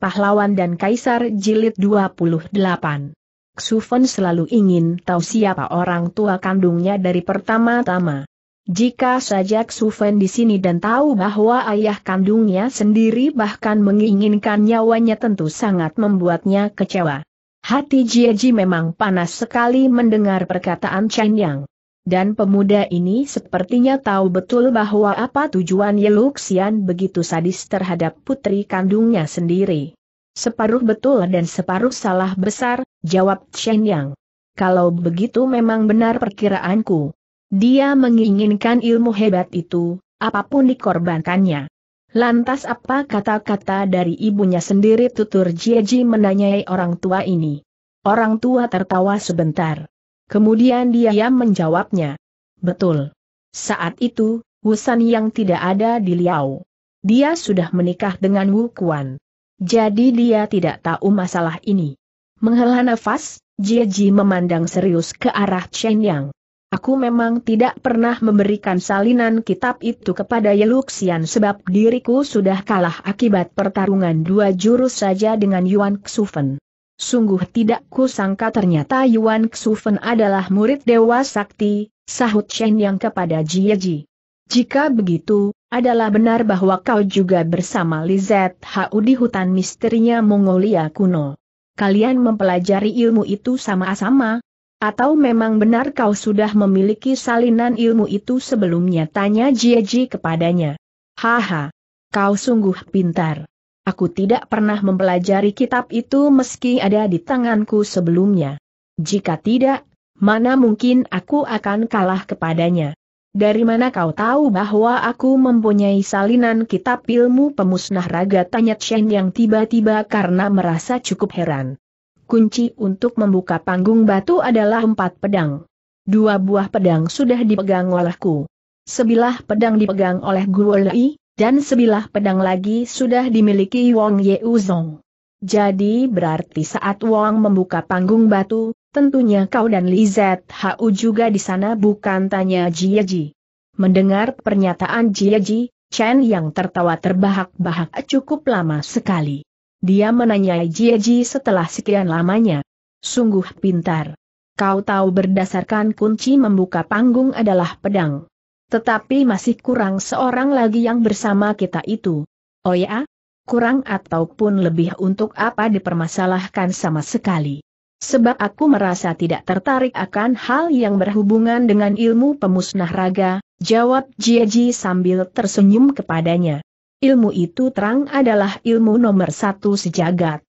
Pahlawan dan Kaisar Jilid 28 Xufon selalu ingin tahu siapa orang tua kandungnya dari pertama-tama. Jika saja Xufon di sini dan tahu bahwa ayah kandungnya sendiri bahkan menginginkan nyawanya tentu sangat membuatnya kecewa. Hati Jieji memang panas sekali mendengar perkataan Chen Yang dan pemuda ini sepertinya tahu betul bahwa apa tujuan Yeluxian begitu sadis terhadap putri kandungnya sendiri. Separuh betul dan separuh salah besar, jawab Chen Yang. Kalau begitu memang benar perkiraanku. Dia menginginkan ilmu hebat itu, apapun dikorbankannya. Lantas apa kata-kata dari ibunya sendiri tutur Jieji menanyai orang tua ini. Orang tua tertawa sebentar. Kemudian dia menjawabnya. Betul. Saat itu, Wusan yang tidak ada di Liao. Dia sudah menikah dengan Wu Kuan. Jadi dia tidak tahu masalah ini. Menghela nafas, Jie Ji memandang serius ke arah Chen Yang. Aku memang tidak pernah memberikan salinan kitab itu kepada Yeluxian sebab diriku sudah kalah akibat pertarungan dua jurus saja dengan Yuan Xufen. Sungguh tidak kusangka ternyata Yuan Xufen adalah murid Dewa Sakti, sahut Shen yang kepada Jie Ji. Jika begitu, adalah benar bahwa kau juga bersama Lizet Hau di hutan misterinya Mongolia kuno. Kalian mempelajari ilmu itu sama-sama? Atau memang benar kau sudah memiliki salinan ilmu itu sebelumnya? Tanya Jie Ji kepadanya. Haha, kau sungguh pintar. Aku tidak pernah mempelajari kitab itu meski ada di tanganku sebelumnya. Jika tidak, mana mungkin aku akan kalah kepadanya. Dari mana kau tahu bahwa aku mempunyai salinan kitab ilmu pemusnah raga tanya Chen yang tiba-tiba karena merasa cukup heran. Kunci untuk membuka panggung batu adalah empat pedang. Dua buah pedang sudah dipegang olehku. Sebilah pedang dipegang oleh Guo Lei dan sebilah pedang lagi sudah dimiliki Wong Yeuzong. Jadi berarti saat Wong membuka panggung batu, tentunya kau dan Li Hau juga di sana bukan tanya Ji. Mendengar pernyataan Ji, Chen yang tertawa terbahak-bahak cukup lama sekali. Dia menanyai Ji setelah sekian lamanya. Sungguh pintar. Kau tahu berdasarkan kunci membuka panggung adalah pedang. Tetapi masih kurang seorang lagi yang bersama kita itu. Oh ya? Kurang ataupun lebih untuk apa dipermasalahkan sama sekali. Sebab aku merasa tidak tertarik akan hal yang berhubungan dengan ilmu pemusnah raga, jawab Jiaji sambil tersenyum kepadanya. Ilmu itu terang adalah ilmu nomor satu sejagat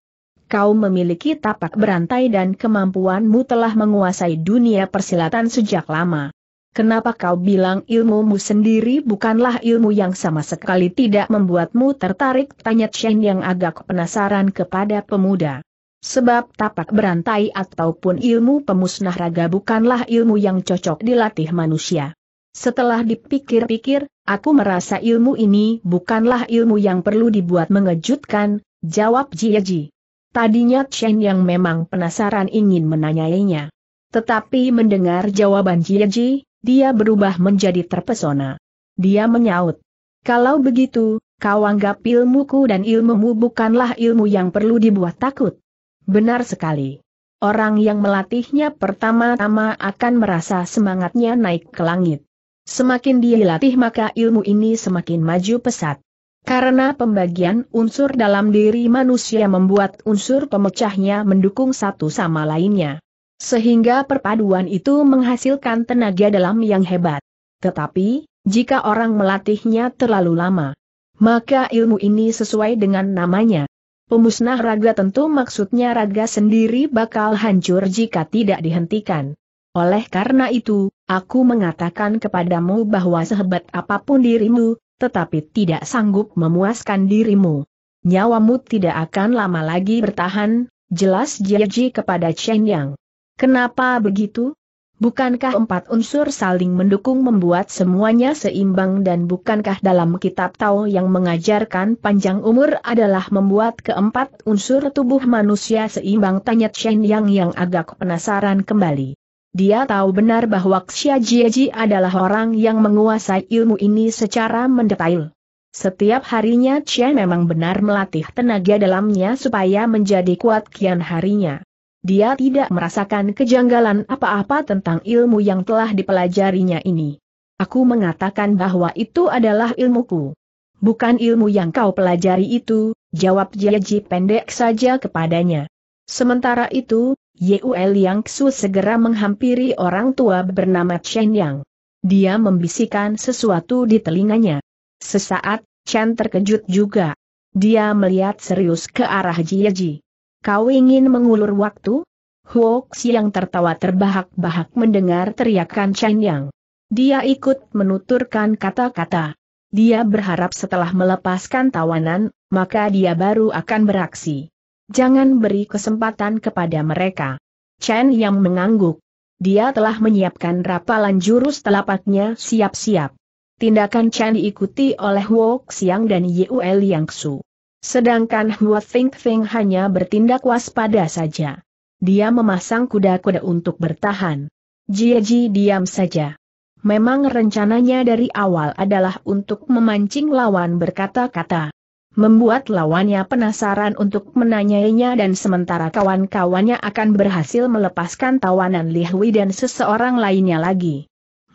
kau memiliki tapak berantai dan kemampuanmu telah menguasai dunia persilatan sejak lama. Kenapa kau bilang ilmumu sendiri bukanlah ilmu yang sama sekali tidak membuatmu tertarik? Tanya Chen yang agak penasaran kepada pemuda. Sebab tapak berantai ataupun ilmu pemusnah raga bukanlah ilmu yang cocok dilatih manusia. Setelah dipikir-pikir, aku merasa ilmu ini bukanlah ilmu yang perlu dibuat mengejutkan, jawab Jieji. Tadinya Chen yang memang penasaran ingin menanyainya. Tetapi mendengar jawaban Jieji, dia berubah menjadi terpesona. Dia menyaut. Kalau begitu, kau anggap ilmuku dan ilmumu bukanlah ilmu yang perlu dibuat takut. Benar sekali. Orang yang melatihnya pertama-tama akan merasa semangatnya naik ke langit. Semakin dia dilatih maka ilmu ini semakin maju pesat. Karena pembagian unsur dalam diri manusia membuat unsur pemecahnya mendukung satu sama lainnya. Sehingga perpaduan itu menghasilkan tenaga dalam yang hebat. Tetapi, jika orang melatihnya terlalu lama, maka ilmu ini sesuai dengan namanya. Pemusnah raga tentu maksudnya raga sendiri bakal hancur jika tidak dihentikan. Oleh karena itu, aku mengatakan kepadamu bahwa sehebat apapun dirimu, tetapi tidak sanggup memuaskan dirimu. Nyawamu tidak akan lama lagi bertahan, jelas Jiaji kepada Chen Yang. Kenapa begitu? Bukankah empat unsur saling mendukung membuat semuanya seimbang dan bukankah dalam kitab Tao yang mengajarkan panjang umur adalah membuat keempat unsur tubuh manusia seimbang tanya Chen Yang yang agak penasaran kembali. Dia tahu benar bahwa Xia Jieji adalah orang yang menguasai ilmu ini secara mendetail. Setiap harinya Chen memang benar melatih tenaga dalamnya supaya menjadi kuat kian harinya dia tidak merasakan kejanggalan apa-apa tentang ilmu yang telah dipelajarinya ini. Aku mengatakan bahwa itu adalah ilmuku. Bukan ilmu yang kau pelajari itu, jawab Jiaji pendek saja kepadanya. Sementara itu, Yul Yang Su segera menghampiri orang tua bernama Chen Yang. Dia membisikkan sesuatu di telinganya. Sesaat, Chen terkejut juga. Dia melihat serius ke arah Jiaji. Kau ingin mengulur waktu? Huok Xiang tertawa terbahak-bahak mendengar teriakan Chen Yang. Dia ikut menuturkan kata-kata. Dia berharap setelah melepaskan tawanan, maka dia baru akan beraksi. Jangan beri kesempatan kepada mereka. Chen Yang mengangguk. Dia telah menyiapkan rapalan jurus telapaknya siap-siap. Tindakan Chen diikuti oleh Huok Xiang dan Yuel Yang Su. Sedangkan Hua Think Feng hanya bertindak waspada saja. Dia memasang kuda-kuda untuk bertahan. Jie Ji diam saja. Memang rencananya dari awal adalah untuk memancing lawan berkata-kata. Membuat lawannya penasaran untuk menanyainya dan sementara kawan-kawannya akan berhasil melepaskan tawanan Li Hui dan seseorang lainnya lagi.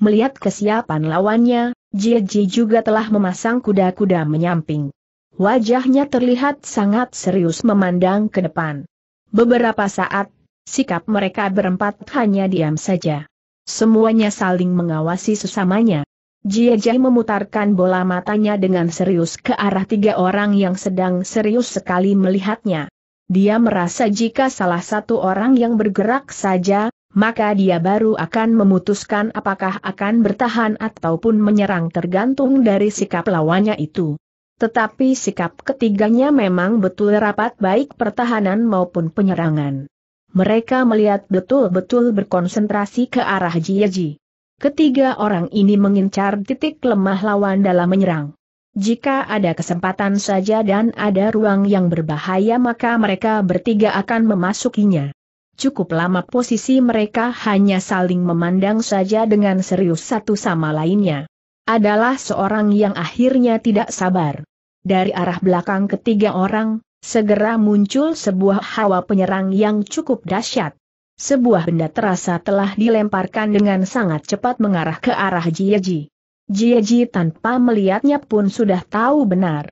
Melihat kesiapan lawannya, Jie Ji juga telah memasang kuda-kuda menyamping. Wajahnya terlihat sangat serius memandang ke depan. Beberapa saat, sikap mereka berempat hanya diam saja. Semuanya saling mengawasi sesamanya. Jiajai memutarkan bola matanya dengan serius ke arah tiga orang yang sedang serius sekali melihatnya. Dia merasa jika salah satu orang yang bergerak saja, maka dia baru akan memutuskan apakah akan bertahan ataupun menyerang tergantung dari sikap lawannya itu. Tetapi sikap ketiganya memang betul rapat baik pertahanan maupun penyerangan. Mereka melihat betul-betul berkonsentrasi ke arah Jieji. Ketiga orang ini mengincar titik lemah lawan dalam menyerang. Jika ada kesempatan saja dan ada ruang yang berbahaya maka mereka bertiga akan memasukinya. Cukup lama posisi mereka hanya saling memandang saja dengan serius satu sama lainnya adalah seorang yang akhirnya tidak sabar. Dari arah belakang ketiga orang, segera muncul sebuah hawa penyerang yang cukup dahsyat. Sebuah benda terasa telah dilemparkan dengan sangat cepat mengarah ke arah Jieji. Jieji tanpa melihatnya pun sudah tahu benar.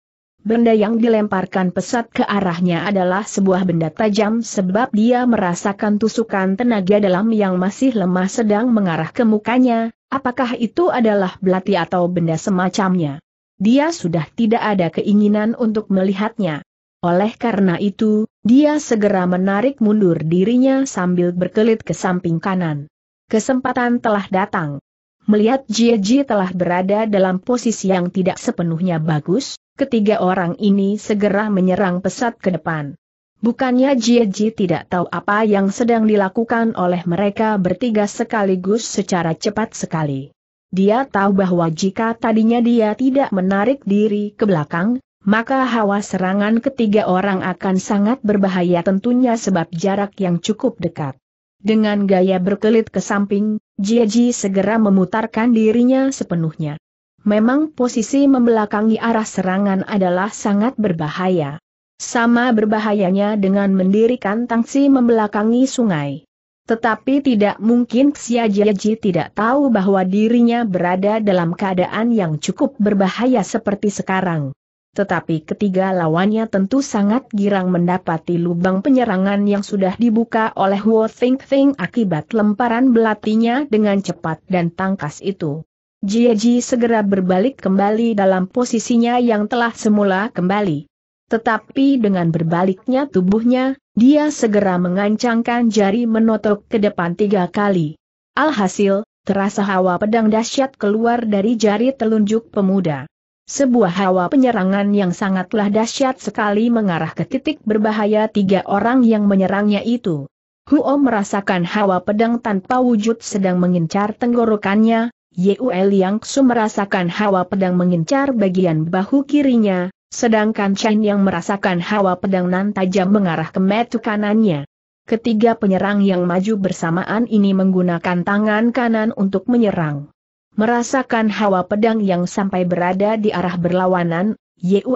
Benda yang dilemparkan pesat ke arahnya adalah sebuah benda tajam sebab dia merasakan tusukan tenaga dalam yang masih lemah sedang mengarah ke mukanya, apakah itu adalah belati atau benda semacamnya. Dia sudah tidak ada keinginan untuk melihatnya. Oleh karena itu, dia segera menarik mundur dirinya sambil berkelit ke samping kanan. Kesempatan telah datang. Melihat Jie Jie telah berada dalam posisi yang tidak sepenuhnya bagus, Ketiga orang ini segera menyerang pesat ke depan. Bukannya Jie Ji tidak tahu apa yang sedang dilakukan oleh mereka bertiga sekaligus secara cepat sekali. Dia tahu bahwa jika tadinya dia tidak menarik diri ke belakang, maka hawa serangan ketiga orang akan sangat berbahaya tentunya sebab jarak yang cukup dekat. Dengan gaya berkelit ke samping, Jie Ji segera memutarkan dirinya sepenuhnya. Memang posisi membelakangi arah serangan adalah sangat berbahaya. Sama berbahayanya dengan mendirikan tangsi membelakangi sungai. Tetapi tidak mungkin Xia Jiaji tidak tahu bahwa dirinya berada dalam keadaan yang cukup berbahaya seperti sekarang. Tetapi ketiga lawannya tentu sangat girang mendapati lubang penyerangan yang sudah dibuka oleh Wu Think Think akibat lemparan belatinya dengan cepat dan tangkas itu. Jieji segera berbalik kembali dalam posisinya yang telah semula kembali. Tetapi dengan berbaliknya tubuhnya, dia segera mengancangkan jari menotok ke depan tiga kali. Alhasil, terasa hawa pedang dahsyat keluar dari jari telunjuk pemuda. Sebuah hawa penyerangan yang sangatlah dahsyat sekali mengarah ke titik berbahaya tiga orang yang menyerangnya itu. Huo merasakan hawa pedang tanpa wujud sedang mengincar tenggorokannya, Yue Su merasakan hawa pedang mengincar bagian bahu kirinya, sedangkan Chen yang merasakan hawa pedang nan tajam mengarah ke metu kanannya. Ketiga penyerang yang maju bersamaan ini menggunakan tangan kanan untuk menyerang. Merasakan hawa pedang yang sampai berada di arah berlawanan, Yue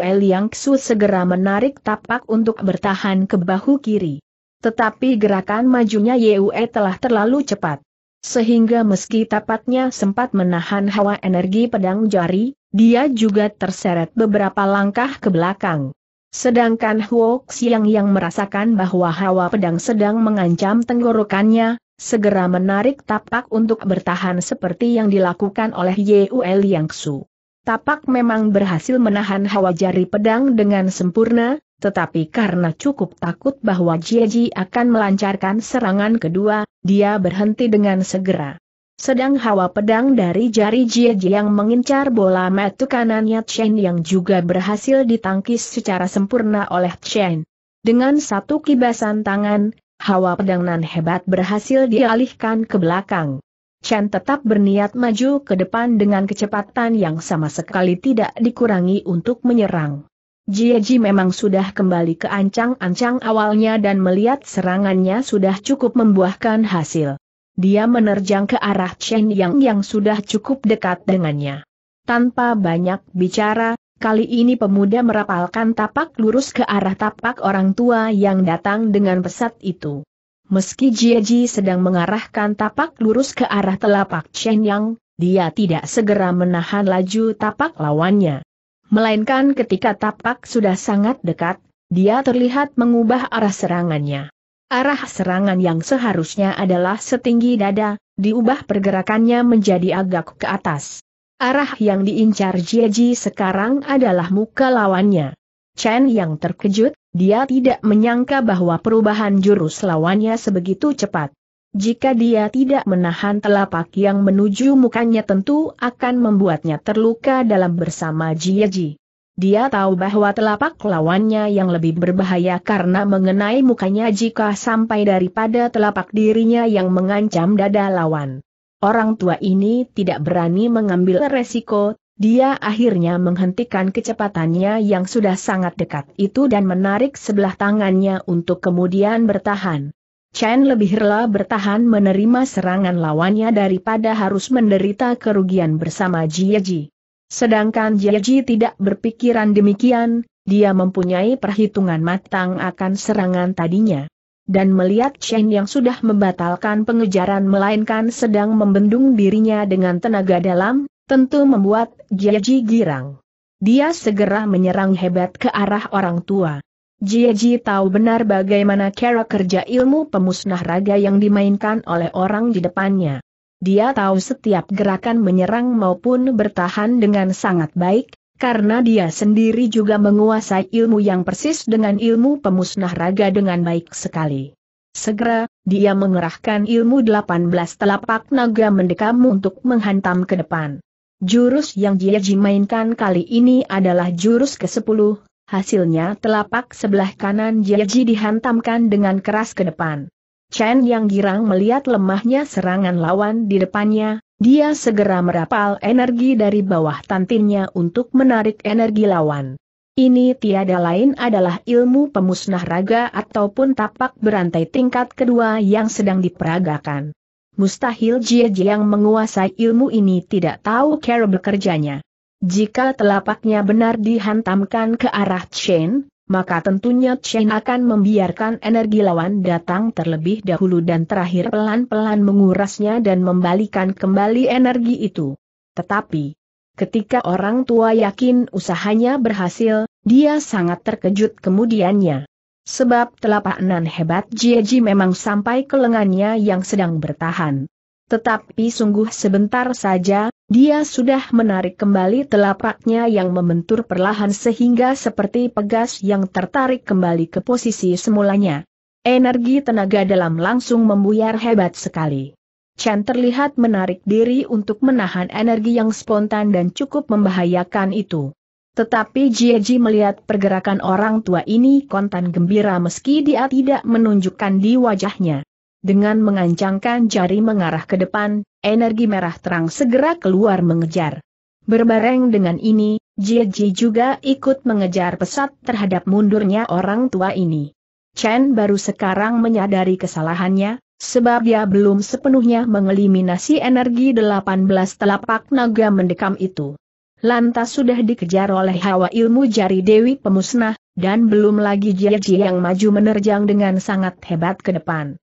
Su segera menarik tapak untuk bertahan ke bahu kiri. Tetapi gerakan majunya Yue telah terlalu cepat sehingga meski tapaknya sempat menahan hawa energi pedang jari, dia juga terseret beberapa langkah ke belakang. Sedangkan Huo Xiang yang merasakan bahwa hawa pedang sedang mengancam tenggorokannya, segera menarik tapak untuk bertahan seperti yang dilakukan oleh Yue Liangsu. Tapak memang berhasil menahan hawa jari pedang dengan sempurna, tetapi karena cukup takut bahwa Jieji akan melancarkan serangan kedua, dia berhenti dengan segera. Sedang hawa pedang dari jari Jieji yang mengincar bola metu kanannya Chen yang juga berhasil ditangkis secara sempurna oleh Chen. Dengan satu kibasan tangan, hawa pedang nan hebat berhasil dialihkan ke belakang. Chen tetap berniat maju ke depan dengan kecepatan yang sama sekali tidak dikurangi untuk menyerang. Jieji memang sudah kembali ke ancang-ancang awalnya dan melihat serangannya sudah cukup membuahkan hasil. Dia menerjang ke arah Chen Yang yang sudah cukup dekat dengannya. Tanpa banyak bicara, kali ini pemuda merapalkan tapak lurus ke arah tapak orang tua yang datang dengan pesat itu. Meski Jieji sedang mengarahkan tapak lurus ke arah telapak Chen Yang, dia tidak segera menahan laju tapak lawannya. Melainkan ketika tapak sudah sangat dekat, dia terlihat mengubah arah serangannya. Arah serangan yang seharusnya adalah setinggi dada, diubah pergerakannya menjadi agak ke atas. Arah yang diincar Jieji sekarang adalah muka lawannya. Chen yang terkejut, dia tidak menyangka bahwa perubahan jurus lawannya sebegitu cepat. Jika dia tidak menahan telapak yang menuju mukanya tentu akan membuatnya terluka dalam bersama Jieji. Dia tahu bahwa telapak lawannya yang lebih berbahaya karena mengenai mukanya jika sampai daripada telapak dirinya yang mengancam dada lawan. Orang tua ini tidak berani mengambil resiko, dia akhirnya menghentikan kecepatannya yang sudah sangat dekat itu dan menarik sebelah tangannya untuk kemudian bertahan. Chen lebih rela bertahan menerima serangan lawannya daripada harus menderita kerugian bersama Ji. Sedangkan Ji tidak berpikiran demikian, dia mempunyai perhitungan matang akan serangan tadinya. Dan melihat Chen yang sudah membatalkan pengejaran melainkan sedang membendung dirinya dengan tenaga dalam, tentu membuat Ji girang. Dia segera menyerang hebat ke arah orang tua. Ji tahu benar bagaimana cara kerja ilmu pemusnah raga yang dimainkan oleh orang di depannya. Dia tahu setiap gerakan menyerang maupun bertahan dengan sangat baik, karena dia sendiri juga menguasai ilmu yang persis dengan ilmu pemusnah raga dengan baik sekali. Segera, dia mengerahkan ilmu 18 telapak naga mendekam untuk menghantam ke depan. Jurus yang Ji mainkan kali ini adalah jurus ke-10, hasilnya telapak sebelah kanan Jiaji dihantamkan dengan keras ke depan. Chen yang girang melihat lemahnya serangan lawan di depannya, dia segera merapal energi dari bawah tantinnya untuk menarik energi lawan. Ini tiada lain adalah ilmu pemusnah raga ataupun tapak berantai tingkat kedua yang sedang diperagakan. Mustahil Jiaji yang menguasai ilmu ini tidak tahu cara bekerjanya. Jika telapaknya benar dihantamkan ke arah Chen, maka tentunya Chen akan membiarkan energi lawan datang terlebih dahulu dan terakhir pelan-pelan mengurasnya dan membalikan kembali energi itu. Tetapi, ketika orang tua yakin usahanya berhasil, dia sangat terkejut kemudiannya. Sebab telapak nan hebat Jieji memang sampai ke lengannya yang sedang bertahan. Tetapi sungguh sebentar saja, dia sudah menarik kembali telapaknya yang membentur perlahan sehingga seperti pegas yang tertarik kembali ke posisi semulanya. Energi tenaga dalam langsung membuyar hebat sekali. Chan terlihat menarik diri untuk menahan energi yang spontan dan cukup membahayakan itu. Tetapi Jieji melihat pergerakan orang tua ini kontan gembira meski dia tidak menunjukkan di wajahnya. Dengan mengancangkan jari mengarah ke depan, energi merah terang segera keluar mengejar. Berbareng dengan ini, Jieji juga ikut mengejar pesat terhadap mundurnya orang tua ini. Chen baru sekarang menyadari kesalahannya, sebab dia belum sepenuhnya mengeliminasi energi 18 telapak naga mendekam itu. Lantas sudah dikejar oleh hawa ilmu jari Dewi Pemusnah, dan belum lagi Jieji yang maju menerjang dengan sangat hebat ke depan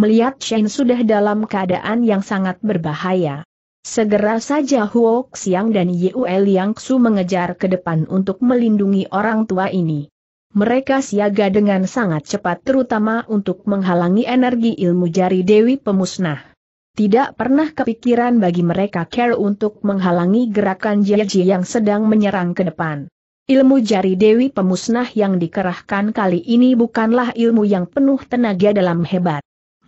melihat Shane sudah dalam keadaan yang sangat berbahaya. Segera saja Huo Xiang dan Yuel Yang Su mengejar ke depan untuk melindungi orang tua ini. Mereka siaga dengan sangat cepat terutama untuk menghalangi energi ilmu jari Dewi Pemusnah. Tidak pernah kepikiran bagi mereka care untuk menghalangi gerakan Jiaji yang sedang menyerang ke depan. Ilmu jari Dewi Pemusnah yang dikerahkan kali ini bukanlah ilmu yang penuh tenaga dalam hebat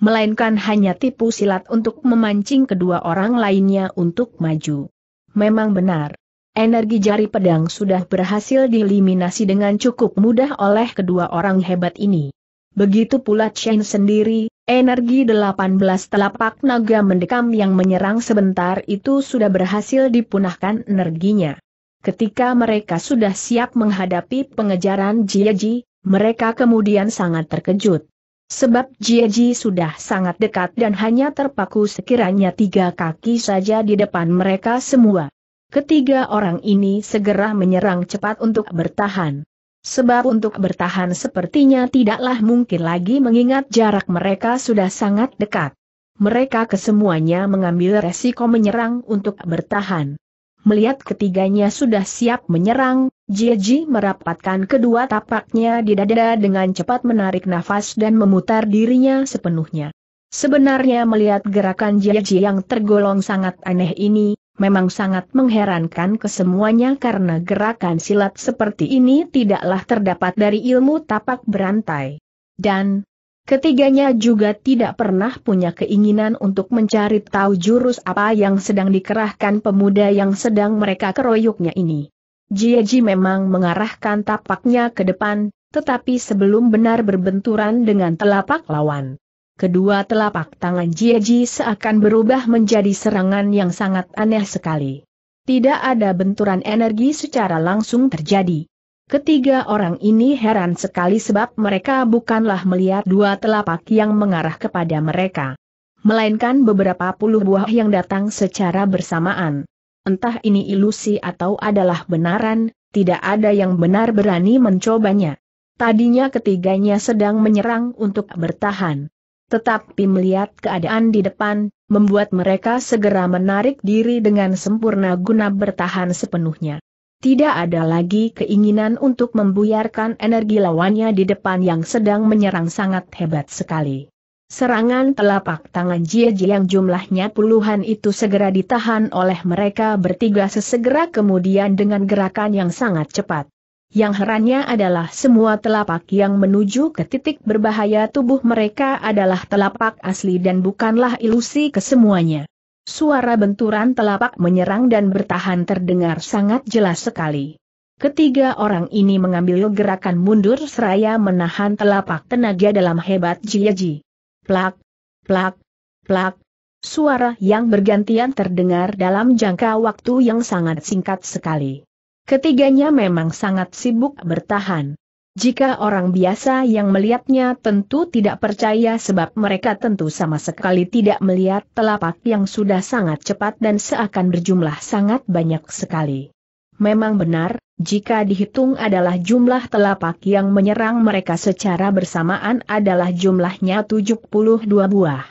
melainkan hanya tipu silat untuk memancing kedua orang lainnya untuk maju. Memang benar. Energi jari pedang sudah berhasil dieliminasi dengan cukup mudah oleh kedua orang hebat ini. Begitu pula Chen sendiri, energi 18 telapak naga mendekam yang menyerang sebentar itu sudah berhasil dipunahkan energinya. Ketika mereka sudah siap menghadapi pengejaran Jiaji, mereka kemudian sangat terkejut. Sebab Jiaji sudah sangat dekat dan hanya terpaku sekiranya tiga kaki saja di depan mereka semua. Ketiga orang ini segera menyerang cepat untuk bertahan. Sebab untuk bertahan sepertinya tidaklah mungkin lagi mengingat jarak mereka sudah sangat dekat. Mereka kesemuanya mengambil resiko menyerang untuk bertahan. Melihat ketiganya sudah siap menyerang, Jiji merapatkan kedua tapaknya di dada dengan cepat menarik nafas dan memutar dirinya sepenuhnya. Sebenarnya melihat gerakan Jiji yang tergolong sangat aneh ini, memang sangat mengherankan kesemuanya karena gerakan silat seperti ini tidaklah terdapat dari ilmu tapak berantai. Dan, Ketiganya juga tidak pernah punya keinginan untuk mencari tahu jurus apa yang sedang dikerahkan pemuda yang sedang mereka keroyoknya ini. Jieji memang mengarahkan tapaknya ke depan, tetapi sebelum benar berbenturan dengan telapak lawan. Kedua telapak tangan Jieji seakan berubah menjadi serangan yang sangat aneh sekali. Tidak ada benturan energi secara langsung terjadi. Ketiga orang ini heran sekali sebab mereka bukanlah melihat dua telapak yang mengarah kepada mereka. Melainkan beberapa puluh buah yang datang secara bersamaan entah ini ilusi atau adalah benaran, tidak ada yang benar berani mencobanya. Tadinya ketiganya sedang menyerang untuk bertahan. Tetapi melihat keadaan di depan, membuat mereka segera menarik diri dengan sempurna guna bertahan sepenuhnya. Tidak ada lagi keinginan untuk membuyarkan energi lawannya di depan yang sedang menyerang sangat hebat sekali. Serangan telapak tangan Jie Jie yang jumlahnya puluhan itu segera ditahan oleh mereka bertiga sesegera kemudian dengan gerakan yang sangat cepat. Yang herannya adalah semua telapak yang menuju ke titik berbahaya tubuh mereka adalah telapak asli dan bukanlah ilusi kesemuanya. Suara benturan telapak menyerang dan bertahan terdengar sangat jelas sekali. Ketiga orang ini mengambil gerakan mundur seraya menahan telapak tenaga dalam hebat Jie Jie. Plak, plak, plak. Suara yang bergantian terdengar dalam jangka waktu yang sangat singkat sekali. Ketiganya memang sangat sibuk bertahan. Jika orang biasa yang melihatnya tentu tidak percaya sebab mereka tentu sama sekali tidak melihat telapak yang sudah sangat cepat dan seakan berjumlah sangat banyak sekali. Memang benar, jika dihitung adalah jumlah telapak yang menyerang mereka secara bersamaan adalah jumlahnya 72 buah.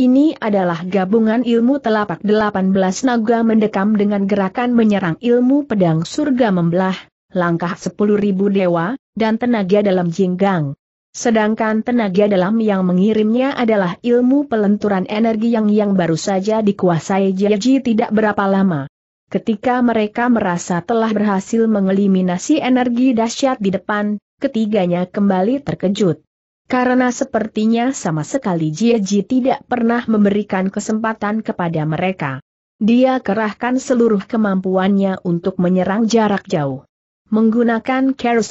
Ini adalah gabungan ilmu telapak 18 naga mendekam dengan gerakan menyerang ilmu pedang surga membelah, langkah 10.000 dewa, dan tenaga dalam jinggang. Sedangkan tenaga dalam yang mengirimnya adalah ilmu pelenturan energi yang yang baru saja dikuasai Jiaji tidak berapa lama. Ketika mereka merasa telah berhasil mengeliminasi energi dahsyat di depan, ketiganya kembali terkejut. Karena sepertinya sama sekali Jieji tidak pernah memberikan kesempatan kepada mereka. Dia kerahkan seluruh kemampuannya untuk menyerang jarak jauh. Menggunakan care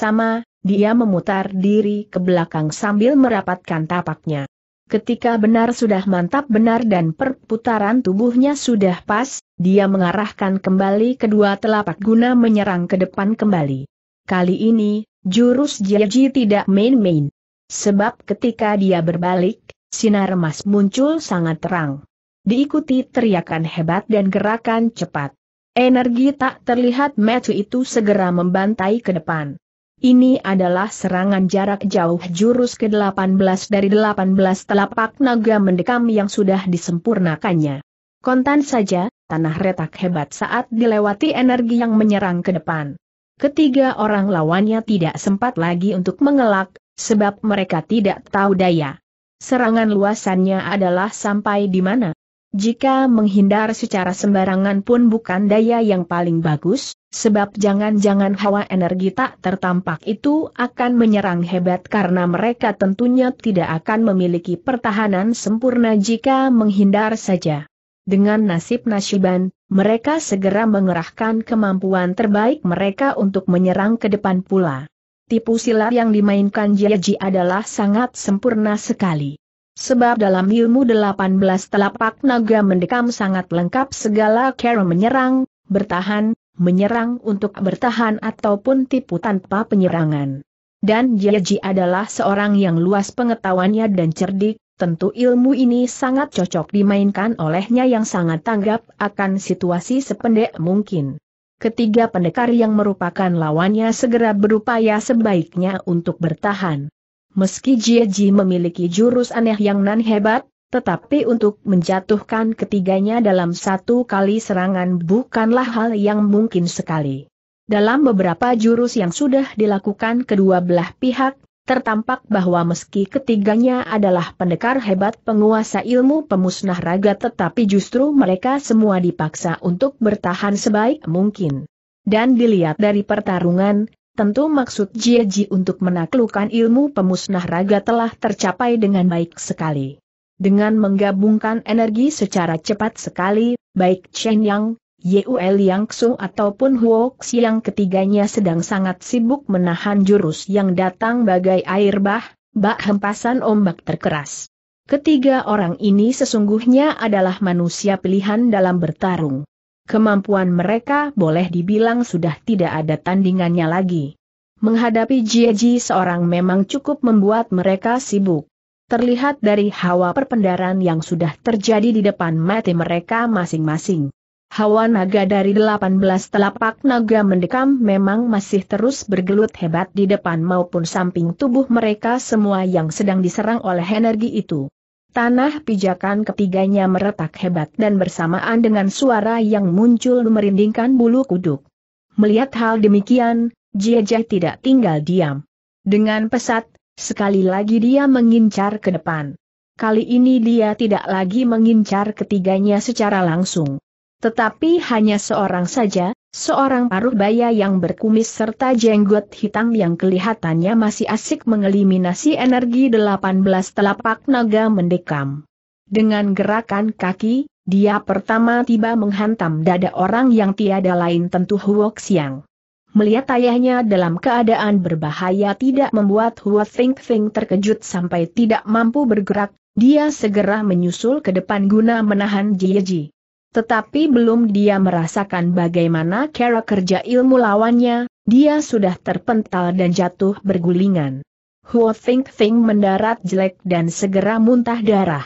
dia memutar diri ke belakang sambil merapatkan tapaknya. Ketika benar sudah mantap benar dan perputaran tubuhnya sudah pas, dia mengarahkan kembali kedua telapak guna menyerang ke depan kembali. Kali ini, jurus Jiaji tidak main-main. Sebab ketika dia berbalik, sinar emas muncul sangat terang. Diikuti teriakan hebat dan gerakan cepat. Energi tak terlihat metu itu segera membantai ke depan. Ini adalah serangan jarak jauh jurus ke-18 dari 18 telapak naga mendekam yang sudah disempurnakannya. Kontan saja, tanah retak hebat saat dilewati energi yang menyerang ke depan. Ketiga orang lawannya tidak sempat lagi untuk mengelak, sebab mereka tidak tahu daya. Serangan luasannya adalah sampai di mana. Jika menghindar secara sembarangan pun bukan daya yang paling bagus, sebab jangan-jangan hawa energi tak tertampak itu akan menyerang hebat karena mereka tentunya tidak akan memiliki pertahanan sempurna jika menghindar saja. Dengan nasib nasiban, mereka segera mengerahkan kemampuan terbaik mereka untuk menyerang ke depan pula. Tipu silat yang dimainkan Jiaji adalah sangat sempurna sekali. Sebab dalam ilmu 18 telapak naga mendekam sangat lengkap segala cara menyerang, bertahan, menyerang untuk bertahan ataupun tipu tanpa penyerangan. Dan Jaji adalah seorang yang luas pengetahuannya dan cerdik, tentu ilmu ini sangat cocok dimainkan olehnya yang sangat tanggap akan situasi sependek mungkin. Ketiga pendekar yang merupakan lawannya segera berupaya sebaiknya untuk bertahan. Meski Jie Ji memiliki jurus aneh yang nan hebat, tetapi untuk menjatuhkan ketiganya dalam satu kali serangan bukanlah hal yang mungkin sekali. Dalam beberapa jurus yang sudah dilakukan kedua belah pihak, tertampak bahwa meski ketiganya adalah pendekar hebat penguasa ilmu pemusnah raga tetapi justru mereka semua dipaksa untuk bertahan sebaik mungkin. Dan dilihat dari pertarungan, Tentu maksud Ji untuk menaklukkan ilmu pemusnah raga telah tercapai dengan baik sekali. Dengan menggabungkan energi secara cepat sekali, baik Chen Yang, Yeul Yang Xu ataupun Huo yang ketiganya sedang sangat sibuk menahan jurus yang datang bagai air bah, bak hempasan ombak terkeras. Ketiga orang ini sesungguhnya adalah manusia pilihan dalam bertarung kemampuan mereka boleh dibilang sudah tidak ada tandingannya lagi. Menghadapi Jieji seorang memang cukup membuat mereka sibuk. Terlihat dari hawa perpendaran yang sudah terjadi di depan mati mereka masing-masing. Hawa naga dari 18 telapak naga mendekam memang masih terus bergelut hebat di depan maupun samping tubuh mereka semua yang sedang diserang oleh energi itu. Tanah pijakan ketiganya meretak hebat dan bersamaan dengan suara yang muncul merindingkan bulu kuduk. Melihat hal demikian, Jieja tidak tinggal diam. Dengan pesat, sekali lagi dia mengincar ke depan. Kali ini dia tidak lagi mengincar ketiganya secara langsung. Tetapi hanya seorang saja, Seorang paruh baya yang berkumis serta jenggot hitam yang kelihatannya masih asik mengeliminasi energi 18 telapak naga mendekam. Dengan gerakan kaki, dia pertama tiba menghantam dada orang yang tiada lain tentu Huo Xiang. Melihat ayahnya dalam keadaan berbahaya tidak membuat Huo Think Think terkejut sampai tidak mampu bergerak, dia segera menyusul ke depan guna menahan Jieji. Tetapi belum dia merasakan bagaimana cara kerja ilmu lawannya, dia sudah terpental dan jatuh bergulingan. Huo Think Think mendarat jelek dan segera muntah darah.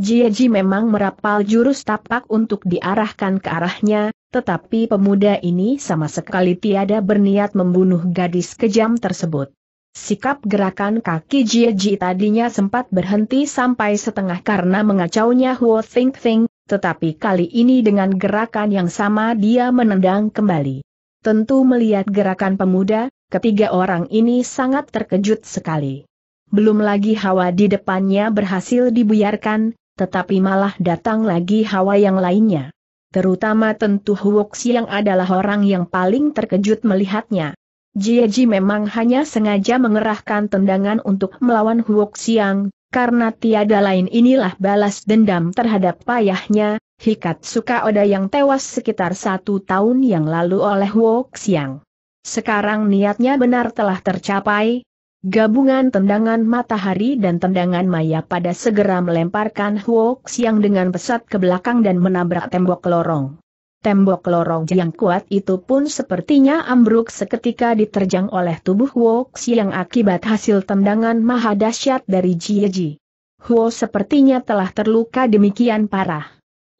Jie Ji memang merapal jurus tapak untuk diarahkan ke arahnya, tetapi pemuda ini sama sekali tiada berniat membunuh gadis kejam tersebut. Sikap gerakan kaki Jie Ji tadinya sempat berhenti sampai setengah karena mengacaunya Huo Think Think, tetapi kali ini dengan gerakan yang sama dia menendang kembali. Tentu melihat gerakan pemuda, ketiga orang ini sangat terkejut sekali. Belum lagi hawa di depannya berhasil dibuyarkan, tetapi malah datang lagi hawa yang lainnya. Terutama tentu Huoxi yang adalah orang yang paling terkejut melihatnya. Jieji memang hanya sengaja mengerahkan tendangan untuk melawan Huok Siang, karena tiada lain inilah balas dendam terhadap payahnya, Hikat Sukaoda yang tewas sekitar satu tahun yang lalu oleh Wok Siang. Sekarang niatnya benar telah tercapai. Gabungan tendangan matahari dan tendangan maya pada segera melemparkan Huo Xiang dengan pesat ke belakang dan menabrak tembok lorong. Tembok lorong yang kuat itu pun sepertinya ambruk seketika diterjang oleh tubuh Xi yang akibat hasil tendangan maha dahsyat dari Jieji. Huo sepertinya telah terluka demikian parah.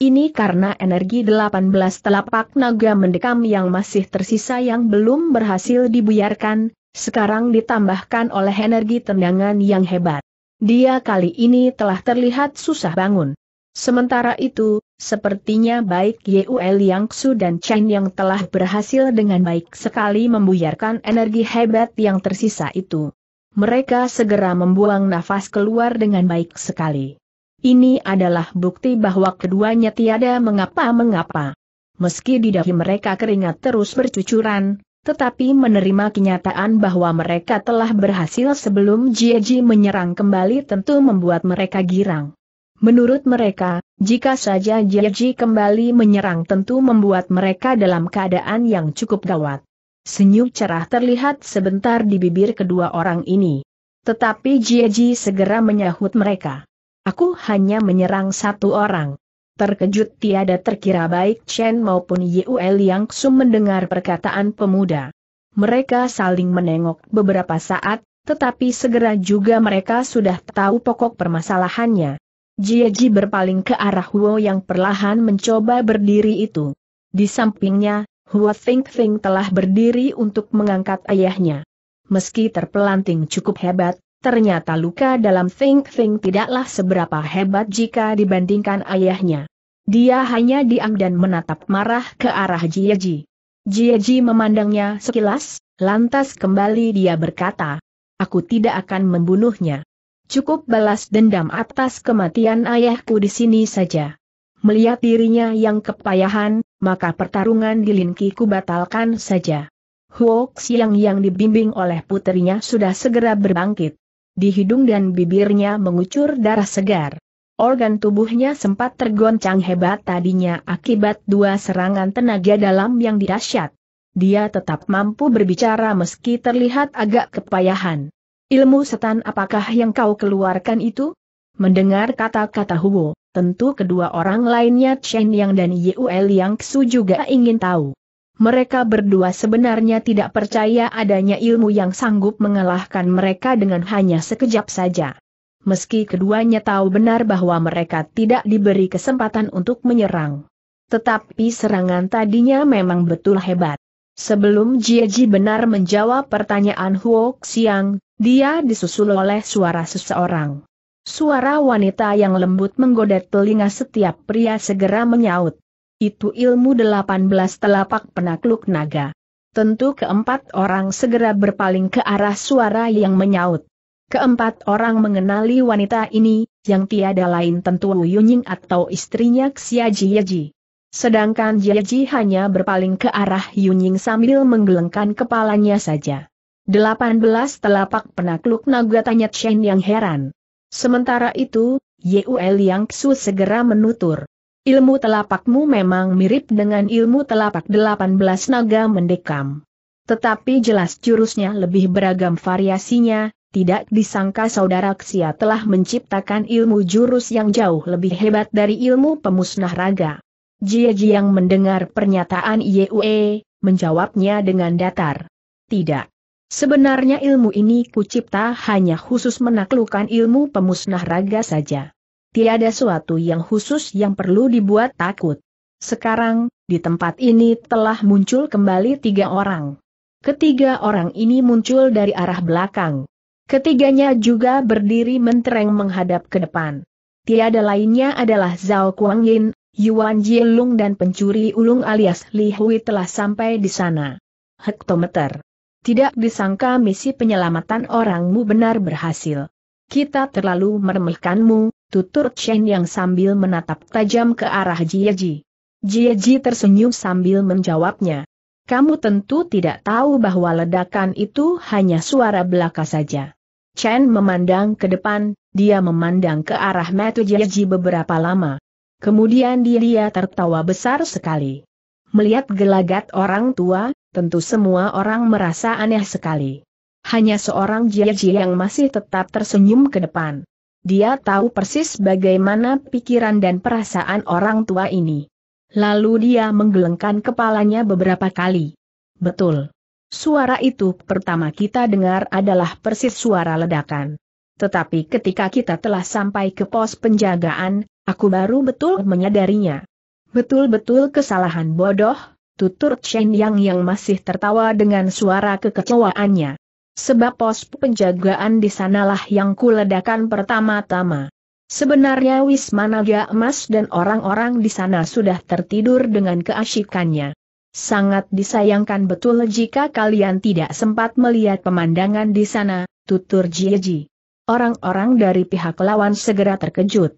Ini karena energi 18 telapak naga mendekam yang masih tersisa yang belum berhasil dibuyarkan, sekarang ditambahkan oleh energi tendangan yang hebat. Dia kali ini telah terlihat susah bangun. Sementara itu, sepertinya baik Yang Su dan Chen yang telah berhasil dengan baik sekali membuyarkan energi hebat yang tersisa itu. Mereka segera membuang nafas keluar dengan baik sekali. Ini adalah bukti bahwa keduanya tiada mengapa-mengapa. Meski di dahi mereka keringat terus bercucuran, tetapi menerima kenyataan bahwa mereka telah berhasil sebelum Jieji menyerang kembali tentu membuat mereka girang. Menurut mereka, jika saja Jiaji kembali menyerang tentu membuat mereka dalam keadaan yang cukup gawat. Senyum cerah terlihat sebentar di bibir kedua orang ini. Tetapi Jiaji segera menyahut mereka. Aku hanya menyerang satu orang. Terkejut tiada terkira baik Chen maupun Yuel yang sum mendengar perkataan pemuda. Mereka saling menengok beberapa saat, tetapi segera juga mereka sudah tahu pokok permasalahannya. Jieji berpaling ke arah Huo yang perlahan mencoba berdiri itu. Di sampingnya, Huo Feng Feng telah berdiri untuk mengangkat ayahnya. Meski terpelanting cukup hebat, ternyata luka dalam Feng Feng tidaklah seberapa hebat jika dibandingkan ayahnya. Dia hanya diam dan menatap marah ke arah Jieji. Jieji memandangnya sekilas, lantas kembali dia berkata, Aku tidak akan membunuhnya. Cukup balas dendam atas kematian ayahku di sini saja. Melihat dirinya yang kepayahan, maka pertarungan di Linkiku batalkan saja. Huo Xiang yang dibimbing oleh putrinya sudah segera berbangkit. Di hidung dan bibirnya mengucur darah segar. Organ tubuhnya sempat tergoncang hebat tadinya akibat dua serangan tenaga dalam yang dahsyat. Dia tetap mampu berbicara meski terlihat agak kepayahan. Ilmu setan apakah yang kau keluarkan itu? Mendengar kata-kata Huo, tentu kedua orang lainnya Chen Yang dan Yuel Yang Su juga ingin tahu. Mereka berdua sebenarnya tidak percaya adanya ilmu yang sanggup mengalahkan mereka dengan hanya sekejap saja. Meski keduanya tahu benar bahwa mereka tidak diberi kesempatan untuk menyerang. Tetapi serangan tadinya memang betul hebat. Sebelum Ji benar menjawab pertanyaan Huo Xiang, dia disusul oleh suara seseorang. Suara wanita yang lembut menggoda telinga setiap pria segera menyaut. Itu ilmu 18 telapak penakluk naga. Tentu keempat orang segera berpaling ke arah suara yang menyaut. Keempat orang mengenali wanita ini, yang tiada lain tentu Yunying atau istrinya Xia Jieji. Sedangkan Jiaji hanya berpaling ke arah Yunying sambil menggelengkan kepalanya saja. 18 telapak penakluk naga tanya Chen yang heran. Sementara itu, Yeuel Yang Xu segera menutur. Ilmu telapakmu memang mirip dengan ilmu telapak 18 naga mendekam. Tetapi jelas jurusnya lebih beragam variasinya, tidak disangka saudara Ksia telah menciptakan ilmu jurus yang jauh lebih hebat dari ilmu pemusnah raga. Jie Jiang mendengar pernyataan Yue, menjawabnya dengan datar. Tidak. Sebenarnya ilmu ini kucipta hanya khusus menaklukkan ilmu pemusnah raga saja. Tiada suatu yang khusus yang perlu dibuat takut. Sekarang, di tempat ini telah muncul kembali tiga orang. Ketiga orang ini muncul dari arah belakang. Ketiganya juga berdiri mentereng menghadap ke depan. Tiada lainnya adalah Zhao Kuang Yin, Yuan Jilung dan pencuri ulung alias Li Hui telah sampai di sana. Hektometer. Tidak disangka misi penyelamatan orangmu benar berhasil. Kita terlalu meremehkanmu, tutur Chen yang sambil menatap tajam ke arah Jieji. Jieji tersenyum sambil menjawabnya. Kamu tentu tidak tahu bahwa ledakan itu hanya suara belaka saja. Chen memandang ke depan, dia memandang ke arah Metu Jieji beberapa lama. Kemudian dia tertawa besar sekali. Melihat gelagat orang tua, tentu semua orang merasa aneh sekali. Hanya seorang Jiaji yang masih tetap tersenyum ke depan. Dia tahu persis bagaimana pikiran dan perasaan orang tua ini. Lalu dia menggelengkan kepalanya beberapa kali. Betul. Suara itu pertama kita dengar adalah persis suara ledakan. Tetapi ketika kita telah sampai ke pos penjagaan, aku baru betul menyadarinya. Betul-betul kesalahan bodoh, tutur Chen Yang yang masih tertawa dengan suara kekecewaannya. Sebab pos penjagaan di sanalah yang kuledakan pertama-tama. Sebenarnya Wismanaga Emas dan orang-orang di sana sudah tertidur dengan keasyikannya. Sangat disayangkan betul jika kalian tidak sempat melihat pemandangan di sana, tutur Jieji. Orang-orang dari pihak lawan segera terkejut.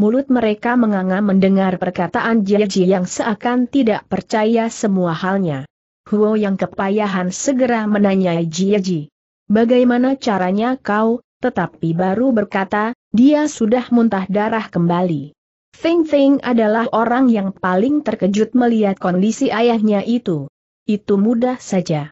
Mulut mereka menganga mendengar perkataan Jieji yang seakan tidak percaya semua halnya. Huo yang kepayahan segera menanyai Jieji. Bagaimana caranya kau, tetapi baru berkata, dia sudah muntah darah kembali. Feng Feng adalah orang yang paling terkejut melihat kondisi ayahnya itu. Itu mudah saja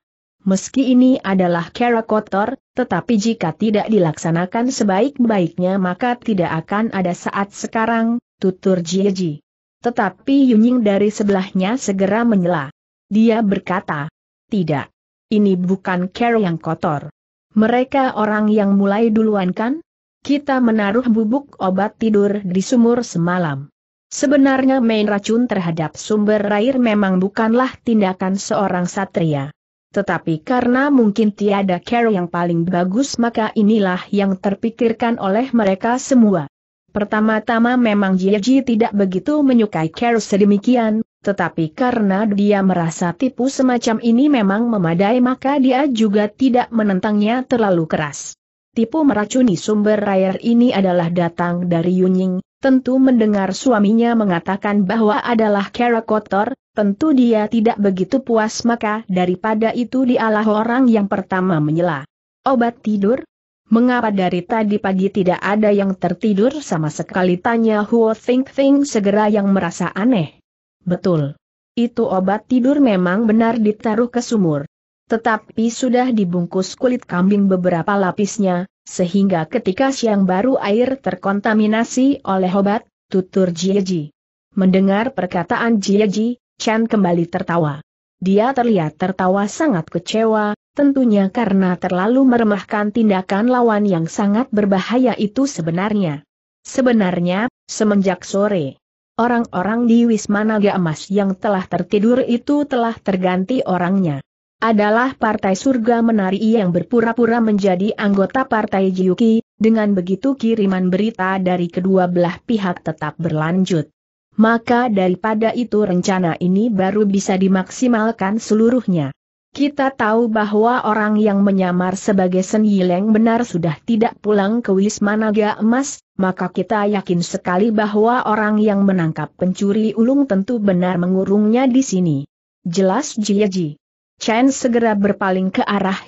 meski ini adalah kera kotor, tetapi jika tidak dilaksanakan sebaik-baiknya maka tidak akan ada saat sekarang, tutur Jieji. Tetapi Yunying dari sebelahnya segera menyela. Dia berkata, tidak. Ini bukan kera yang kotor. Mereka orang yang mulai duluan kan? Kita menaruh bubuk obat tidur di sumur semalam. Sebenarnya main racun terhadap sumber air memang bukanlah tindakan seorang satria. Tetapi karena mungkin tiada care yang paling bagus maka inilah yang terpikirkan oleh mereka semua. Pertama-tama memang Jiji tidak begitu menyukai care sedemikian, tetapi karena dia merasa tipu semacam ini memang memadai maka dia juga tidak menentangnya terlalu keras. Tipu meracuni sumber air ini adalah datang dari Yunying, tentu mendengar suaminya mengatakan bahwa adalah care kotor, Tentu dia tidak begitu puas maka daripada itu dialah orang yang pertama menyela. Obat tidur? Mengapa dari tadi pagi tidak ada yang tertidur sama sekali tanya Huo Think Think segera yang merasa aneh. Betul. Itu obat tidur memang benar ditaruh ke sumur. Tetapi sudah dibungkus kulit kambing beberapa lapisnya, sehingga ketika siang baru air terkontaminasi oleh obat, tutur Jieji. Mendengar perkataan Jieji, Chen kembali tertawa. Dia terlihat tertawa sangat kecewa, tentunya karena terlalu meremahkan tindakan lawan yang sangat berbahaya itu sebenarnya. Sebenarnya, semenjak sore, orang-orang di Wisma Naga Emas yang telah tertidur itu telah terganti orangnya. Adalah Partai Surga Menari yang berpura-pura menjadi anggota Partai Jiuki, dengan begitu kiriman berita dari kedua belah pihak tetap berlanjut maka daripada itu rencana ini baru bisa dimaksimalkan seluruhnya. Kita tahu bahwa orang yang menyamar sebagai Senyileng benar sudah tidak pulang ke Wisma Naga Emas, maka kita yakin sekali bahwa orang yang menangkap pencuri ulung tentu benar mengurungnya di sini. Jelas Jie Chen segera berpaling ke arah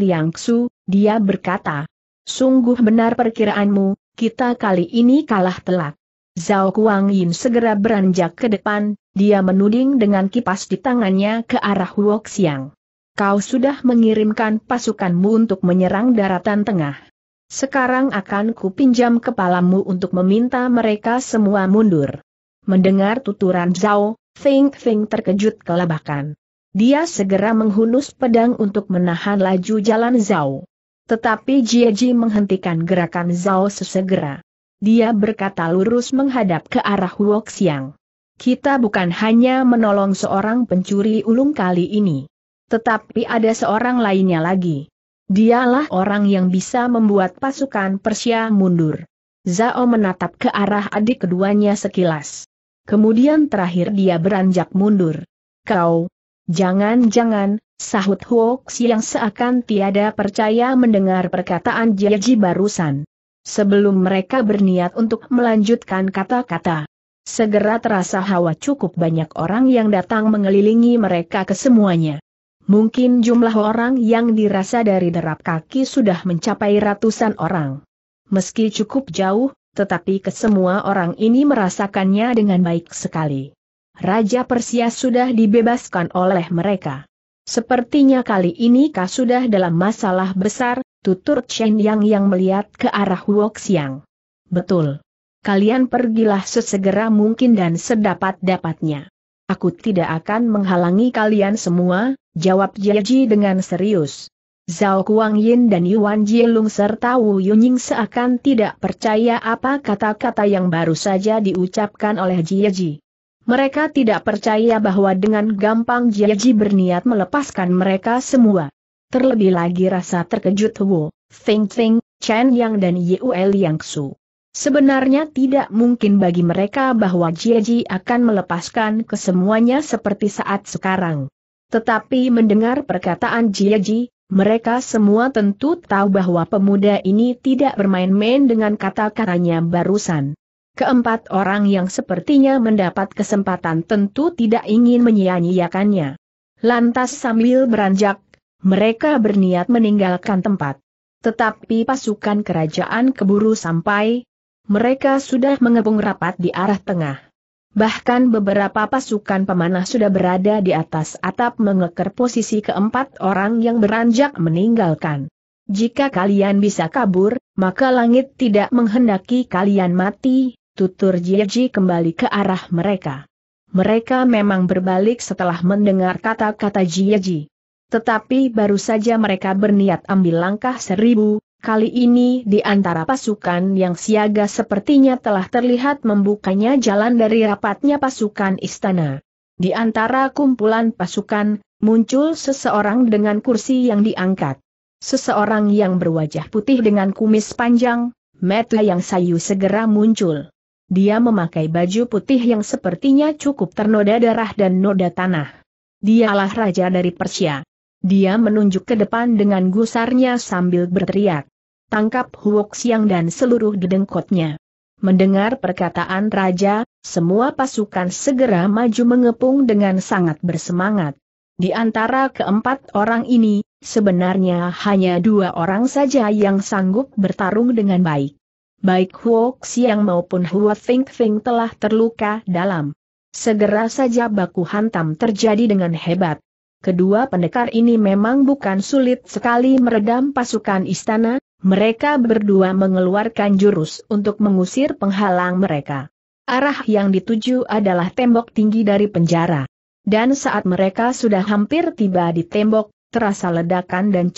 Yang Xu, dia berkata, Sungguh benar perkiraanmu, kita kali ini kalah telak. Zhao Kuang Yin segera beranjak ke depan, dia menuding dengan kipas di tangannya ke arah Huok Siang. Kau sudah mengirimkan pasukanmu untuk menyerang daratan tengah. Sekarang akan kupinjam kepalamu untuk meminta mereka semua mundur. Mendengar tuturan Zhao, Feng Feng terkejut kelabakan. Dia segera menghunus pedang untuk menahan laju jalan Zhao. Tetapi Jie Ji menghentikan gerakan Zhao sesegera. Dia berkata lurus menghadap ke arah Huok Siang. Kita bukan hanya menolong seorang pencuri ulung kali ini. Tetapi ada seorang lainnya lagi. Dialah orang yang bisa membuat pasukan Persia mundur. Zao menatap ke arah adik keduanya sekilas. Kemudian terakhir dia beranjak mundur. Kau, jangan-jangan, sahut Huok yang seakan tiada percaya mendengar perkataan Jiaji barusan sebelum mereka berniat untuk melanjutkan kata-kata. Segera terasa hawa cukup banyak orang yang datang mengelilingi mereka kesemuanya. Mungkin jumlah orang yang dirasa dari derap kaki sudah mencapai ratusan orang. Meski cukup jauh, tetapi kesemua orang ini merasakannya dengan baik sekali. Raja Persia sudah dibebaskan oleh mereka. Sepertinya kali ini kau sudah dalam masalah besar, tutur Chen Yang yang melihat ke arah Huok Siang. Betul. Kalian pergilah sesegera mungkin dan sedapat-dapatnya. Aku tidak akan menghalangi kalian semua, jawab Jiaji dengan serius. Zhao Kuang Yin dan Yuan Jielung serta Wu Yunying seakan tidak percaya apa kata-kata yang baru saja diucapkan oleh Jiaji. Mereka tidak percaya bahwa dengan gampang Jiaji berniat melepaskan mereka semua. Terlebih lagi rasa terkejut Wu, Feng Feng, Chen Yang dan Yuel Yang Su. Sebenarnya tidak mungkin bagi mereka bahwa Ji akan melepaskan kesemuanya seperti saat sekarang. Tetapi mendengar perkataan Ji, mereka semua tentu tahu bahwa pemuda ini tidak bermain-main dengan kata-katanya barusan. Keempat orang yang sepertinya mendapat kesempatan tentu tidak ingin menyia-nyiakannya. Lantas sambil beranjak mereka berniat meninggalkan tempat. Tetapi pasukan kerajaan keburu sampai, mereka sudah mengepung rapat di arah tengah. Bahkan beberapa pasukan pemanah sudah berada di atas atap mengeker posisi keempat orang yang beranjak meninggalkan. Jika kalian bisa kabur, maka langit tidak menghendaki kalian mati, tutur Jieji kembali ke arah mereka. Mereka memang berbalik setelah mendengar kata-kata -kata tetapi baru saja mereka berniat ambil langkah seribu, kali ini di antara pasukan yang siaga sepertinya telah terlihat membukanya jalan dari rapatnya pasukan istana. Di antara kumpulan pasukan, muncul seseorang dengan kursi yang diangkat. Seseorang yang berwajah putih dengan kumis panjang, mata yang sayu segera muncul. Dia memakai baju putih yang sepertinya cukup ternoda darah dan noda tanah. Dialah raja dari Persia. Dia menunjuk ke depan dengan gusarnya sambil berteriak. Tangkap Huok Siang dan seluruh dedengkotnya. Mendengar perkataan Raja, semua pasukan segera maju mengepung dengan sangat bersemangat. Di antara keempat orang ini, sebenarnya hanya dua orang saja yang sanggup bertarung dengan baik. Baik Huok Siang maupun Hua Feng Feng telah terluka dalam. Segera saja baku hantam terjadi dengan hebat. Kedua pendekar ini memang bukan sulit sekali meredam pasukan istana, mereka berdua mengeluarkan jurus untuk mengusir penghalang mereka. Arah yang dituju adalah tembok tinggi dari penjara. Dan saat mereka sudah hampir tiba di tembok, terasa ledakan dan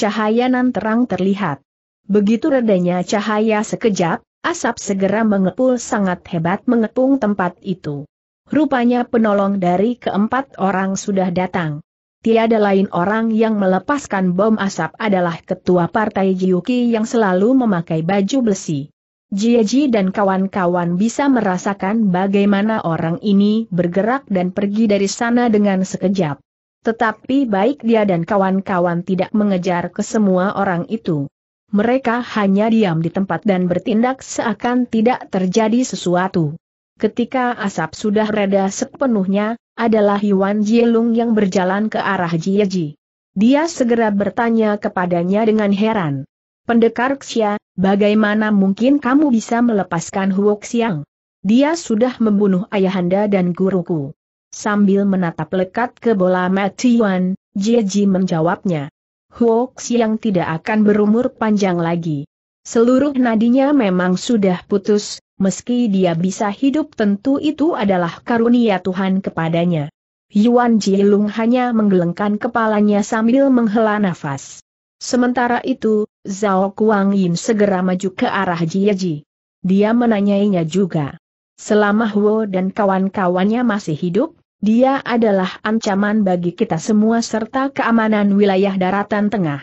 nan terang terlihat. Begitu redanya cahaya sekejap, asap segera mengepul sangat hebat mengepung tempat itu. Rupanya penolong dari keempat orang sudah datang. Tiada lain orang yang melepaskan bom asap adalah ketua partai Jiuki yang selalu memakai baju besi. Jiaji dan kawan-kawan bisa merasakan bagaimana orang ini bergerak dan pergi dari sana dengan sekejap. Tetapi baik dia dan kawan-kawan tidak mengejar ke semua orang itu. Mereka hanya diam di tempat dan bertindak seakan tidak terjadi sesuatu. Ketika asap sudah reda sepenuhnya, adalah Yuan Jielung yang berjalan ke arah Jieji. Dia segera bertanya kepadanya dengan heran. Pendekar Xia, bagaimana mungkin kamu bisa melepaskan Huok Xiang? Dia sudah membunuh ayahanda dan guruku. Sambil menatap lekat ke bola mati Yuan, Jieji menjawabnya. Huok Xiang tidak akan berumur panjang lagi. Seluruh nadinya memang sudah putus, meski dia bisa hidup tentu itu adalah karunia Tuhan kepadanya. Yuan Jilung hanya menggelengkan kepalanya sambil menghela nafas. Sementara itu, Zhao Kuang Yin segera maju ke arah Jie Dia menanyainya juga. Selama Huo dan kawan-kawannya masih hidup, dia adalah ancaman bagi kita semua serta keamanan wilayah daratan tengah.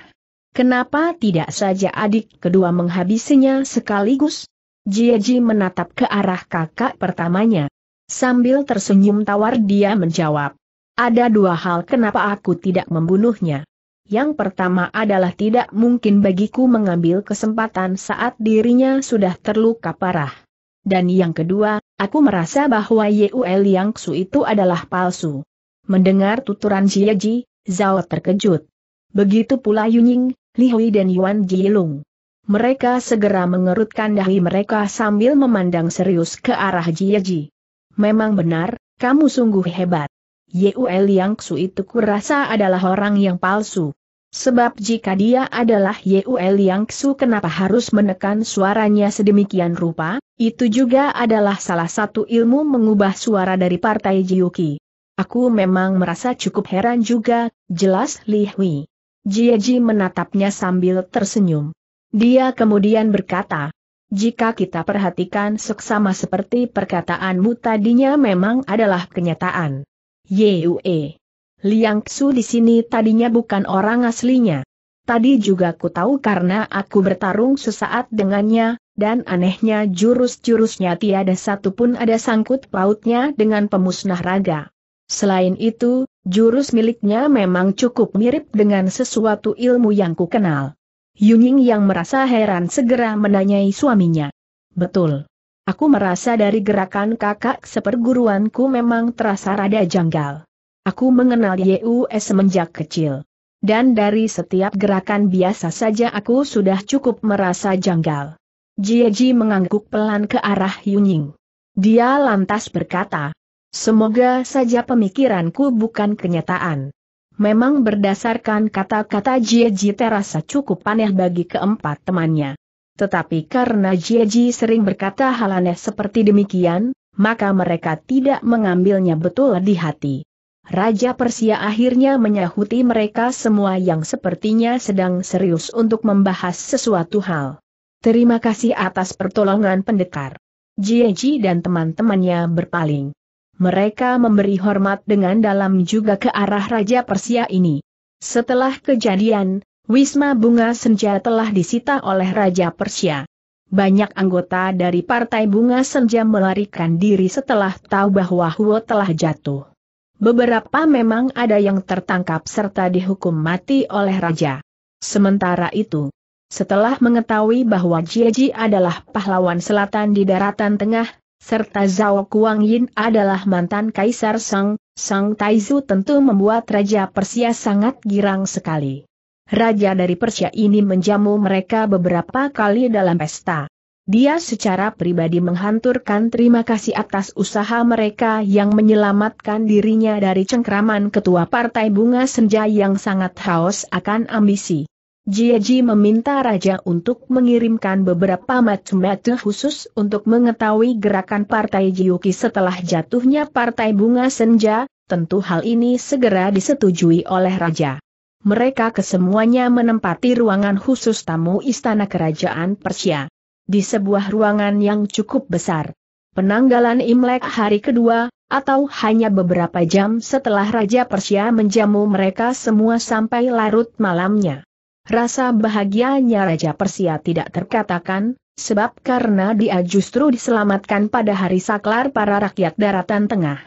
Kenapa tidak saja adik kedua menghabisinya sekaligus? Jieji menatap ke arah kakak pertamanya. Sambil tersenyum tawar dia menjawab. Ada dua hal kenapa aku tidak membunuhnya. Yang pertama adalah tidak mungkin bagiku mengambil kesempatan saat dirinya sudah terluka parah. Dan yang kedua, aku merasa bahwa Yuel Yang Su itu adalah palsu. Mendengar tuturan Jieji, Zhao terkejut. Begitu pula Yunying, Li Hui dan Yuan Jilung. Mereka segera mengerutkan dahi mereka sambil memandang serius ke arah Jieji. Memang benar, kamu sungguh hebat. Yeuel Yang Su itu kurasa adalah orang yang palsu. Sebab jika dia adalah Yeuel Yang Su kenapa harus menekan suaranya sedemikian rupa, itu juga adalah salah satu ilmu mengubah suara dari partai Jiuki. Aku memang merasa cukup heran juga, jelas Li Hui. Jieji menatapnya sambil tersenyum. Dia kemudian berkata, jika kita perhatikan seksama seperti perkataanmu tadinya memang adalah kenyataan. Yue. Liang Xu di sini tadinya bukan orang aslinya. Tadi juga ku tahu karena aku bertarung sesaat dengannya, dan anehnya jurus-jurusnya tiada satu pun ada sangkut pautnya dengan pemusnah raga. Selain itu, jurus miliknya memang cukup mirip dengan sesuatu ilmu yang ku kenal. Yuning yang merasa heran segera menanyai suaminya. Betul. Aku merasa dari gerakan kakak seperguruanku memang terasa rada janggal. Aku mengenal YUS semenjak kecil. Dan dari setiap gerakan biasa saja aku sudah cukup merasa janggal. Jieji mengangguk pelan ke arah Yuning. Dia lantas berkata, Semoga saja pemikiranku bukan kenyataan. Memang berdasarkan kata-kata Jieji terasa cukup aneh bagi keempat temannya. Tetapi karena Jieji sering berkata hal aneh seperti demikian, maka mereka tidak mengambilnya betul di hati. Raja Persia akhirnya menyahuti mereka semua yang sepertinya sedang serius untuk membahas sesuatu hal. Terima kasih atas pertolongan pendekar. Jieji dan teman-temannya berpaling mereka memberi hormat dengan dalam juga ke arah Raja Persia ini. Setelah kejadian, Wisma Bunga Senja telah disita oleh Raja Persia. Banyak anggota dari Partai Bunga Senja melarikan diri setelah tahu bahwa Huo telah jatuh. Beberapa memang ada yang tertangkap serta dihukum mati oleh Raja. Sementara itu, setelah mengetahui bahwa Jieji adalah pahlawan selatan di daratan tengah, serta Zhao Kuang Yin adalah mantan Kaisar Sang, Sang Taizu tentu membuat Raja Persia sangat girang sekali. Raja dari Persia ini menjamu mereka beberapa kali dalam pesta. Dia secara pribadi menghanturkan terima kasih atas usaha mereka yang menyelamatkan dirinya dari cengkraman ketua Partai Bunga Senja yang sangat haus akan ambisi. Jieji meminta raja untuk mengirimkan beberapa macam khusus untuk mengetahui gerakan partai Jiuki setelah jatuhnya partai bunga senja, tentu hal ini segera disetujui oleh raja. Mereka kesemuanya menempati ruangan khusus tamu istana kerajaan Persia. Di sebuah ruangan yang cukup besar. Penanggalan Imlek hari kedua, atau hanya beberapa jam setelah Raja Persia menjamu mereka semua sampai larut malamnya. Rasa bahagianya Raja Persia tidak terkatakan, sebab karena dia justru diselamatkan pada hari saklar para rakyat daratan tengah.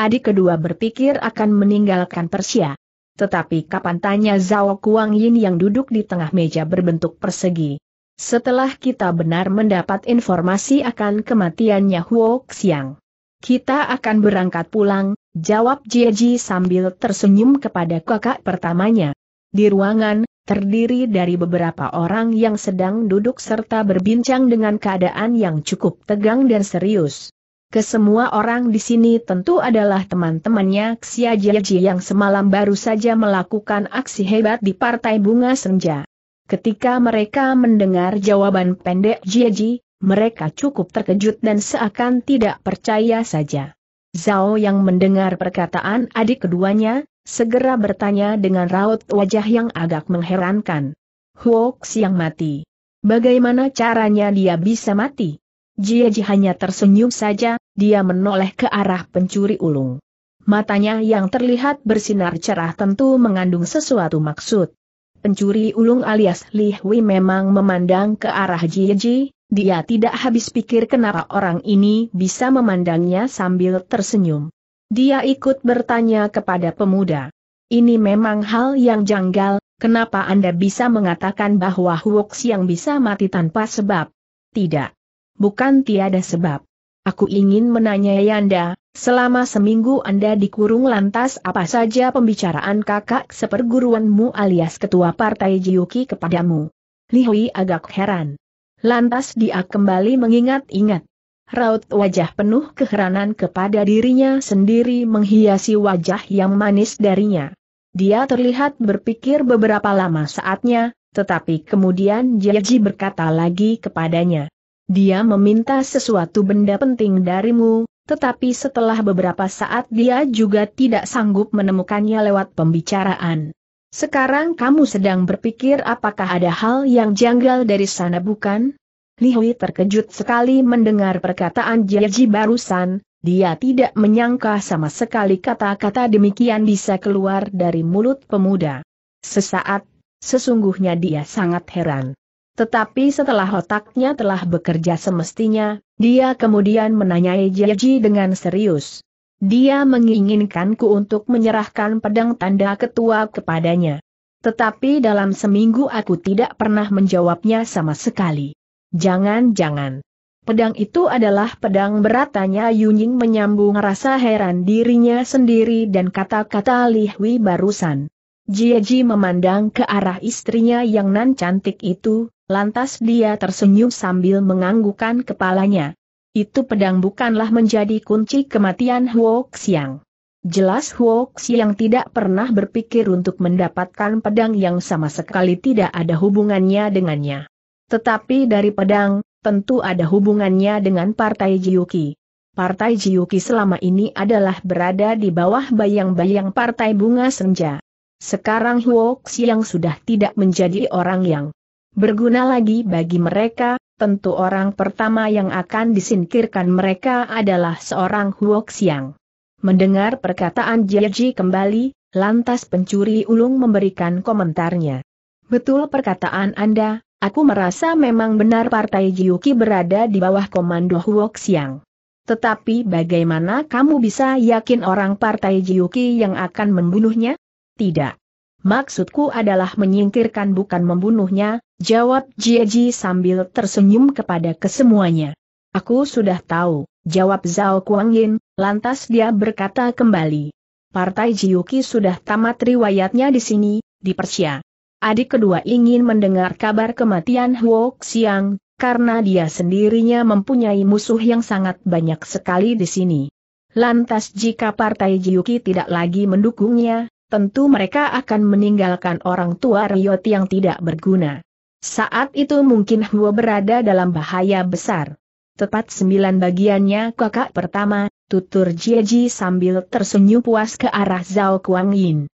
Adik kedua berpikir akan meninggalkan Persia. Tetapi kapan tanya Zhao Kuang Yin yang duduk di tengah meja berbentuk persegi. Setelah kita benar mendapat informasi akan kematiannya Huo Xiang. Kita akan berangkat pulang, jawab Jieji sambil tersenyum kepada kakak pertamanya. Di ruangan, terdiri dari beberapa orang yang sedang duduk serta berbincang dengan keadaan yang cukup tegang dan serius. Kesemua orang di sini tentu adalah teman-temannya Xia Jiaji yang semalam baru saja melakukan aksi hebat di Partai Bunga Senja. Ketika mereka mendengar jawaban pendek Jiaji, mereka cukup terkejut dan seakan tidak percaya saja. Zhao yang mendengar perkataan adik keduanya, Segera bertanya dengan raut wajah yang agak mengherankan. Huoks yang mati. Bagaimana caranya dia bisa mati? Jia Ji hanya tersenyum saja, dia menoleh ke arah pencuri ulung. Matanya yang terlihat bersinar cerah tentu mengandung sesuatu maksud. Pencuri ulung alias Li Hui memang memandang ke arah Jie Ji, dia tidak habis pikir kenapa orang ini bisa memandangnya sambil tersenyum. Dia ikut bertanya kepada pemuda. Ini memang hal yang janggal, kenapa Anda bisa mengatakan bahwa Huox yang bisa mati tanpa sebab? Tidak. Bukan tiada sebab. Aku ingin menanyai Anda, selama seminggu Anda dikurung lantas apa saja pembicaraan kakak seperguruanmu alias ketua partai Jiuki kepadamu? Lihui agak heran. Lantas dia kembali mengingat-ingat. Raut wajah penuh keheranan kepada dirinya sendiri menghiasi wajah yang manis darinya. Dia terlihat berpikir beberapa lama saatnya, tetapi kemudian Jaji berkata lagi kepadanya. Dia meminta sesuatu benda penting darimu, tetapi setelah beberapa saat dia juga tidak sanggup menemukannya lewat pembicaraan. Sekarang kamu sedang berpikir apakah ada hal yang janggal dari sana bukan? Li Hui terkejut sekali mendengar perkataan Jaji barusan, dia tidak menyangka sama sekali kata-kata demikian bisa keluar dari mulut pemuda. Sesaat, sesungguhnya dia sangat heran. Tetapi setelah otaknya telah bekerja semestinya, dia kemudian menanyai Jaji dengan serius. Dia menginginkanku untuk menyerahkan pedang tanda ketua kepadanya. Tetapi dalam seminggu aku tidak pernah menjawabnya sama sekali. Jangan-jangan. Pedang itu adalah pedang beratanya Yunying menyambung rasa heran dirinya sendiri dan kata-kata Li Hui barusan. Jieji memandang ke arah istrinya yang nan cantik itu, lantas dia tersenyum sambil menganggukan kepalanya. Itu pedang bukanlah menjadi kunci kematian Huo Xiang. Jelas Huo Xiang tidak pernah berpikir untuk mendapatkan pedang yang sama sekali tidak ada hubungannya dengannya. Tetapi dari pedang, tentu ada hubungannya dengan Partai Jiuki. Partai Jiuki selama ini adalah berada di bawah bayang-bayang Partai Bunga Senja. Sekarang Huox yang sudah tidak menjadi orang yang berguna lagi bagi mereka, tentu orang pertama yang akan disingkirkan mereka adalah seorang Huox yang. Mendengar perkataan Jaji kembali, lantas pencuri ulung memberikan komentarnya. Betul perkataan Anda, Aku merasa memang benar partai Jiuki berada di bawah komando Huok Xiang. Tetapi bagaimana kamu bisa yakin orang partai Jiuki yang akan membunuhnya? Tidak. Maksudku adalah menyingkirkan bukan membunuhnya, jawab Jieji sambil tersenyum kepada kesemuanya. Aku sudah tahu, jawab Zhao Kuangyin, lantas dia berkata kembali. Partai Jiuki sudah tamat riwayatnya di sini, di Persia. Adik kedua ingin mendengar kabar kematian Huo Xiang, karena dia sendirinya mempunyai musuh yang sangat banyak sekali di sini. Lantas jika partai Jiuki tidak lagi mendukungnya, tentu mereka akan meninggalkan orang tua Riot yang tidak berguna. Saat itu mungkin Huo berada dalam bahaya besar. Tepat sembilan bagiannya kakak pertama, tutur Jieji sambil tersenyum puas ke arah Zhao Kuang Yin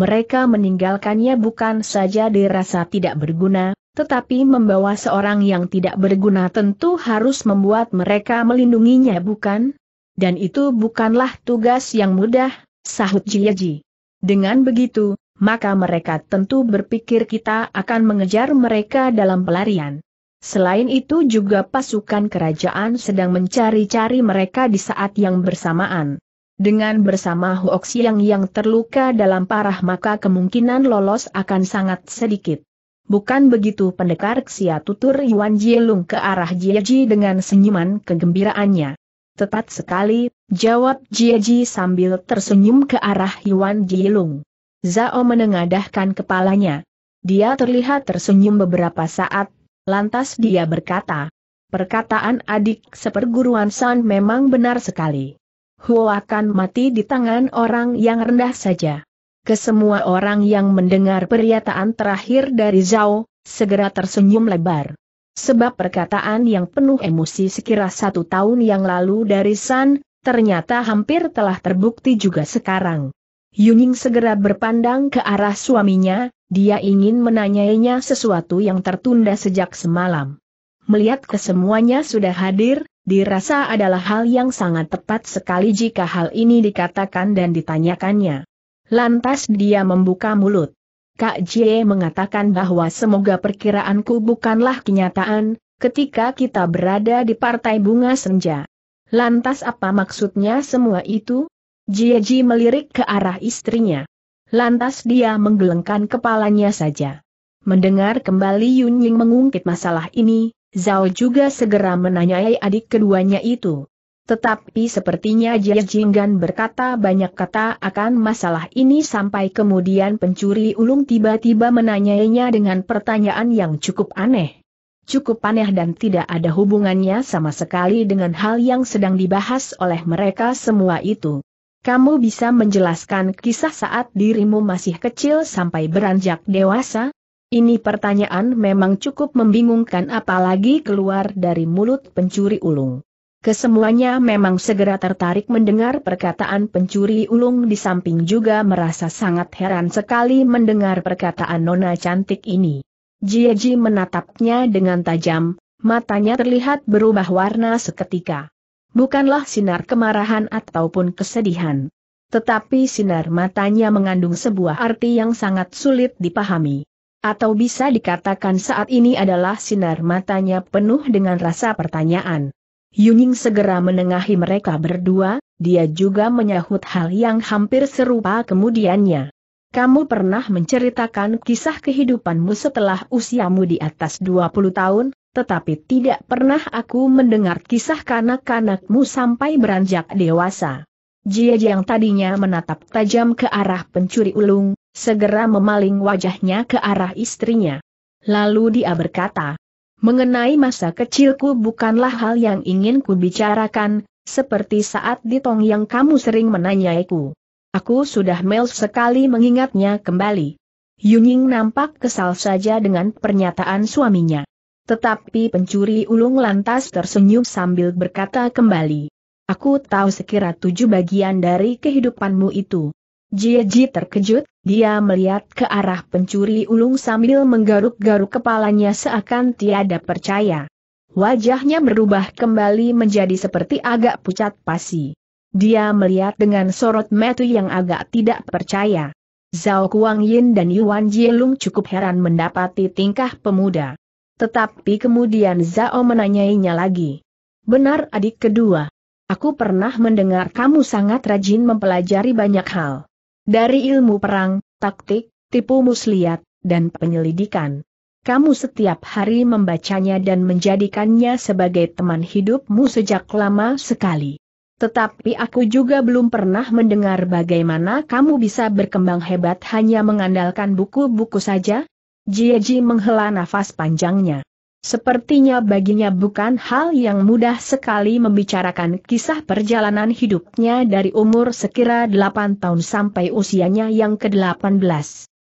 mereka meninggalkannya bukan saja dirasa tidak berguna, tetapi membawa seorang yang tidak berguna tentu harus membuat mereka melindunginya bukan? Dan itu bukanlah tugas yang mudah, sahut Jiyaji. Dengan begitu, maka mereka tentu berpikir kita akan mengejar mereka dalam pelarian. Selain itu juga pasukan kerajaan sedang mencari-cari mereka di saat yang bersamaan. Dengan bersama Huok Siang yang terluka dalam parah maka kemungkinan lolos akan sangat sedikit. Bukan begitu pendekar Xia tutur Yuan Jielung ke arah Jieji dengan senyuman kegembiraannya. Tepat sekali, jawab Jieji sambil tersenyum ke arah Yuan Jielung. Zhao menengadahkan kepalanya. Dia terlihat tersenyum beberapa saat, lantas dia berkata, Perkataan adik seperguruan San memang benar sekali. Huo akan mati di tangan orang yang rendah saja. Kesemua orang yang mendengar pernyataan terakhir dari Zhao, segera tersenyum lebar. Sebab perkataan yang penuh emosi sekira satu tahun yang lalu dari San, ternyata hampir telah terbukti juga sekarang. Yuning segera berpandang ke arah suaminya, dia ingin menanyainya sesuatu yang tertunda sejak semalam. Melihat kesemuanya sudah hadir, dirasa adalah hal yang sangat tepat sekali jika hal ini dikatakan dan ditanyakannya. Lantas dia membuka mulut. Kak Jie mengatakan bahwa semoga perkiraanku bukanlah kenyataan, ketika kita berada di Partai Bunga Senja. Lantas apa maksudnya semua itu? Jie Ji melirik ke arah istrinya. Lantas dia menggelengkan kepalanya saja. Mendengar kembali Yun Ying mengungkit masalah ini, Zhao juga segera menanyai adik keduanya itu. Tetapi sepertinya Jia Jinggan berkata banyak kata akan masalah ini sampai kemudian pencuri ulung tiba-tiba menanyainya dengan pertanyaan yang cukup aneh cukup aneh dan tidak ada hubungannya sama sekali dengan hal yang sedang dibahas oleh mereka semua itu. Kamu bisa menjelaskan kisah saat dirimu masih kecil sampai beranjak dewasa? Ini pertanyaan memang cukup membingungkan apalagi keluar dari mulut pencuri ulung. Kesemuanya memang segera tertarik mendengar perkataan pencuri ulung di samping juga merasa sangat heran sekali mendengar perkataan nona cantik ini. Jieji menatapnya dengan tajam, matanya terlihat berubah warna seketika. Bukanlah sinar kemarahan ataupun kesedihan. Tetapi sinar matanya mengandung sebuah arti yang sangat sulit dipahami atau bisa dikatakan saat ini adalah sinar matanya penuh dengan rasa pertanyaan. Yuning segera menengahi mereka berdua, dia juga menyahut hal yang hampir serupa kemudiannya. Kamu pernah menceritakan kisah kehidupanmu setelah usiamu di atas 20 tahun, tetapi tidak pernah aku mendengar kisah kanak-kanakmu sampai beranjak dewasa. Jia yang tadinya menatap tajam ke arah pencuri ulung, segera memaling wajahnya ke arah istrinya. Lalu dia berkata, Mengenai masa kecilku bukanlah hal yang ingin ku bicarakan, seperti saat di tong yang kamu sering menanyaiku. Aku sudah mel sekali mengingatnya kembali. Yunying nampak kesal saja dengan pernyataan suaminya. Tetapi pencuri ulung lantas tersenyum sambil berkata kembali. Aku tahu sekira tujuh bagian dari kehidupanmu itu. Jieji terkejut, dia melihat ke arah pencuri ulung sambil menggaruk-garuk kepalanya seakan tiada percaya. Wajahnya berubah kembali menjadi seperti agak pucat pasi. Dia melihat dengan sorot metu yang agak tidak percaya. Zhao Kuang Yin dan Yuan Jielung cukup heran mendapati tingkah pemuda. Tetapi kemudian Zhao menanyainya lagi. Benar adik kedua. Aku pernah mendengar kamu sangat rajin mempelajari banyak hal. Dari ilmu perang, taktik, tipu muslihat, dan penyelidikan. Kamu setiap hari membacanya dan menjadikannya sebagai teman hidupmu sejak lama sekali. Tetapi aku juga belum pernah mendengar bagaimana kamu bisa berkembang hebat hanya mengandalkan buku-buku saja. Jieji menghela nafas panjangnya. Sepertinya baginya bukan hal yang mudah sekali membicarakan kisah perjalanan hidupnya dari umur sekira 8 tahun sampai usianya yang ke-18.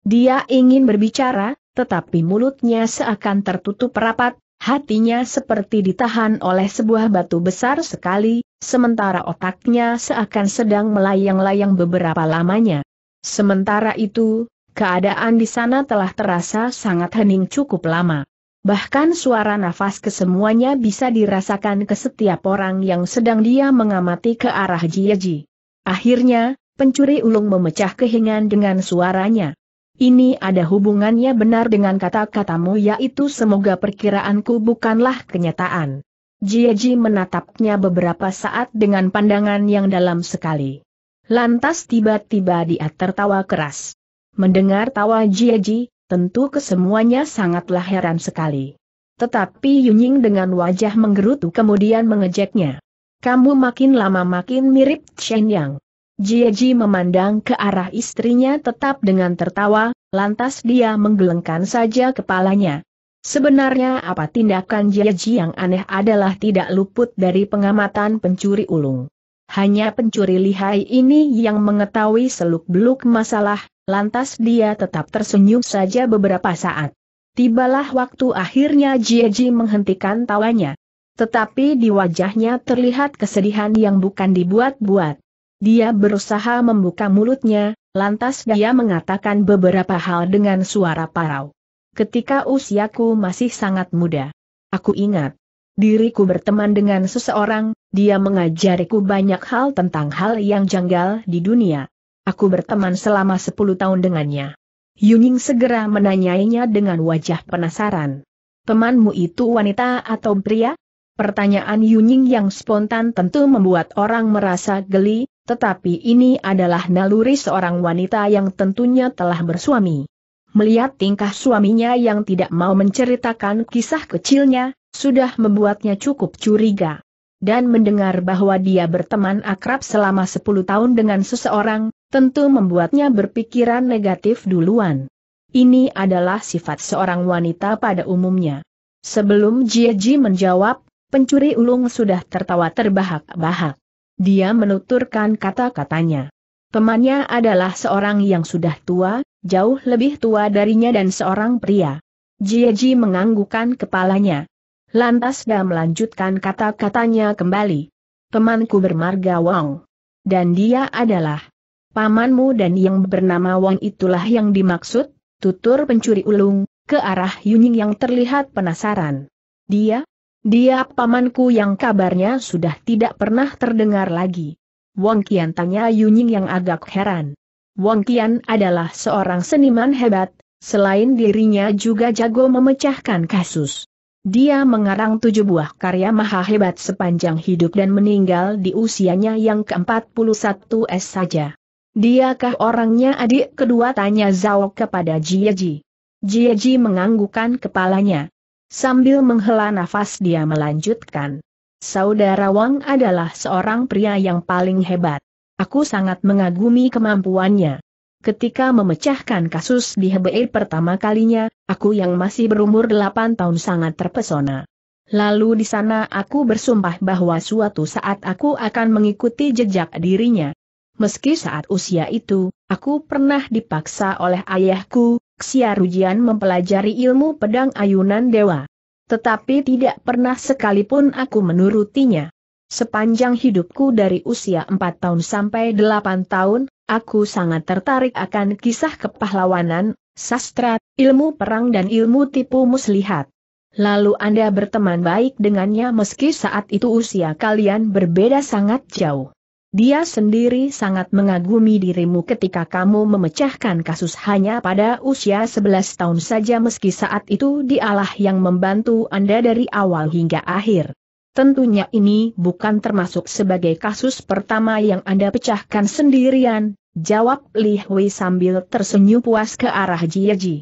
Dia ingin berbicara, tetapi mulutnya seakan tertutup rapat, hatinya seperti ditahan oleh sebuah batu besar sekali, sementara otaknya seakan sedang melayang-layang beberapa lamanya. Sementara itu, keadaan di sana telah terasa sangat hening cukup lama. Bahkan suara nafas kesemuanya bisa dirasakan ke setiap orang yang sedang dia mengamati ke arah Jieji. Akhirnya, pencuri ulung memecah keheningan dengan suaranya. Ini ada hubungannya benar dengan kata-katamu yaitu semoga perkiraanku bukanlah kenyataan. Jieji menatapnya beberapa saat dengan pandangan yang dalam sekali. Lantas tiba-tiba dia tertawa keras. Mendengar tawa Jieji, Tentu kesemuanya sangatlah heran sekali. Tetapi Yunying dengan wajah menggerutu kemudian mengejeknya. Kamu makin lama makin mirip Chen Yang. Jieji memandang ke arah istrinya tetap dengan tertawa, lantas dia menggelengkan saja kepalanya. Sebenarnya apa tindakan Jieji yang aneh adalah tidak luput dari pengamatan pencuri ulung. Hanya pencuri lihai ini yang mengetahui seluk-beluk masalah, lantas dia tetap tersenyum saja beberapa saat. Tibalah waktu akhirnya Jieji menghentikan tawanya. Tetapi di wajahnya terlihat kesedihan yang bukan dibuat-buat. Dia berusaha membuka mulutnya, lantas dia mengatakan beberapa hal dengan suara parau. Ketika usiaku masih sangat muda. Aku ingat diriku berteman dengan seseorang, dia mengajariku banyak hal tentang hal yang janggal di dunia. Aku berteman selama 10 tahun dengannya. Yuning segera menanyainya dengan wajah penasaran. Temanmu itu wanita atau pria? Pertanyaan Yuning yang spontan tentu membuat orang merasa geli, tetapi ini adalah naluri seorang wanita yang tentunya telah bersuami. Melihat tingkah suaminya yang tidak mau menceritakan kisah kecilnya, sudah membuatnya cukup curiga. Dan mendengar bahwa dia berteman akrab selama 10 tahun dengan seseorang, tentu membuatnya berpikiran negatif duluan. Ini adalah sifat seorang wanita pada umumnya. Sebelum Jieji menjawab, pencuri ulung sudah tertawa terbahak-bahak. Dia menuturkan kata-katanya. Temannya adalah seorang yang sudah tua, jauh lebih tua darinya dan seorang pria. Jieji menganggukkan kepalanya. Lantas dia melanjutkan kata-katanya kembali. Temanku bermarga Wang. Dan dia adalah pamanmu dan yang bernama Wang itulah yang dimaksud, tutur pencuri ulung, ke arah Yuning yang terlihat penasaran. Dia? Dia pamanku yang kabarnya sudah tidak pernah terdengar lagi. Wang Qian tanya Yuning yang agak heran. Wang Qian adalah seorang seniman hebat, selain dirinya juga jago memecahkan kasus. Dia mengarang tujuh buah karya maha hebat sepanjang hidup dan meninggal di usianya yang ke-41 S saja. Diakah orangnya adik kedua tanya Zhao kepada Jieji. Jieji menganggukkan kepalanya. Sambil menghela nafas dia melanjutkan. Saudara Wang adalah seorang pria yang paling hebat. Aku sangat mengagumi kemampuannya. Ketika memecahkan kasus di HBI pertama kalinya, aku yang masih berumur 8 tahun sangat terpesona. Lalu di sana aku bersumpah bahwa suatu saat aku akan mengikuti jejak dirinya. Meski saat usia itu, aku pernah dipaksa oleh ayahku, Xiarujian mempelajari ilmu pedang ayunan dewa. Tetapi tidak pernah sekalipun aku menurutinya. Sepanjang hidupku dari usia 4 tahun sampai 8 tahun, Aku sangat tertarik akan kisah kepahlawanan, sastra, ilmu perang dan ilmu tipu muslihat. Lalu Anda berteman baik dengannya meski saat itu usia kalian berbeda sangat jauh. Dia sendiri sangat mengagumi dirimu ketika kamu memecahkan kasus hanya pada usia 11 tahun saja meski saat itu dialah yang membantu Anda dari awal hingga akhir. Tentunya ini bukan termasuk sebagai kasus pertama yang Anda pecahkan sendirian, Jawab Li Hui sambil tersenyum puas ke arah Jie Ji.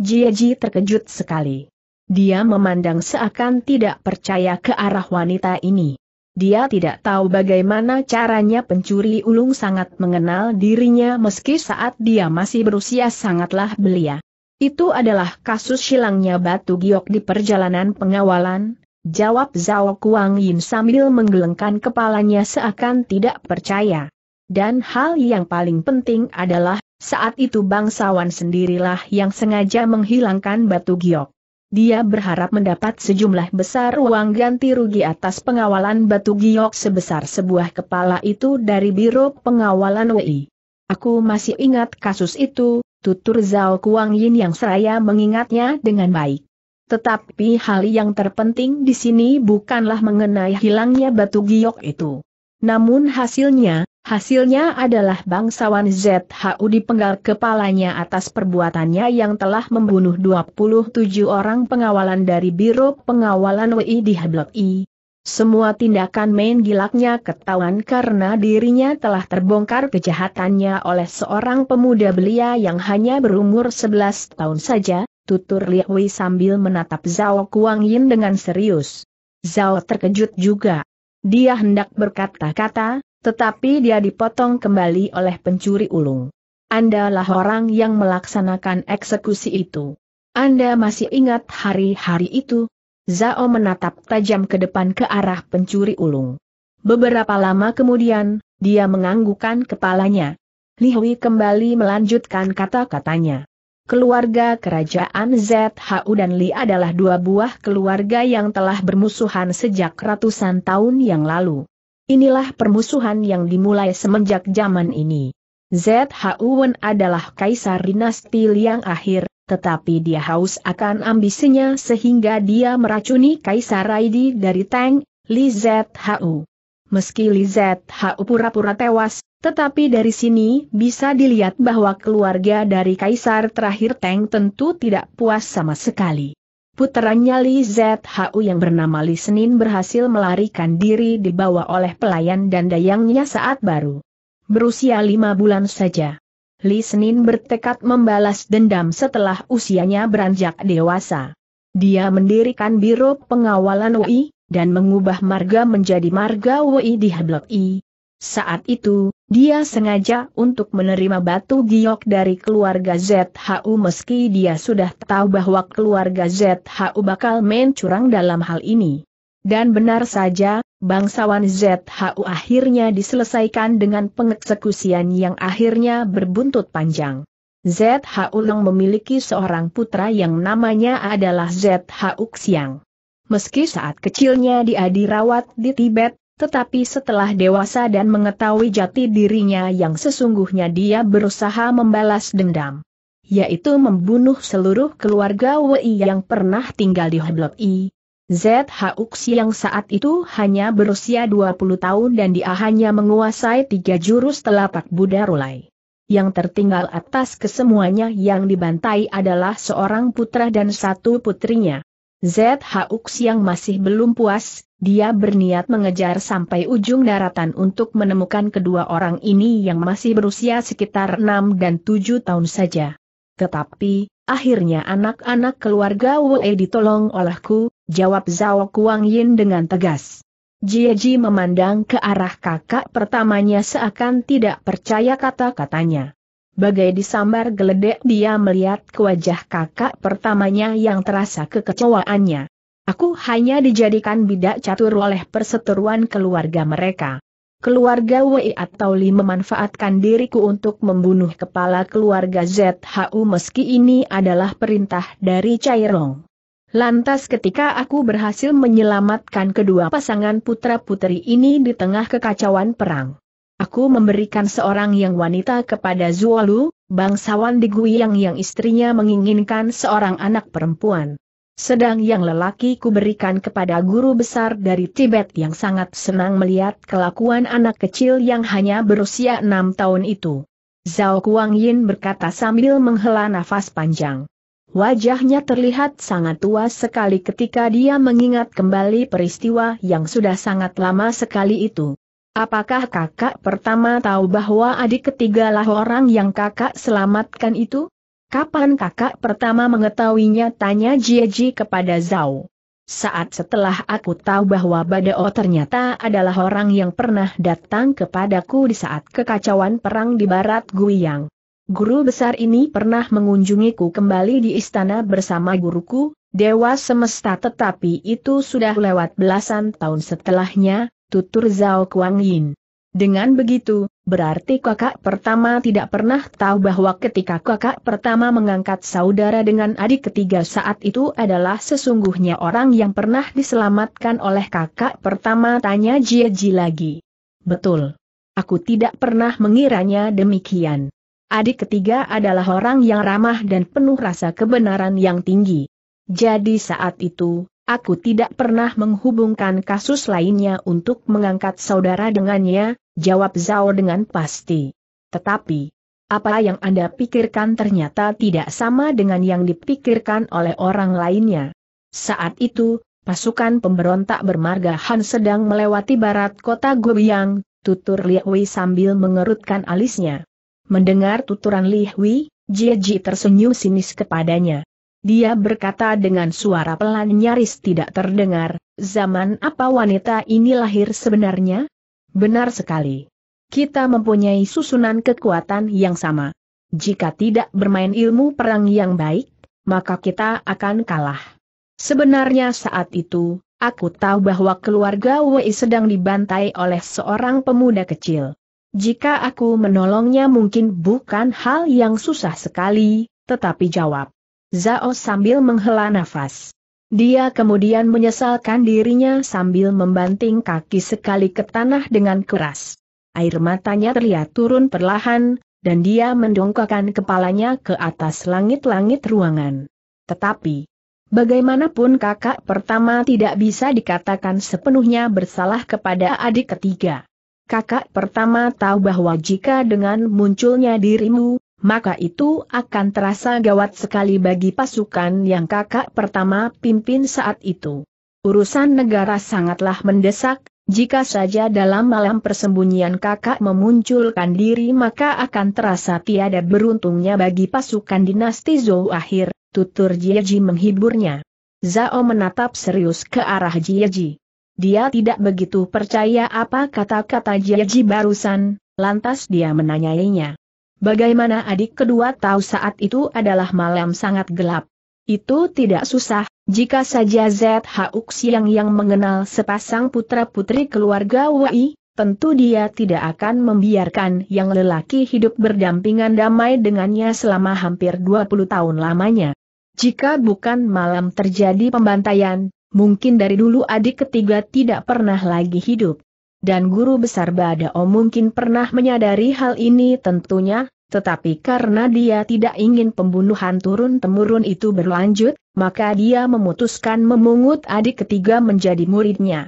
Jie Ji terkejut sekali. Dia memandang seakan tidak percaya ke arah wanita ini. Dia tidak tahu bagaimana caranya pencuri ulung sangat mengenal dirinya meski saat dia masih berusia sangatlah belia. Itu adalah kasus hilangnya batu giok di perjalanan pengawalan, jawab Zhao Kuang Yin sambil menggelengkan kepalanya seakan tidak percaya. Dan hal yang paling penting adalah, saat itu bangsawan sendirilah yang sengaja menghilangkan batu giok. Dia berharap mendapat sejumlah besar uang ganti rugi atas pengawalan batu giok sebesar sebuah kepala itu dari Biro Pengawalan WI. Aku masih ingat kasus itu, tutur Zhao Kuang Yin yang seraya mengingatnya dengan baik. Tetapi hal yang terpenting di sini bukanlah mengenai hilangnya batu giok itu. Namun hasilnya, Hasilnya adalah bangsawan ZHU dipenggal kepalanya atas perbuatannya yang telah membunuh 27 orang pengawalan dari Biro Pengawalan WI di Hablok I. Semua tindakan main gilaknya ketahuan karena dirinya telah terbongkar kejahatannya oleh seorang pemuda belia yang hanya berumur 11 tahun saja, tutur Lihui sambil menatap Zhao Kuang Yin dengan serius. Zhao terkejut juga. Dia hendak berkata-kata, tetapi dia dipotong kembali oleh pencuri ulung. Andalah orang yang melaksanakan eksekusi itu. Anda masih ingat hari-hari itu? Zao menatap tajam ke depan ke arah pencuri ulung. Beberapa lama kemudian, dia menganggukkan kepalanya. Lihui kembali melanjutkan kata-katanya. Keluarga kerajaan ZHU dan Li adalah dua buah keluarga yang telah bermusuhan sejak ratusan tahun yang lalu. Inilah permusuhan yang dimulai semenjak zaman ini. Wen adalah kaisar dinasti Liang akhir, tetapi dia haus akan ambisinya sehingga dia meracuni kaisar Raidi dari Tang, Li Zhu. Meski Li Zhu pura-pura tewas, tetapi dari sini bisa dilihat bahwa keluarga dari kaisar terakhir Tang tentu tidak puas sama sekali. Puteranya Li Zhu yang bernama Li Senin berhasil melarikan diri dibawa oleh pelayan dan dayangnya saat baru. Berusia lima bulan saja. Li Senin bertekad membalas dendam setelah usianya beranjak dewasa. Dia mendirikan Biro Pengawalan Wei, dan mengubah marga menjadi marga Wei di Hablok I, saat itu, dia sengaja untuk menerima batu giok dari keluarga ZHU meski dia sudah tahu bahwa keluarga ZHU bakal main curang dalam hal ini. Dan benar saja, bangsawan ZHU akhirnya diselesaikan dengan pengeksekusian yang akhirnya berbuntut panjang. ZHU Long memiliki seorang putra yang namanya adalah ZHU Xiang. Meski saat kecilnya dia dirawat di Tibet, tetapi setelah dewasa dan mengetahui jati dirinya yang sesungguhnya dia berusaha membalas dendam. Yaitu membunuh seluruh keluarga Wei yang pernah tinggal di Heblok I. ZHUX yang saat itu hanya berusia 20 tahun dan dia hanya menguasai tiga jurus telapak Buddha Rulai. Yang tertinggal atas kesemuanya yang dibantai adalah seorang putra dan satu putrinya. ZHUX yang masih belum puas, dia berniat mengejar sampai ujung daratan untuk menemukan kedua orang ini yang masih berusia sekitar 6 dan 7 tahun saja. Tetapi, akhirnya anak-anak keluarga Wei ditolong olehku, jawab Zhao Kuang Yin dengan tegas. Jieji memandang ke arah kakak pertamanya seakan tidak percaya kata-katanya. Bagai disambar geledek dia melihat ke wajah kakak pertamanya yang terasa kekecewaannya. Aku hanya dijadikan bidak catur oleh perseteruan keluarga mereka. Keluarga Wei atau Li memanfaatkan diriku untuk membunuh kepala keluarga ZHU meski ini adalah perintah dari Cairong. Lantas ketika aku berhasil menyelamatkan kedua pasangan putra-putri ini di tengah kekacauan perang. Aku memberikan seorang yang wanita kepada Zuolu, bangsawan di Guiyang yang istrinya menginginkan seorang anak perempuan. Sedang yang lelaki ku berikan kepada guru besar dari Tibet yang sangat senang melihat kelakuan anak kecil yang hanya berusia enam tahun itu. Zhao Kuang berkata sambil menghela nafas panjang. Wajahnya terlihat sangat tua sekali ketika dia mengingat kembali peristiwa yang sudah sangat lama sekali itu. Apakah kakak pertama tahu bahwa adik ketigalah orang yang kakak selamatkan itu? Kapan kakak pertama mengetahuinya? Tanya Jieji kepada Zhao. Saat setelah aku tahu bahwa Badao ternyata adalah orang yang pernah datang kepadaku di saat kekacauan perang di barat Guiyang. Guru besar ini pernah mengunjungiku kembali di istana bersama guruku, Dewa Semesta tetapi itu sudah lewat belasan tahun setelahnya, tutur Zhao Kuang Yin. Dengan begitu, berarti kakak pertama tidak pernah tahu bahwa ketika kakak pertama mengangkat saudara dengan adik ketiga saat itu adalah sesungguhnya orang yang pernah diselamatkan oleh kakak pertama tanya Jie Ji lagi. Betul. Aku tidak pernah mengiranya demikian. Adik ketiga adalah orang yang ramah dan penuh rasa kebenaran yang tinggi. Jadi saat itu, Aku tidak pernah menghubungkan kasus lainnya untuk mengangkat saudara dengannya, jawab Zhao dengan pasti. Tetapi, apa yang Anda pikirkan ternyata tidak sama dengan yang dipikirkan oleh orang lainnya. Saat itu, pasukan pemberontak bermarga Han sedang melewati barat kota Gobiang, tutur Li Hui sambil mengerutkan alisnya. Mendengar tuturan Li Hui, Jie Ji tersenyum sinis kepadanya. Dia berkata dengan suara pelan nyaris tidak terdengar, zaman apa wanita ini lahir sebenarnya? Benar sekali. Kita mempunyai susunan kekuatan yang sama. Jika tidak bermain ilmu perang yang baik, maka kita akan kalah. Sebenarnya saat itu, aku tahu bahwa keluarga Wei sedang dibantai oleh seorang pemuda kecil. Jika aku menolongnya mungkin bukan hal yang susah sekali, tetapi jawab. Zao sambil menghela nafas. Dia kemudian menyesalkan dirinya sambil membanting kaki sekali ke tanah dengan keras. Air matanya terlihat turun perlahan, dan dia mendongkakkan kepalanya ke atas langit-langit ruangan. Tetapi, bagaimanapun kakak pertama tidak bisa dikatakan sepenuhnya bersalah kepada adik ketiga. Kakak pertama tahu bahwa jika dengan munculnya dirimu, maka itu akan terasa gawat sekali bagi pasukan yang kakak pertama pimpin saat itu. Urusan negara sangatlah mendesak, jika saja dalam malam persembunyian kakak memunculkan diri maka akan terasa tiada beruntungnya bagi pasukan dinasti Zhou akhir, tutur Jieji menghiburnya. Zhao menatap serius ke arah Jieji. Dia tidak begitu percaya apa kata-kata Jieji barusan, lantas dia menanyainya. Bagaimana adik kedua tahu saat itu adalah malam sangat gelap. Itu tidak susah, jika saja ZH Uxiang yang mengenal sepasang putra-putri keluarga Wei, tentu dia tidak akan membiarkan yang lelaki hidup berdampingan damai dengannya selama hampir 20 tahun lamanya. Jika bukan malam terjadi pembantaian, mungkin dari dulu adik ketiga tidak pernah lagi hidup. Dan guru besar Badao mungkin pernah menyadari hal ini tentunya, tetapi karena dia tidak ingin pembunuhan turun-temurun itu berlanjut, maka dia memutuskan memungut adik ketiga menjadi muridnya.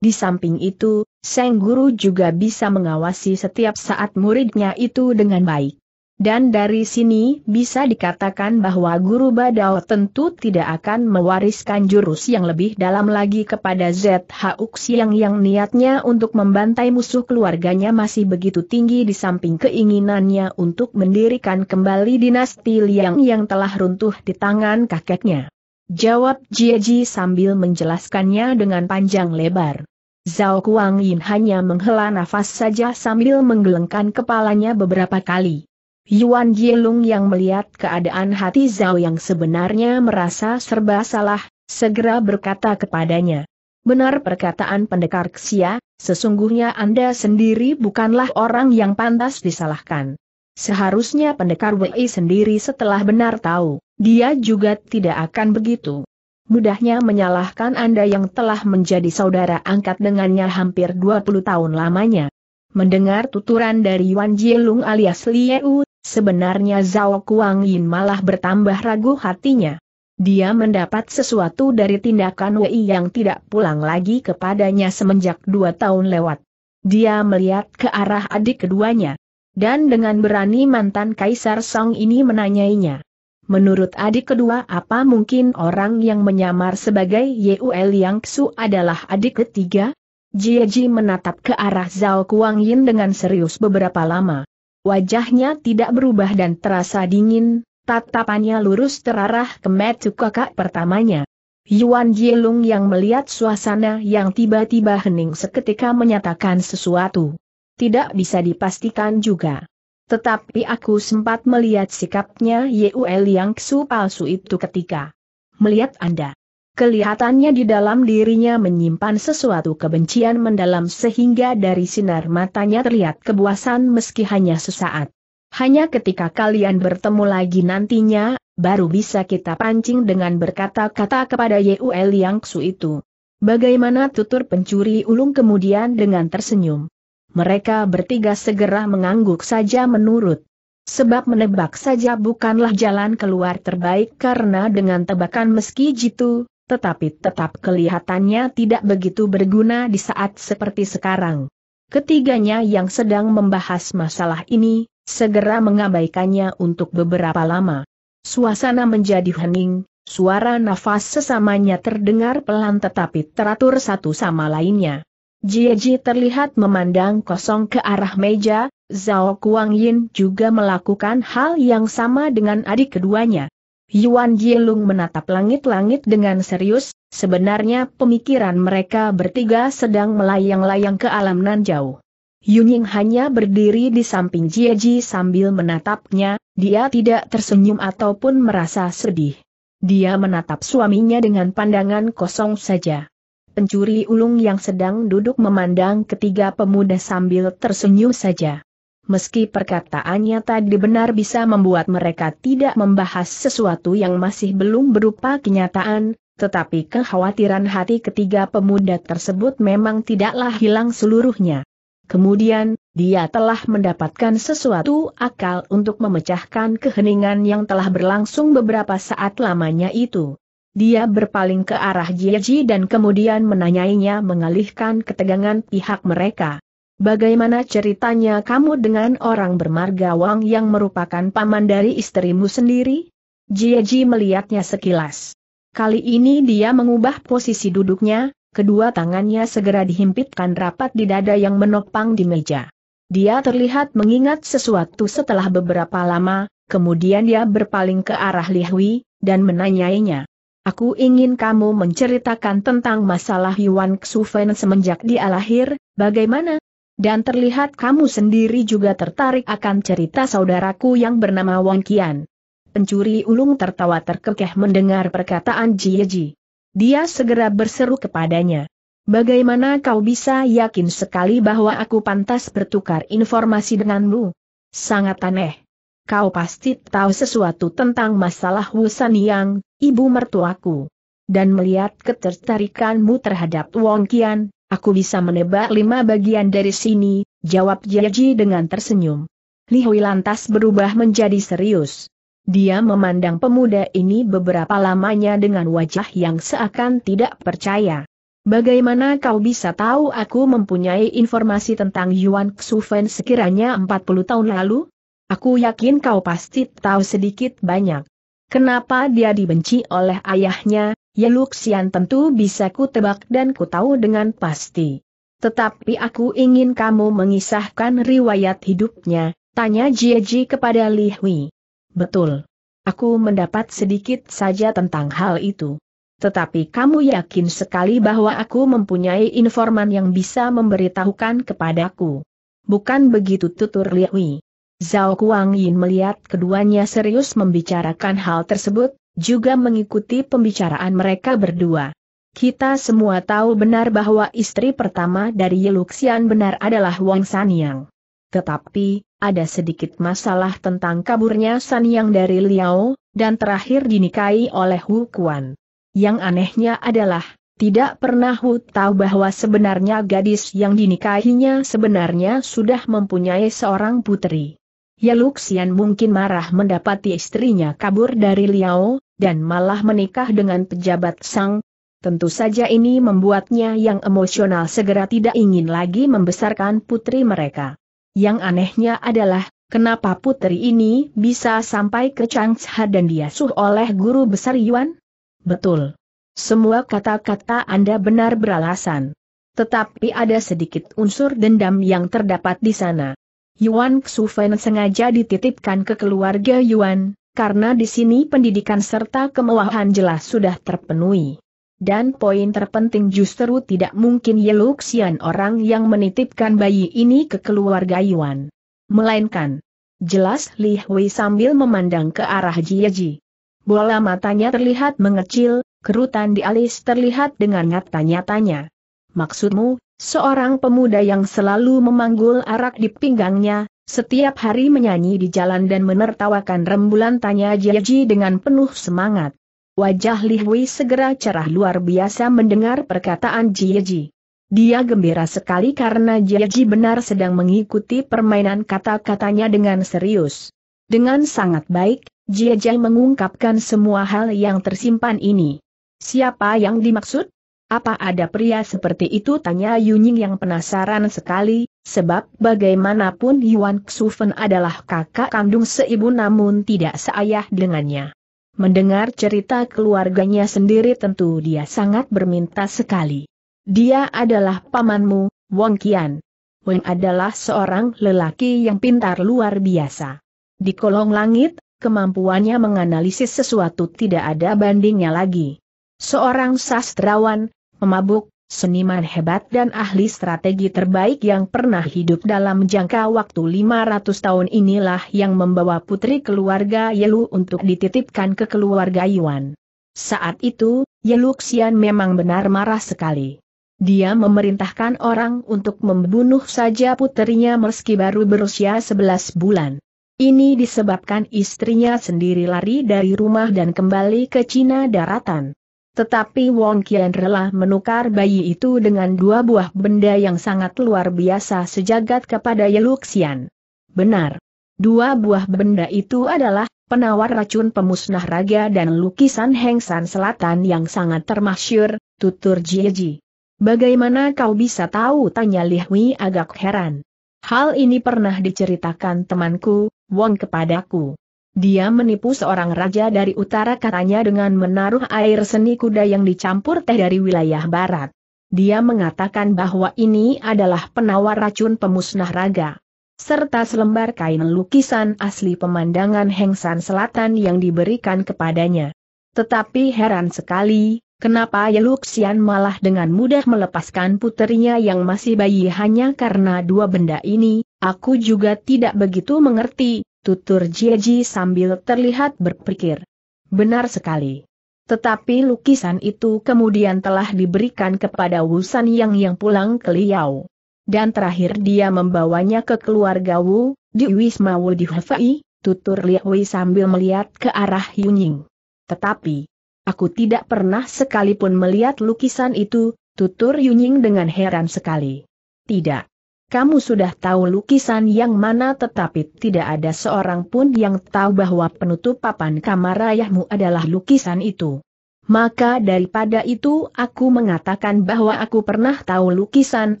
Di samping itu, sang Guru juga bisa mengawasi setiap saat muridnya itu dengan baik. Dan dari sini bisa dikatakan bahwa Guru Badao tentu tidak akan mewariskan jurus yang lebih dalam lagi kepada ZH Uxiang yang niatnya untuk membantai musuh keluarganya masih begitu tinggi di samping keinginannya untuk mendirikan kembali dinasti Liang yang telah runtuh di tangan kakeknya. Jawab Jieji sambil menjelaskannya dengan panjang lebar. Zhao Kuang Yin hanya menghela nafas saja sambil menggelengkan kepalanya beberapa kali. Yuan Yilung yang melihat keadaan hati Zhao yang sebenarnya merasa serba salah, segera berkata kepadanya. Benar perkataan pendekar Xia, sesungguhnya Anda sendiri bukanlah orang yang pantas disalahkan. Seharusnya pendekar Wei sendiri setelah benar tahu, dia juga tidak akan begitu. Mudahnya menyalahkan Anda yang telah menjadi saudara angkat dengannya hampir 20 tahun lamanya. Mendengar tuturan dari Yuan Jielung alias Liu Sebenarnya Zhao Kuang Yin malah bertambah ragu hatinya. Dia mendapat sesuatu dari tindakan Wei yang tidak pulang lagi kepadanya semenjak dua tahun lewat. Dia melihat ke arah adik keduanya. Dan dengan berani mantan Kaisar Song ini menanyainya. Menurut adik kedua apa mungkin orang yang menyamar sebagai Yeuel Yang Su adalah adik ketiga? Jieji menatap ke arah Zhao Kuang Yin dengan serius beberapa lama wajahnya tidak berubah dan terasa dingin, tatapannya lurus terarah ke Metu kakak pertamanya. Yuan Jielung yang melihat suasana yang tiba-tiba hening seketika menyatakan sesuatu. Tidak bisa dipastikan juga. Tetapi aku sempat melihat sikapnya Yue yang su palsu itu ketika melihat Anda. Kelihatannya di dalam dirinya menyimpan sesuatu kebencian mendalam sehingga dari sinar matanya terlihat kebuasan meski hanya sesaat. Hanya ketika kalian bertemu lagi nantinya, baru bisa kita pancing dengan berkata-kata kepada Yuel Yangsu itu. Bagaimana tutur pencuri ulung kemudian dengan tersenyum. Mereka bertiga segera mengangguk saja menurut. Sebab menebak saja bukanlah jalan keluar terbaik karena dengan tebakan meski jitu, tetapi tetap kelihatannya tidak begitu berguna di saat seperti sekarang. Ketiganya yang sedang membahas masalah ini, segera mengabaikannya untuk beberapa lama. Suasana menjadi hening, suara nafas sesamanya terdengar pelan tetapi teratur satu sama lainnya. Jieji terlihat memandang kosong ke arah meja, Zhao Kuang Yin juga melakukan hal yang sama dengan adik keduanya. Yuan Jielung menatap langit-langit dengan serius, sebenarnya pemikiran mereka bertiga sedang melayang-layang ke alam nan jauh. Yunying hanya berdiri di samping Jieji sambil menatapnya, dia tidak tersenyum ataupun merasa sedih. Dia menatap suaminya dengan pandangan kosong saja. Pencuri ulung yang sedang duduk memandang ketiga pemuda sambil tersenyum saja meski perkataannya tadi benar bisa membuat mereka tidak membahas sesuatu yang masih belum berupa kenyataan, tetapi kekhawatiran hati ketiga pemuda tersebut memang tidaklah hilang seluruhnya. Kemudian, dia telah mendapatkan sesuatu akal untuk memecahkan keheningan yang telah berlangsung beberapa saat lamanya itu. Dia berpaling ke arah Jiji dan kemudian menanyainya mengalihkan ketegangan pihak mereka. Bagaimana ceritanya kamu dengan orang bermarga Wang yang merupakan paman dari istrimu sendiri? Jieji melihatnya sekilas. Kali ini dia mengubah posisi duduknya, kedua tangannya segera dihimpitkan rapat di dada yang menopang di meja. Dia terlihat mengingat sesuatu setelah beberapa lama, kemudian dia berpaling ke arah Lihwi, dan menanyainya. Aku ingin kamu menceritakan tentang masalah Yuan Xufen semenjak dia lahir, bagaimana? Dan terlihat kamu sendiri juga tertarik akan cerita saudaraku yang bernama Wang Kian. Pencuri ulung tertawa terkekeh mendengar perkataan Jie Ji. Dia segera berseru kepadanya. Bagaimana kau bisa yakin sekali bahwa aku pantas bertukar informasi denganmu? Sangat aneh. Kau pasti tahu sesuatu tentang masalah Wusan Yang, ibu mertuaku. Dan melihat ketertarikanmu terhadap Wong Kian, Aku bisa menebak lima bagian dari sini, jawab Jiaji dengan tersenyum. Li Hui lantas berubah menjadi serius. Dia memandang pemuda ini beberapa lamanya dengan wajah yang seakan tidak percaya. Bagaimana kau bisa tahu aku mempunyai informasi tentang Yuan Xufen sekiranya 40 tahun lalu? Aku yakin kau pasti tahu sedikit banyak. Kenapa dia dibenci oleh ayahnya, Yeluxian ya tentu bisa ku tebak dan ku tahu dengan pasti. Tetapi aku ingin kamu mengisahkan riwayat hidupnya, tanya Jieji kepada Li Hui. Betul. Aku mendapat sedikit saja tentang hal itu. Tetapi kamu yakin sekali bahwa aku mempunyai informan yang bisa memberitahukan kepadaku. Bukan begitu tutur Li Hui. Zhao Kuang melihat keduanya serius membicarakan hal tersebut, juga mengikuti pembicaraan mereka berdua. Kita semua tahu benar bahwa istri pertama dari Yeluxian benar adalah Wang Sanyang. Tetapi, ada sedikit masalah tentang kaburnya Sanyang dari Liao, dan terakhir dinikahi oleh Hu Kuan. Yang anehnya adalah, tidak pernah Hu tahu bahwa sebenarnya gadis yang dinikahinya sebenarnya sudah mempunyai seorang putri. Yeluxian ya mungkin marah mendapati istrinya kabur dari Liao, dan malah menikah dengan pejabat Sang. Tentu saja ini membuatnya yang emosional segera tidak ingin lagi membesarkan putri mereka. Yang anehnya adalah, kenapa putri ini bisa sampai ke Changsha dan diasuh oleh guru besar Yuan? Betul. Semua kata-kata Anda benar beralasan. Tetapi ada sedikit unsur dendam yang terdapat di sana. Yuan Xufen sengaja dititipkan ke keluarga Yuan, karena di sini pendidikan serta kemewahan jelas sudah terpenuhi. Dan poin terpenting justru tidak mungkin Yeluxian orang yang menitipkan bayi ini ke keluarga Yuan. Melainkan, jelas Li Hui sambil memandang ke arah Jieji. Bola matanya terlihat mengecil, kerutan di alis terlihat dengan nyata-nyatanya. Maksudmu, Seorang pemuda yang selalu memanggul arak di pinggangnya, setiap hari menyanyi di jalan dan menertawakan rembulan tanya Jiaji dengan penuh semangat. Wajah Li Hui segera cerah luar biasa mendengar perkataan Jiaji. Dia gembira sekali karena Jiaji benar sedang mengikuti permainan kata-katanya dengan serius. Dengan sangat baik, Jiaji mengungkapkan semua hal yang tersimpan ini. Siapa yang dimaksud? Apa ada pria seperti itu? Tanya Yuning yang penasaran sekali, sebab bagaimanapun Yuan Xufen adalah kakak kandung seibu namun tidak seayah dengannya. Mendengar cerita keluarganya sendiri tentu dia sangat berminta sekali. Dia adalah pamanmu, Wong Qian. Wen adalah seorang lelaki yang pintar luar biasa. Di kolong langit, kemampuannya menganalisis sesuatu tidak ada bandingnya lagi. Seorang sastrawan, Pemabuk, seniman hebat dan ahli strategi terbaik yang pernah hidup dalam jangka waktu 500 tahun inilah yang membawa putri keluarga Yelu untuk dititipkan ke keluarga Yuan. Saat itu, Yelu Xian memang benar marah sekali. Dia memerintahkan orang untuk membunuh saja putrinya meski baru berusia 11 bulan. Ini disebabkan istrinya sendiri lari dari rumah dan kembali ke Cina daratan. Tetapi Wong Kian rela menukar bayi itu dengan dua buah benda yang sangat luar biasa sejagat kepada Yeluxian. Benar. Dua buah benda itu adalah penawar racun pemusnah raga dan lukisan Hengsan Selatan yang sangat termasyur, tutur Jieji. Bagaimana kau bisa tahu? tanya Li Hui agak heran. Hal ini pernah diceritakan temanku, Wong kepadaku. Dia menipu seorang raja dari utara katanya dengan menaruh air seni kuda yang dicampur teh dari wilayah barat. Dia mengatakan bahwa ini adalah penawar racun pemusnah raga. Serta selembar kain lukisan asli pemandangan Hengsan Selatan yang diberikan kepadanya. Tetapi heran sekali, kenapa Yeluxian malah dengan mudah melepaskan putrinya yang masih bayi hanya karena dua benda ini, aku juga tidak begitu mengerti, tutur Jieji sambil terlihat berpikir. Benar sekali. Tetapi lukisan itu kemudian telah diberikan kepada Wu San Yang yang pulang ke Liao. Dan terakhir dia membawanya ke keluarga Wu, di Wisma Wu di Hefei, tutur Liahui sambil melihat ke arah Yunying. Tetapi, aku tidak pernah sekalipun melihat lukisan itu, tutur Yunying dengan heran sekali. Tidak kamu sudah tahu lukisan yang mana tetapi tidak ada seorang pun yang tahu bahwa penutup papan kamar ayahmu adalah lukisan itu. Maka daripada itu aku mengatakan bahwa aku pernah tahu lukisan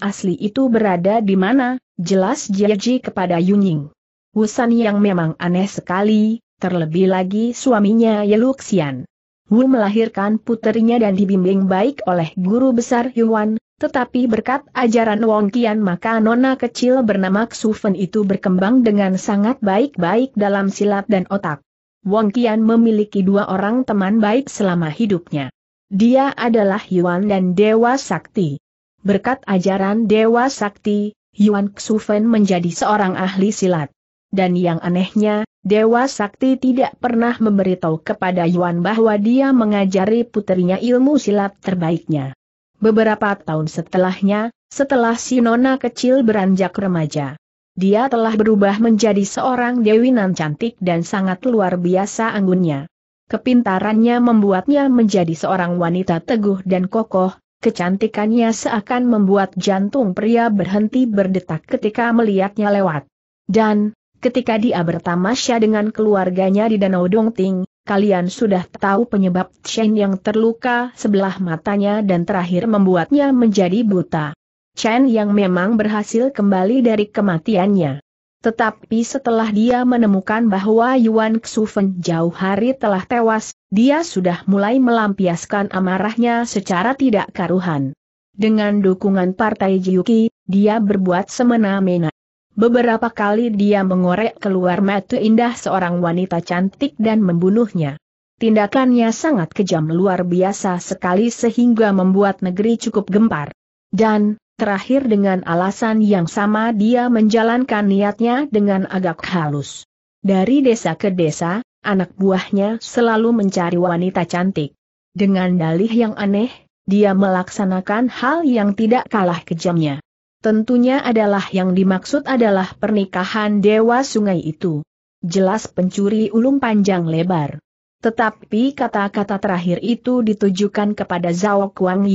asli itu berada di mana, jelas Jiaji kepada Yunying. Wusan yang memang aneh sekali, terlebih lagi suaminya Yeluxian. Wu melahirkan putrinya dan dibimbing baik oleh guru besar Yuan, tetapi berkat ajaran Wong Kian maka nona kecil bernama Xufen itu berkembang dengan sangat baik-baik dalam silat dan otak. Wong Kian memiliki dua orang teman baik selama hidupnya. Dia adalah Yuan dan Dewa Sakti. Berkat ajaran Dewa Sakti, Yuan Xufen menjadi seorang ahli silat. Dan yang anehnya, Dewa Sakti tidak pernah memberitahu kepada Yuan bahwa dia mengajari putrinya ilmu silat terbaiknya. Beberapa tahun setelahnya, setelah si nona kecil beranjak remaja, dia telah berubah menjadi seorang nan cantik dan sangat luar biasa anggunnya. Kepintarannya membuatnya menjadi seorang wanita teguh dan kokoh, kecantikannya seakan membuat jantung pria berhenti berdetak ketika melihatnya lewat. Dan, ketika dia bertamasya dengan keluarganya di Danau Dongting, kalian sudah tahu penyebab Chen yang terluka sebelah matanya dan terakhir membuatnya menjadi buta. Chen yang memang berhasil kembali dari kematiannya. Tetapi setelah dia menemukan bahwa Yuan Xufen jauh hari telah tewas, dia sudah mulai melampiaskan amarahnya secara tidak karuhan. Dengan dukungan Partai Jiuki, dia berbuat semena-mena. Beberapa kali dia mengorek keluar mata indah seorang wanita cantik dan membunuhnya. Tindakannya sangat kejam luar biasa sekali sehingga membuat negeri cukup gempar. Dan, terakhir dengan alasan yang sama dia menjalankan niatnya dengan agak halus. Dari desa ke desa, anak buahnya selalu mencari wanita cantik. Dengan dalih yang aneh, dia melaksanakan hal yang tidak kalah kejamnya. Tentunya adalah yang dimaksud adalah pernikahan Dewa Sungai itu. Jelas pencuri ulung panjang lebar. Tetapi kata-kata terakhir itu ditujukan kepada Zhao Kuang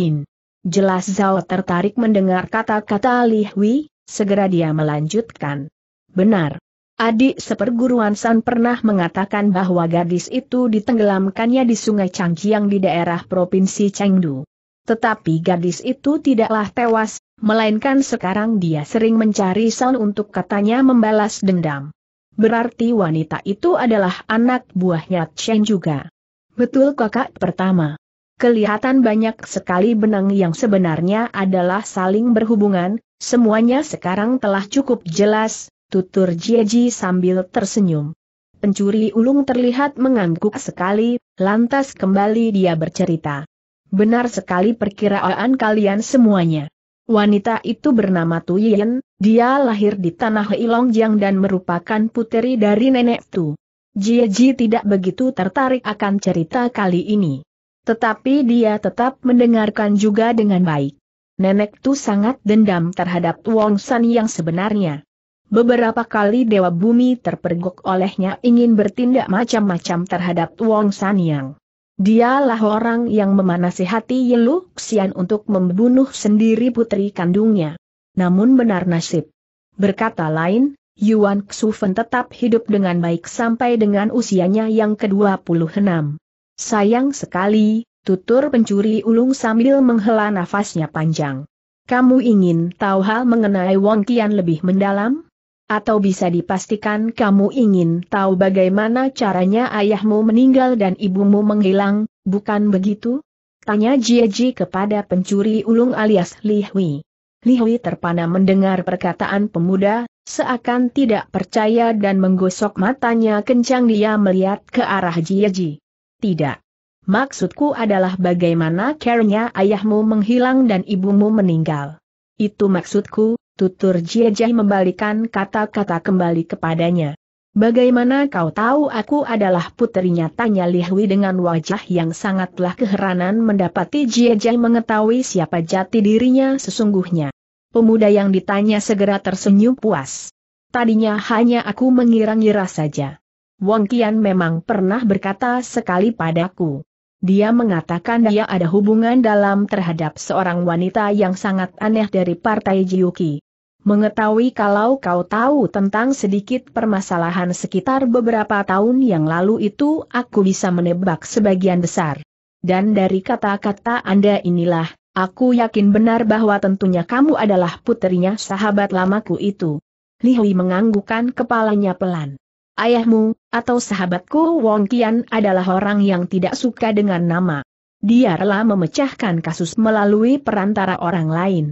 Jelas Zhao tertarik mendengar kata-kata Li Hui, segera dia melanjutkan. Benar. Adik seperguruan San pernah mengatakan bahwa gadis itu ditenggelamkannya di sungai Changjiang di daerah Provinsi Chengdu. Tetapi gadis itu tidaklah tewas, melainkan sekarang dia sering mencari Sun untuk katanya membalas dendam. Berarti wanita itu adalah anak buahnya Chen juga. Betul kakak pertama. Kelihatan banyak sekali benang yang sebenarnya adalah saling berhubungan, semuanya sekarang telah cukup jelas, tutur Jieji sambil tersenyum. Pencuri ulung terlihat mengangguk sekali, lantas kembali dia bercerita. Benar sekali perkiraan kalian semuanya. Wanita itu bernama Tu Tuyen, dia lahir di tanah Ilongjiang dan merupakan puteri dari nenek Tu. Jieji tidak begitu tertarik akan cerita kali ini. Tetapi dia tetap mendengarkan juga dengan baik. Nenek Tu sangat dendam terhadap Wong San yang sebenarnya. Beberapa kali Dewa Bumi terpergok olehnya ingin bertindak macam-macam terhadap Wong San yang. Dialah orang yang memanasi hati Yelu Xian untuk membunuh sendiri putri kandungnya. Namun benar nasib. Berkata lain, Yuan Xufen tetap hidup dengan baik sampai dengan usianya yang ke-26. Sayang sekali, tutur pencuri ulung sambil menghela nafasnya panjang. Kamu ingin tahu hal mengenai Wong Kian lebih mendalam? Atau bisa dipastikan kamu ingin tahu bagaimana caranya ayahmu meninggal dan ibumu menghilang, bukan begitu? Tanya Jie Ji kepada pencuri ulung alias Li Hui. Li Hui terpana mendengar perkataan pemuda, seakan tidak percaya dan menggosok matanya kencang dia melihat ke arah Jie Ji. Tidak. Maksudku adalah bagaimana caranya ayahmu menghilang dan ibumu meninggal. Itu maksudku, Tutur Jiejai membalikan kata-kata kembali kepadanya. Bagaimana kau tahu aku adalah putrinya? Tanya Li Hui dengan wajah yang sangatlah keheranan mendapati Jiejai mengetahui siapa jati dirinya sesungguhnya. Pemuda yang ditanya segera tersenyum puas. Tadinya hanya aku mengira-ngira saja. Wong Kian memang pernah berkata sekali padaku. Dia mengatakan dia ada hubungan dalam terhadap seorang wanita yang sangat aneh dari partai Jiuki. Mengetahui kalau kau tahu tentang sedikit permasalahan sekitar beberapa tahun yang lalu itu aku bisa menebak sebagian besar. Dan dari kata-kata Anda inilah, aku yakin benar bahwa tentunya kamu adalah putrinya sahabat lamaku itu. Li Hui menganggukkan kepalanya pelan. Ayahmu, atau sahabatku Wong Kian adalah orang yang tidak suka dengan nama. Dia rela memecahkan kasus melalui perantara orang lain.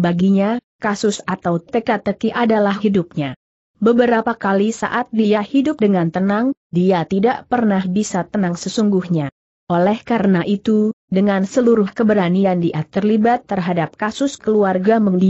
Baginya, kasus atau teka-teki adalah hidupnya. Beberapa kali saat dia hidup dengan tenang, dia tidak pernah bisa tenang sesungguhnya. Oleh karena itu, dengan seluruh keberanian dia terlibat terhadap kasus keluarga Meng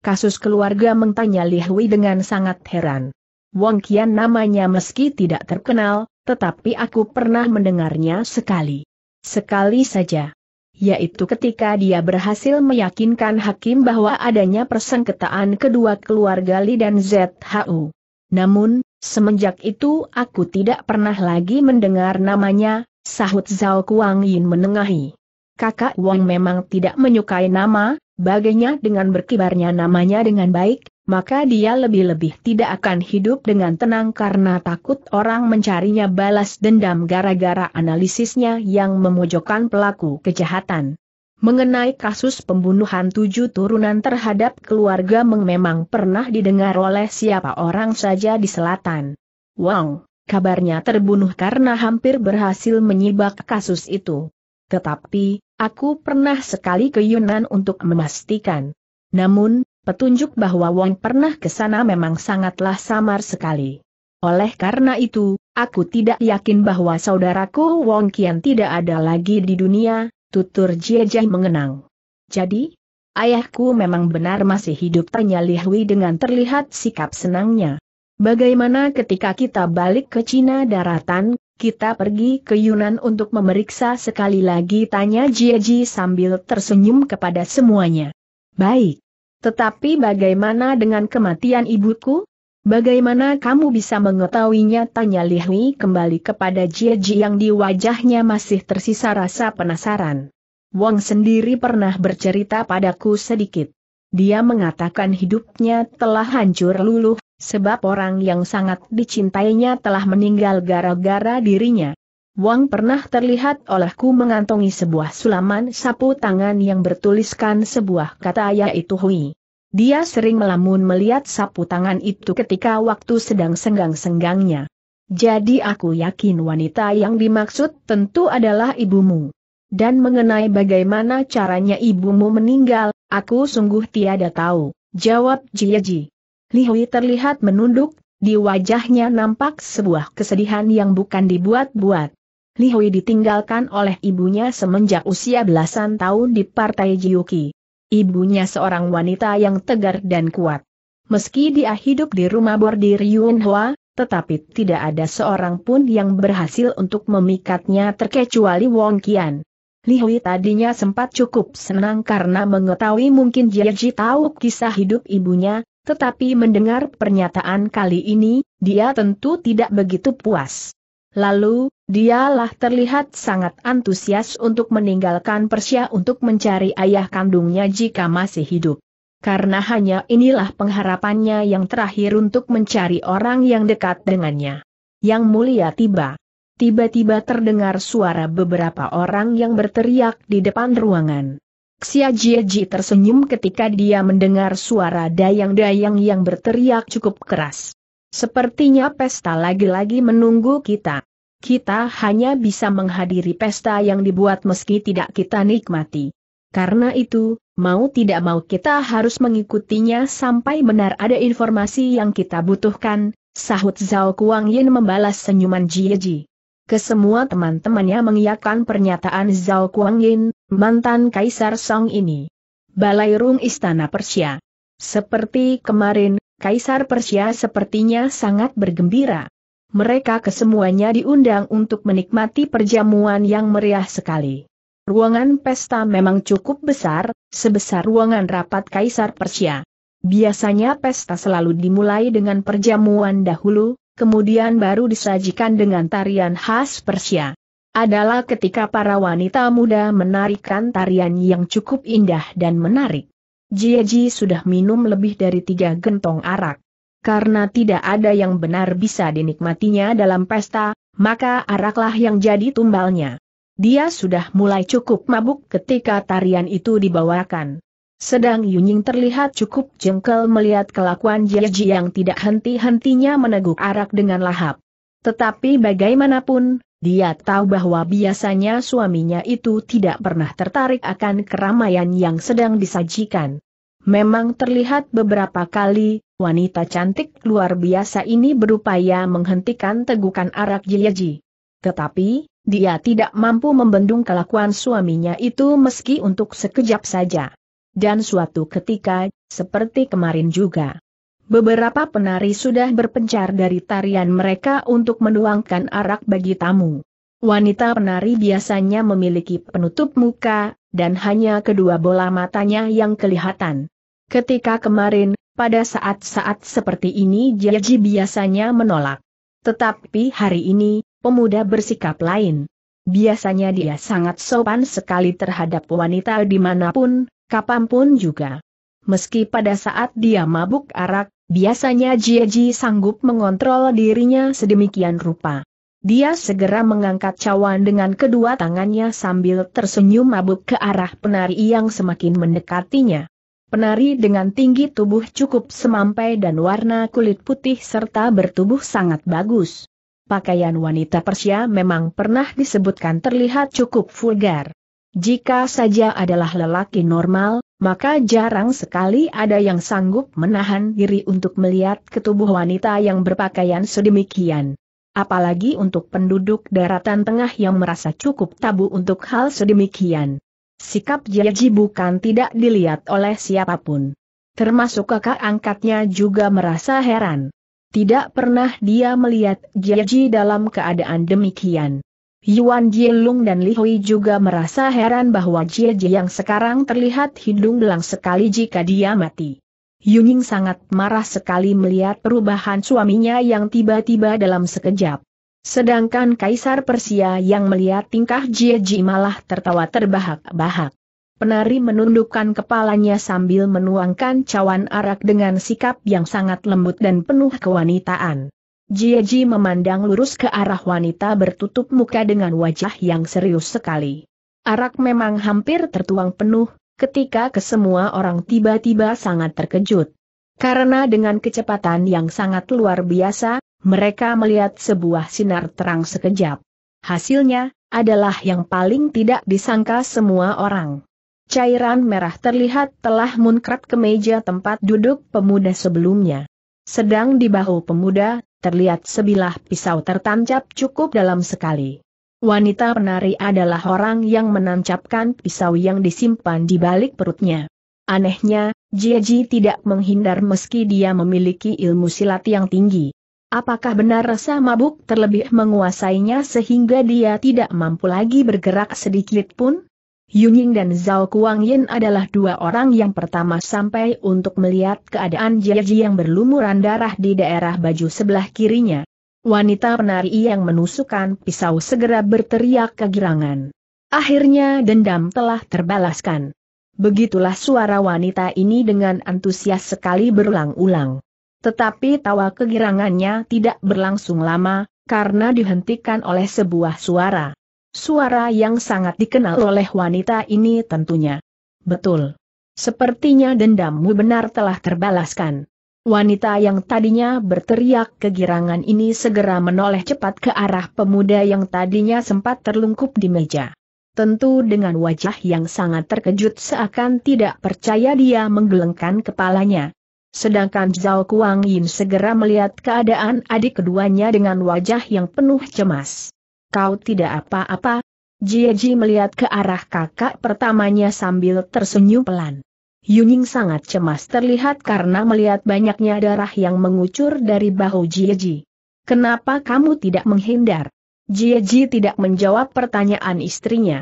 Kasus keluarga Meng tanya Li Hui dengan sangat heran. Wong Kian namanya meski tidak terkenal, tetapi aku pernah mendengarnya sekali. Sekali saja. Yaitu ketika dia berhasil meyakinkan hakim bahwa adanya persengketaan kedua keluarga Li dan ZHU. Namun, semenjak itu aku tidak pernah lagi mendengar namanya, sahut Zhao Kuang Yin menengahi. Kakak Wong memang tidak menyukai nama, baginya dengan berkibarnya namanya dengan baik, maka dia lebih-lebih tidak akan hidup dengan tenang karena takut orang mencarinya balas dendam gara-gara analisisnya yang memojokkan pelaku kejahatan. Mengenai kasus pembunuhan tujuh turunan terhadap keluarga Meng memang pernah didengar oleh siapa orang saja di selatan. Wang, kabarnya terbunuh karena hampir berhasil menyibak kasus itu. Tetapi, aku pernah sekali ke Yunan untuk memastikan. Namun, petunjuk bahwa Wong pernah ke sana memang sangatlah samar sekali. Oleh karena itu, aku tidak yakin bahwa saudaraku Wong Kian tidak ada lagi di dunia, tutur Jiejai mengenang. Jadi, ayahku memang benar masih hidup tanya Li Hui dengan terlihat sikap senangnya. Bagaimana ketika kita balik ke Cina daratan, kita pergi ke Yunan untuk memeriksa sekali lagi tanya Jieji sambil tersenyum kepada semuanya. Baik. Tetapi bagaimana dengan kematian ibuku? Bagaimana kamu bisa mengetahuinya? Tanya Lihui kembali kepada Jie Ji yang di wajahnya masih tersisa rasa penasaran. Wang sendiri pernah bercerita padaku sedikit. Dia mengatakan hidupnya telah hancur luluh, sebab orang yang sangat dicintainya telah meninggal gara-gara dirinya. Wang pernah terlihat olehku mengantongi sebuah sulaman sapu tangan yang bertuliskan sebuah kata yaitu Hui. Dia sering melamun melihat sapu tangan itu ketika waktu sedang senggang-senggangnya. Jadi aku yakin wanita yang dimaksud tentu adalah ibumu. Dan mengenai bagaimana caranya ibumu meninggal, aku sungguh tiada tahu, jawab Jiaji. Li Hui terlihat menunduk di wajahnya nampak sebuah kesedihan yang bukan dibuat-buat. Li Hui ditinggalkan oleh ibunya semenjak usia belasan tahun di Partai Jiuki. Ibunya seorang wanita yang tegar dan kuat. Meski dia hidup di rumah bordir Yunhua, tetapi tidak ada seorang pun yang berhasil untuk memikatnya terkecuali Wong Qian. Li Hui tadinya sempat cukup senang karena mengetahui mungkin Ji tahu kisah hidup ibunya, tetapi mendengar pernyataan kali ini, dia tentu tidak begitu puas. Lalu, dialah terlihat sangat antusias untuk meninggalkan Persia untuk mencari ayah kandungnya jika masih hidup. Karena hanya inilah pengharapannya yang terakhir untuk mencari orang yang dekat dengannya. Yang mulia tiba. Tiba-tiba terdengar suara beberapa orang yang berteriak di depan ruangan. Xia Jieji tersenyum ketika dia mendengar suara dayang-dayang yang berteriak cukup keras. Sepertinya pesta lagi-lagi menunggu kita. Kita hanya bisa menghadiri pesta yang dibuat meski tidak kita nikmati. Karena itu, mau tidak mau kita harus mengikutinya sampai benar ada informasi yang kita butuhkan, sahut Zhao Kuang Yin membalas senyuman Jieji. Kesemua teman-temannya mengiyakan pernyataan Zhao Kuang Yin, mantan Kaisar Song ini. Balai Rung Istana Persia. Seperti kemarin, Kaisar Persia sepertinya sangat bergembira. Mereka kesemuanya diundang untuk menikmati perjamuan yang meriah sekali. Ruangan pesta memang cukup besar, sebesar ruangan rapat Kaisar Persia. Biasanya pesta selalu dimulai dengan perjamuan dahulu, kemudian baru disajikan dengan tarian khas Persia adalah ketika para wanita muda menarikan tarian yang cukup indah dan menarik. Jieji sudah minum lebih dari tiga gentong arak. Karena tidak ada yang benar bisa dinikmatinya dalam pesta, maka araklah yang jadi tumbalnya. Dia sudah mulai cukup mabuk ketika tarian itu dibawakan. Sedang Yunying terlihat cukup jengkel melihat kelakuan Jieji yang tidak henti-hentinya meneguk arak dengan lahap. Tetapi bagaimanapun, dia tahu bahwa biasanya suaminya itu tidak pernah tertarik akan keramaian yang sedang disajikan. Memang terlihat beberapa kali, wanita cantik luar biasa ini berupaya menghentikan tegukan arak Jiyaji. Tetapi, dia tidak mampu membendung kelakuan suaminya itu meski untuk sekejap saja. Dan suatu ketika, seperti kemarin juga, Beberapa penari sudah berpencar dari tarian mereka untuk menuangkan arak bagi tamu. Wanita penari biasanya memiliki penutup muka, dan hanya kedua bola matanya yang kelihatan. Ketika kemarin, pada saat-saat seperti ini Jiaji biasanya menolak. Tetapi hari ini, pemuda bersikap lain. Biasanya dia sangat sopan sekali terhadap wanita dimanapun, kapanpun juga meski pada saat dia mabuk arak, biasanya Jieji sanggup mengontrol dirinya sedemikian rupa. Dia segera mengangkat cawan dengan kedua tangannya sambil tersenyum mabuk ke arah penari yang semakin mendekatinya. Penari dengan tinggi tubuh cukup semampai dan warna kulit putih serta bertubuh sangat bagus. Pakaian wanita Persia memang pernah disebutkan terlihat cukup vulgar. Jika saja adalah lelaki normal, maka jarang sekali ada yang sanggup menahan diri untuk melihat ketubuh wanita yang berpakaian sedemikian. Apalagi untuk penduduk daratan tengah yang merasa cukup tabu untuk hal sedemikian. Sikap Jiaji bukan tidak dilihat oleh siapapun. Termasuk kakak angkatnya juga merasa heran. Tidak pernah dia melihat Jiaji dalam keadaan demikian. Yuan Jielung dan Li Hui juga merasa heran bahwa Jie Jie yang sekarang terlihat hidung belang sekali jika dia mati. Yuning sangat marah sekali melihat perubahan suaminya yang tiba-tiba dalam sekejap. Sedangkan Kaisar Persia yang melihat tingkah Jie Jie malah tertawa terbahak-bahak. Penari menundukkan kepalanya sambil menuangkan cawan arak dengan sikap yang sangat lembut dan penuh kewanitaan. Ji memandang lurus ke arah wanita bertutup muka dengan wajah yang serius sekali. Arak memang hampir tertuang penuh, ketika kesemua orang tiba-tiba sangat terkejut. Karena dengan kecepatan yang sangat luar biasa, mereka melihat sebuah sinar terang sekejap. Hasilnya, adalah yang paling tidak disangka semua orang. Cairan merah terlihat telah muncrat ke meja tempat duduk pemuda sebelumnya. Sedang di bahu pemuda, terlihat sebilah pisau tertancap cukup dalam sekali. Wanita penari adalah orang yang menancapkan pisau yang disimpan di balik perutnya. Anehnya, Jieji tidak menghindar meski dia memiliki ilmu silat yang tinggi. Apakah benar rasa mabuk terlebih menguasainya sehingga dia tidak mampu lagi bergerak sedikit pun? Yunying dan Zhao Kuangyin adalah dua orang yang pertama sampai untuk melihat keadaan Jiaji yang berlumuran darah di daerah baju sebelah kirinya. Wanita penari yang menusukkan pisau segera berteriak kegirangan. Akhirnya dendam telah terbalaskan. Begitulah suara wanita ini dengan antusias sekali berulang-ulang. Tetapi tawa kegirangannya tidak berlangsung lama, karena dihentikan oleh sebuah suara. Suara yang sangat dikenal oleh wanita ini tentunya. Betul. Sepertinya dendammu benar telah terbalaskan. Wanita yang tadinya berteriak kegirangan ini segera menoleh cepat ke arah pemuda yang tadinya sempat terlungkup di meja. Tentu dengan wajah yang sangat terkejut seakan tidak percaya dia menggelengkan kepalanya. Sedangkan Zhao Kuang Yin segera melihat keadaan adik keduanya dengan wajah yang penuh cemas. Kau tidak apa-apa. Jieji melihat ke arah kakak pertamanya sambil tersenyum pelan. Yuning sangat cemas terlihat karena melihat banyaknya darah yang mengucur dari bahu Jieji. Kenapa kamu tidak menghindar? Jieji tidak menjawab pertanyaan istrinya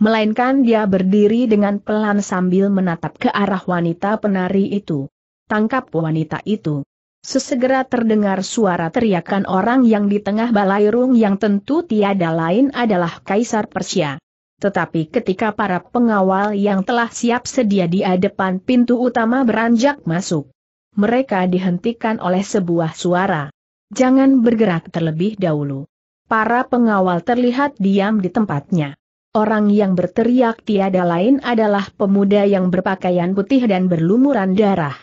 melainkan dia berdiri dengan pelan sambil menatap ke arah wanita penari itu. Tangkap wanita itu. Sesegera terdengar suara teriakan orang yang di tengah balairung yang tentu tiada lain adalah Kaisar Persia. Tetapi ketika para pengawal yang telah siap sedia di depan pintu utama beranjak masuk, mereka dihentikan oleh sebuah suara. Jangan bergerak terlebih dahulu. Para pengawal terlihat diam di tempatnya. Orang yang berteriak tiada lain adalah pemuda yang berpakaian putih dan berlumuran darah.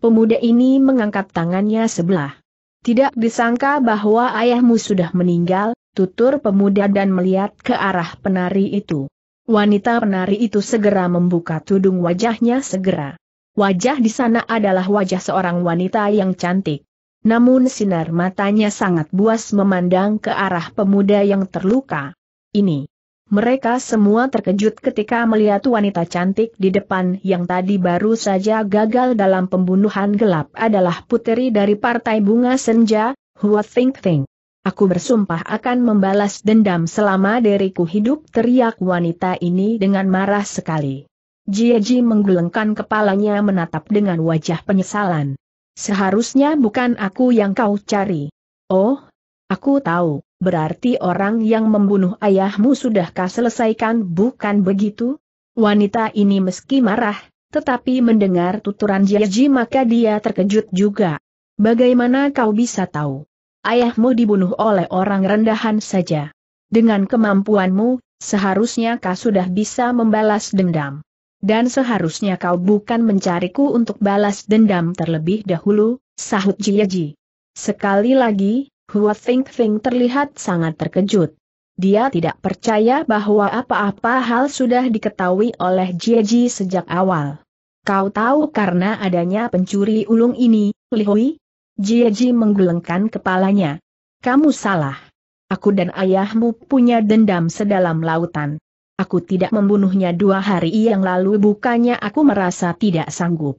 Pemuda ini mengangkat tangannya sebelah. Tidak disangka bahwa ayahmu sudah meninggal, tutur pemuda dan melihat ke arah penari itu. Wanita penari itu segera membuka tudung wajahnya segera. Wajah di sana adalah wajah seorang wanita yang cantik. Namun sinar matanya sangat buas memandang ke arah pemuda yang terluka. Ini mereka semua terkejut ketika melihat wanita cantik di depan yang tadi baru saja gagal dalam pembunuhan gelap adalah puteri dari Partai Bunga Senja, Hua Think Think. Aku bersumpah akan membalas dendam selama diriku hidup teriak wanita ini dengan marah sekali. Jieji menggelengkan kepalanya menatap dengan wajah penyesalan. Seharusnya bukan aku yang kau cari. Oh, aku tahu berarti orang yang membunuh ayahmu sudahkah selesaikan bukan begitu? Wanita ini meski marah, tetapi mendengar tuturan Jiaji maka dia terkejut juga. Bagaimana kau bisa tahu? Ayahmu dibunuh oleh orang rendahan saja. Dengan kemampuanmu, seharusnya kau sudah bisa membalas dendam. Dan seharusnya kau bukan mencariku untuk balas dendam terlebih dahulu, sahut Jiaji. Sekali lagi, Hua Feng Feng terlihat sangat terkejut. Dia tidak percaya bahwa apa-apa hal sudah diketahui oleh Jieji sejak awal. Kau tahu karena adanya pencuri ulung ini, Li Hui? Jieji menggelengkan kepalanya. Kamu salah. Aku dan ayahmu punya dendam sedalam lautan. Aku tidak membunuhnya dua hari yang lalu bukannya aku merasa tidak sanggup.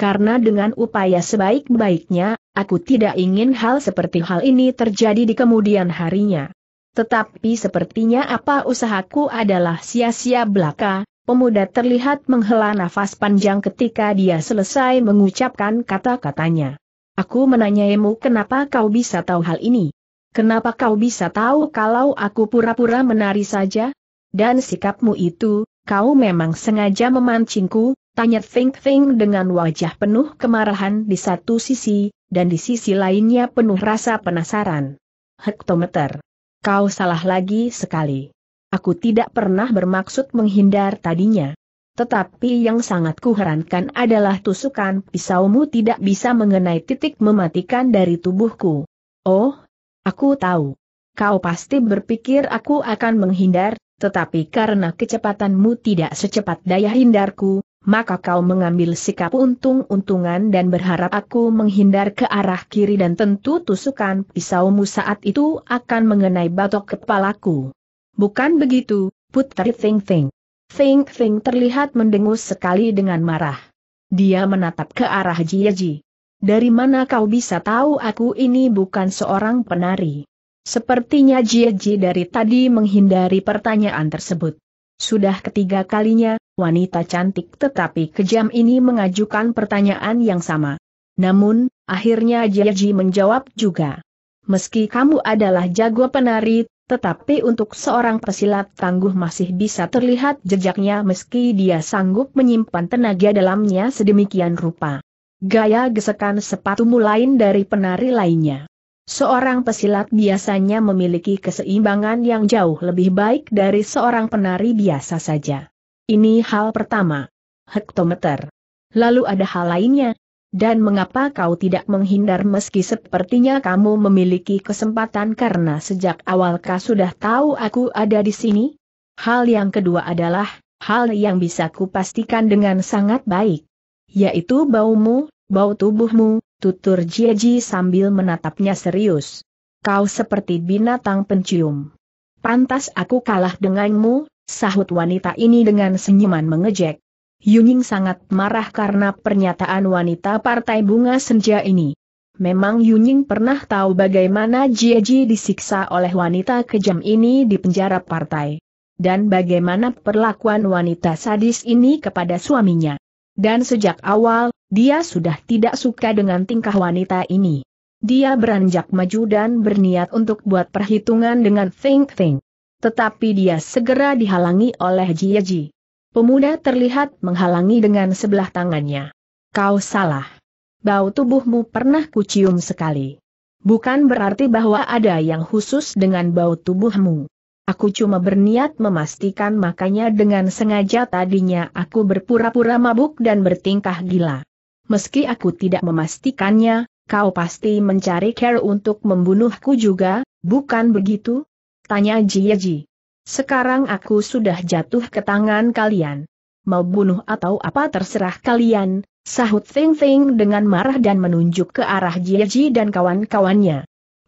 Karena dengan upaya sebaik-baiknya, aku tidak ingin hal seperti hal ini terjadi di kemudian harinya. Tetapi sepertinya apa usahaku adalah sia-sia belaka, pemuda terlihat menghela nafas panjang ketika dia selesai mengucapkan kata-katanya. Aku menanyaimu kenapa kau bisa tahu hal ini? Kenapa kau bisa tahu kalau aku pura-pura menari saja? Dan sikapmu itu, kau memang sengaja memancingku, Tanya Feng Feng dengan wajah penuh kemarahan di satu sisi, dan di sisi lainnya penuh rasa penasaran. Hektometer. Kau salah lagi sekali. Aku tidak pernah bermaksud menghindar tadinya. Tetapi yang sangat kuherankan adalah tusukan pisaumu tidak bisa mengenai titik mematikan dari tubuhku. Oh, aku tahu. Kau pasti berpikir aku akan menghindar, tetapi karena kecepatanmu tidak secepat daya hindarku, maka kau mengambil sikap untung-untungan dan berharap aku menghindar ke arah kiri dan tentu tusukan pisaumu saat itu akan mengenai batok kepalaku. Bukan begitu, Putri Fing Fing. Fing Fing terlihat mendengus sekali dengan marah. Dia menatap ke arah Jie Ji. Dari mana kau bisa tahu aku ini bukan seorang penari? Sepertinya Jie Ji dari tadi menghindari pertanyaan tersebut. Sudah ketiga kalinya, wanita cantik tetapi kejam ini mengajukan pertanyaan yang sama. Namun, akhirnya Jiaji menjawab juga. Meski kamu adalah jago penari, tetapi untuk seorang pesilat tangguh masih bisa terlihat jejaknya meski dia sanggup menyimpan tenaga dalamnya sedemikian rupa. Gaya gesekan sepatumu lain dari penari lainnya. Seorang pesilat biasanya memiliki keseimbangan yang jauh lebih baik dari seorang penari biasa saja. Ini hal pertama. Hektometer. Lalu ada hal lainnya. Dan mengapa kau tidak menghindar meski sepertinya kamu memiliki kesempatan karena sejak awal kau sudah tahu aku ada di sini? Hal yang kedua adalah, hal yang bisa kupastikan dengan sangat baik. Yaitu baumu, bau tubuhmu, tutur Jieji sambil menatapnya serius. Kau seperti binatang pencium. Pantas aku kalah denganmu, Sahut wanita ini dengan senyuman mengejek. Yuning sangat marah karena pernyataan wanita Partai Bunga Senja ini. Memang Yuning pernah tahu bagaimana Jieji disiksa oleh wanita kejam ini di penjara partai. Dan bagaimana perlakuan wanita sadis ini kepada suaminya. Dan sejak awal, dia sudah tidak suka dengan tingkah wanita ini. Dia beranjak maju dan berniat untuk buat perhitungan dengan Feng Feng. Tetapi dia segera dihalangi oleh Jieji. Pemuda terlihat menghalangi dengan sebelah tangannya. Kau salah. Bau tubuhmu pernah kucium sekali. Bukan berarti bahwa ada yang khusus dengan bau tubuhmu. Aku cuma berniat memastikan makanya dengan sengaja tadinya aku berpura-pura mabuk dan bertingkah gila. Meski aku tidak memastikannya, kau pasti mencari care untuk membunuhku juga, bukan begitu? Tanya Jieji. Sekarang aku sudah jatuh ke tangan kalian. Mau bunuh atau apa terserah kalian, sahut Feng Feng dengan marah dan menunjuk ke arah Jieji dan kawan-kawannya.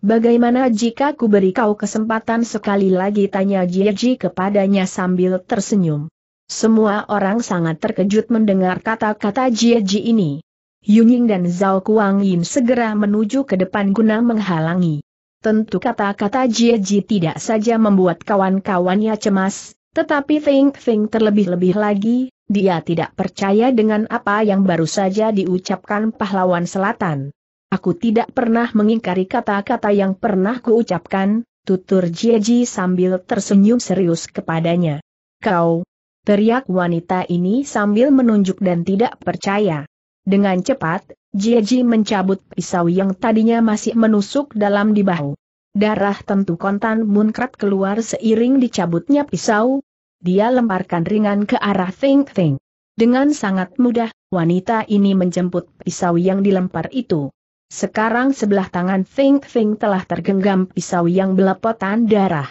Bagaimana jika ku beri kau kesempatan sekali lagi tanya Jieji kepadanya sambil tersenyum. Semua orang sangat terkejut mendengar kata-kata Jieji ini. Yunying dan Zhao Kuang Yin segera menuju ke depan guna menghalangi. Tentu kata-kata Jieji tidak saja membuat kawan-kawannya cemas, tetapi Feng Feng terlebih-lebih lagi, dia tidak percaya dengan apa yang baru saja diucapkan pahlawan selatan. Aku tidak pernah mengingkari kata-kata yang pernah kuucapkan, tutur Jieji sambil tersenyum serius kepadanya. Kau, teriak wanita ini sambil menunjuk dan tidak percaya. Dengan cepat, Jieji mencabut pisau yang tadinya masih menusuk dalam di bahu. Darah tentu kontan munkrat keluar seiring dicabutnya pisau. Dia lemparkan ringan ke arah Feng Feng. Dengan sangat mudah, wanita ini menjemput pisau yang dilempar itu. Sekarang sebelah tangan Feng Feng telah tergenggam pisau yang belepotan darah.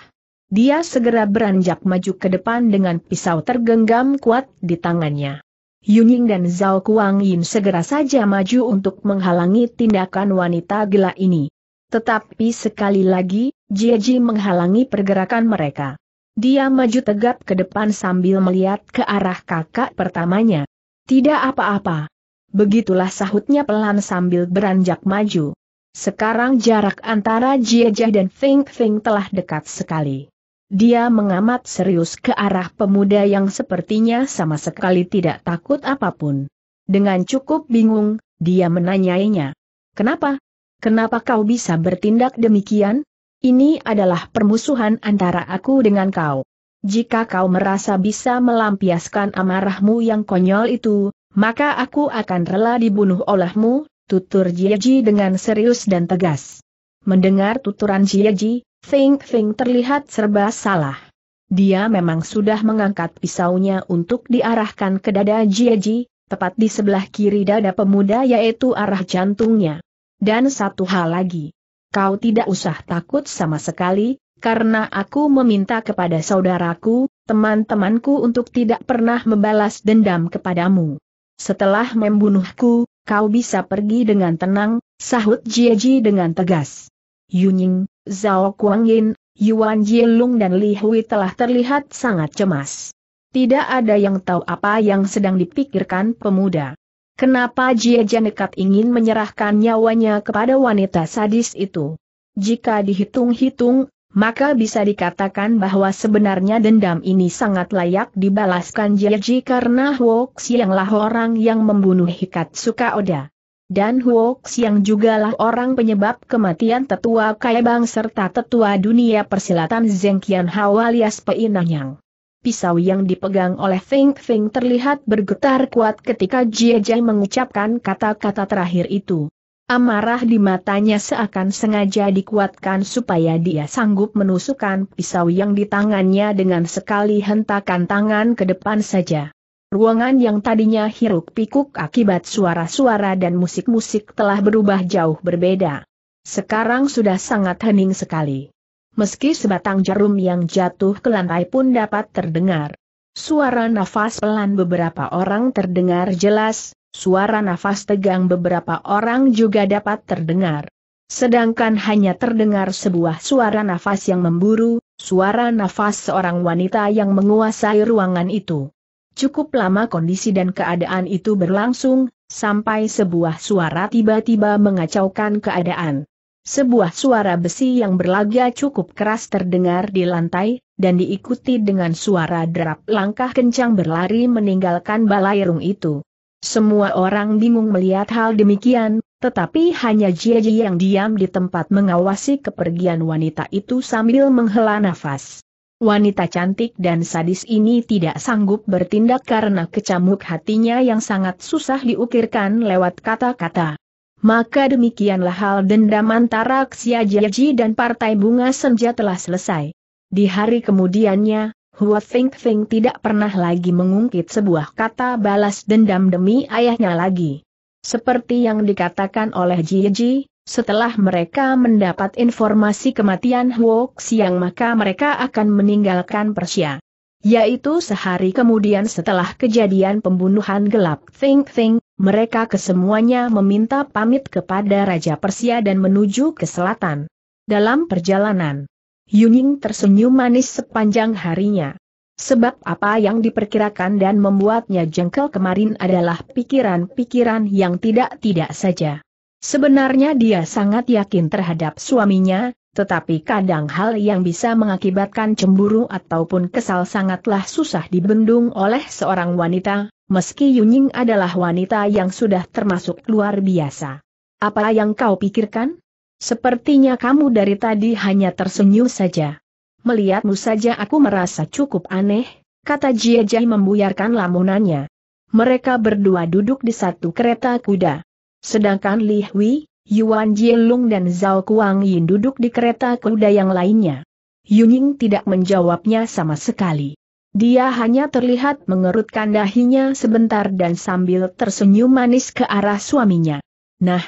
Dia segera beranjak maju ke depan dengan pisau tergenggam kuat di tangannya. Yunying dan Zhao Kuang Yin segera saja maju untuk menghalangi tindakan wanita gila ini. Tetapi sekali lagi, Jie Ji menghalangi pergerakan mereka. Dia maju tegap ke depan sambil melihat ke arah kakak pertamanya. Tidak apa-apa. Begitulah sahutnya pelan sambil beranjak maju. Sekarang jarak antara Jie Ji dan Feng Feng telah dekat sekali. Dia mengamat serius ke arah pemuda yang sepertinya sama sekali tidak takut apapun. Dengan cukup bingung, dia menanyainya. Kenapa? Kenapa kau bisa bertindak demikian? Ini adalah permusuhan antara aku dengan kau. Jika kau merasa bisa melampiaskan amarahmu yang konyol itu, maka aku akan rela dibunuh olehmu, tutur Jieji dengan serius dan tegas. Mendengar tuturan Jieji, Feng Feng terlihat serba salah. Dia memang sudah mengangkat pisaunya untuk diarahkan ke dada Jieji, tepat di sebelah kiri dada pemuda yaitu arah jantungnya. Dan satu hal lagi. Kau tidak usah takut sama sekali, karena aku meminta kepada saudaraku, teman-temanku untuk tidak pernah membalas dendam kepadamu. Setelah membunuhku, kau bisa pergi dengan tenang, sahut Jieji dengan tegas. Yunying, Zhao Kuangin, Yuan Jielung dan Li Hui telah terlihat sangat cemas. Tidak ada yang tahu apa yang sedang dipikirkan pemuda. Kenapa Jie Janekat ingin menyerahkan nyawanya kepada wanita sadis itu? Jika dihitung-hitung, maka bisa dikatakan bahwa sebenarnya dendam ini sangat layak dibalaskan Jeji karena Huo Xianglah orang yang membunuh Hikat Oda dan Huox yang jugalah orang penyebab kematian tetua Kaibang serta tetua dunia persilatan Zeng Kian Hao alias Nanyang. Pisau yang dipegang oleh Feng Feng terlihat bergetar kuat ketika Jie Jai mengucapkan kata-kata terakhir itu. Amarah di matanya seakan sengaja dikuatkan supaya dia sanggup menusukkan pisau yang di tangannya dengan sekali hentakan tangan ke depan saja. Ruangan yang tadinya hiruk pikuk akibat suara-suara dan musik-musik telah berubah jauh berbeda. Sekarang sudah sangat hening sekali. Meski sebatang jarum yang jatuh ke lantai pun dapat terdengar. Suara nafas pelan beberapa orang terdengar jelas, suara nafas tegang beberapa orang juga dapat terdengar. Sedangkan hanya terdengar sebuah suara nafas yang memburu, suara nafas seorang wanita yang menguasai ruangan itu. Cukup lama kondisi dan keadaan itu berlangsung, sampai sebuah suara tiba-tiba mengacaukan keadaan. Sebuah suara besi yang berlaga cukup keras terdengar di lantai, dan diikuti dengan suara derap langkah kencang berlari meninggalkan balairung itu. Semua orang bingung melihat hal demikian, tetapi hanya Jieji yang diam di tempat mengawasi kepergian wanita itu sambil menghela nafas. Wanita cantik dan sadis ini tidak sanggup bertindak karena kecamuk hatinya yang sangat susah diukirkan lewat kata-kata. Maka demikianlah hal dendam antara Xia Jiaji dan Partai Bunga Senja telah selesai. Di hari kemudiannya, Hua Feng Feng tidak pernah lagi mengungkit sebuah kata balas dendam demi ayahnya lagi. Seperti yang dikatakan oleh Jiaji, setelah mereka mendapat informasi kematian Huo Xiang maka mereka akan meninggalkan Persia. Yaitu sehari kemudian setelah kejadian pembunuhan gelap Think Think, mereka kesemuanya meminta pamit kepada Raja Persia dan menuju ke selatan. Dalam perjalanan, Yuning tersenyum manis sepanjang harinya. Sebab apa yang diperkirakan dan membuatnya jengkel kemarin adalah pikiran-pikiran yang tidak-tidak saja. Sebenarnya dia sangat yakin terhadap suaminya, tetapi kadang hal yang bisa mengakibatkan cemburu ataupun kesal sangatlah susah dibendung oleh seorang wanita, meski Yunying adalah wanita yang sudah termasuk luar biasa. Apa yang kau pikirkan? Sepertinya kamu dari tadi hanya tersenyum saja. Melihatmu saja aku merasa cukup aneh, kata Jiajai membuyarkan lamunannya. Mereka berdua duduk di satu kereta kuda. Sedangkan Li Hui, Yuan Jielung dan Zhao Kuang Yin duduk di kereta kuda yang lainnya. Yuning tidak menjawabnya sama sekali. Dia hanya terlihat mengerutkan dahinya sebentar dan sambil tersenyum manis ke arah suaminya. Nah,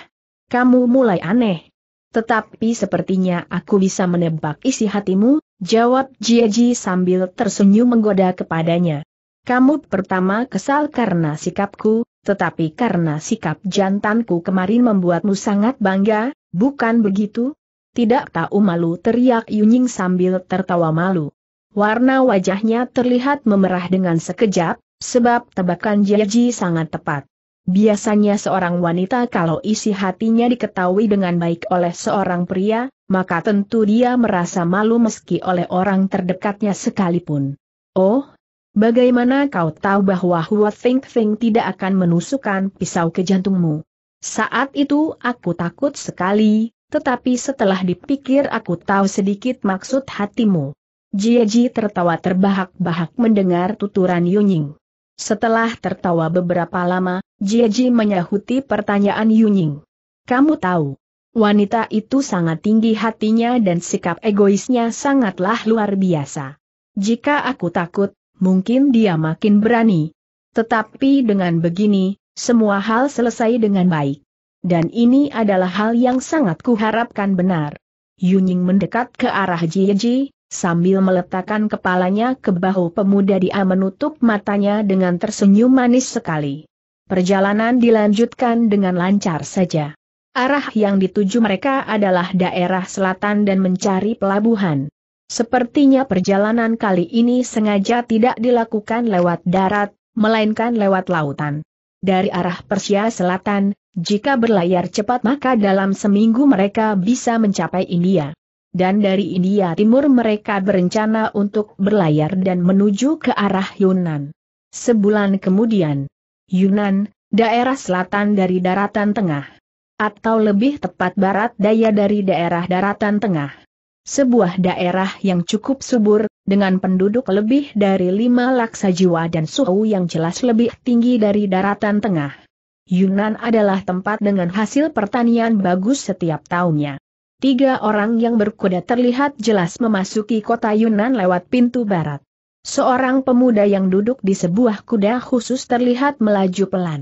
kamu mulai aneh. Tetapi sepertinya aku bisa menebak isi hatimu, jawab Ji sambil tersenyum menggoda kepadanya. Kamu pertama kesal karena sikapku, tetapi karena sikap jantanku kemarin membuatmu sangat bangga, bukan begitu? Tidak tahu malu teriak Yunying sambil tertawa malu. Warna wajahnya terlihat memerah dengan sekejap, sebab tebakan Jiaji sangat tepat. Biasanya seorang wanita kalau isi hatinya diketahui dengan baik oleh seorang pria, maka tentu dia merasa malu meski oleh orang terdekatnya sekalipun. Oh, Bagaimana kau tahu bahwa Hua Feng Feng tidak akan menusukkan pisau ke jantungmu? Saat itu aku takut sekali, tetapi setelah dipikir aku tahu sedikit maksud hatimu. Ji tertawa terbahak-bahak mendengar tuturan Yunying. Setelah tertawa beberapa lama, Ji menyahuti pertanyaan Yunying. Kamu tahu, wanita itu sangat tinggi hatinya dan sikap egoisnya sangatlah luar biasa. Jika aku takut, mungkin dia makin berani. Tetapi dengan begini, semua hal selesai dengan baik. Dan ini adalah hal yang sangat kuharapkan benar. Yunying mendekat ke arah Jieji, sambil meletakkan kepalanya ke bahu pemuda dia menutup matanya dengan tersenyum manis sekali. Perjalanan dilanjutkan dengan lancar saja. Arah yang dituju mereka adalah daerah selatan dan mencari pelabuhan. Sepertinya perjalanan kali ini sengaja tidak dilakukan lewat darat, melainkan lewat lautan. Dari arah Persia Selatan, jika berlayar cepat maka dalam seminggu mereka bisa mencapai India. Dan dari India Timur mereka berencana untuk berlayar dan menuju ke arah Yunan. Sebulan kemudian, Yunan, daerah selatan dari daratan tengah. Atau lebih tepat barat daya dari daerah daratan tengah sebuah daerah yang cukup subur, dengan penduduk lebih dari lima laksa jiwa dan suhu yang jelas lebih tinggi dari daratan tengah. Yunan adalah tempat dengan hasil pertanian bagus setiap tahunnya. Tiga orang yang berkuda terlihat jelas memasuki kota Yunan lewat pintu barat. Seorang pemuda yang duduk di sebuah kuda khusus terlihat melaju pelan.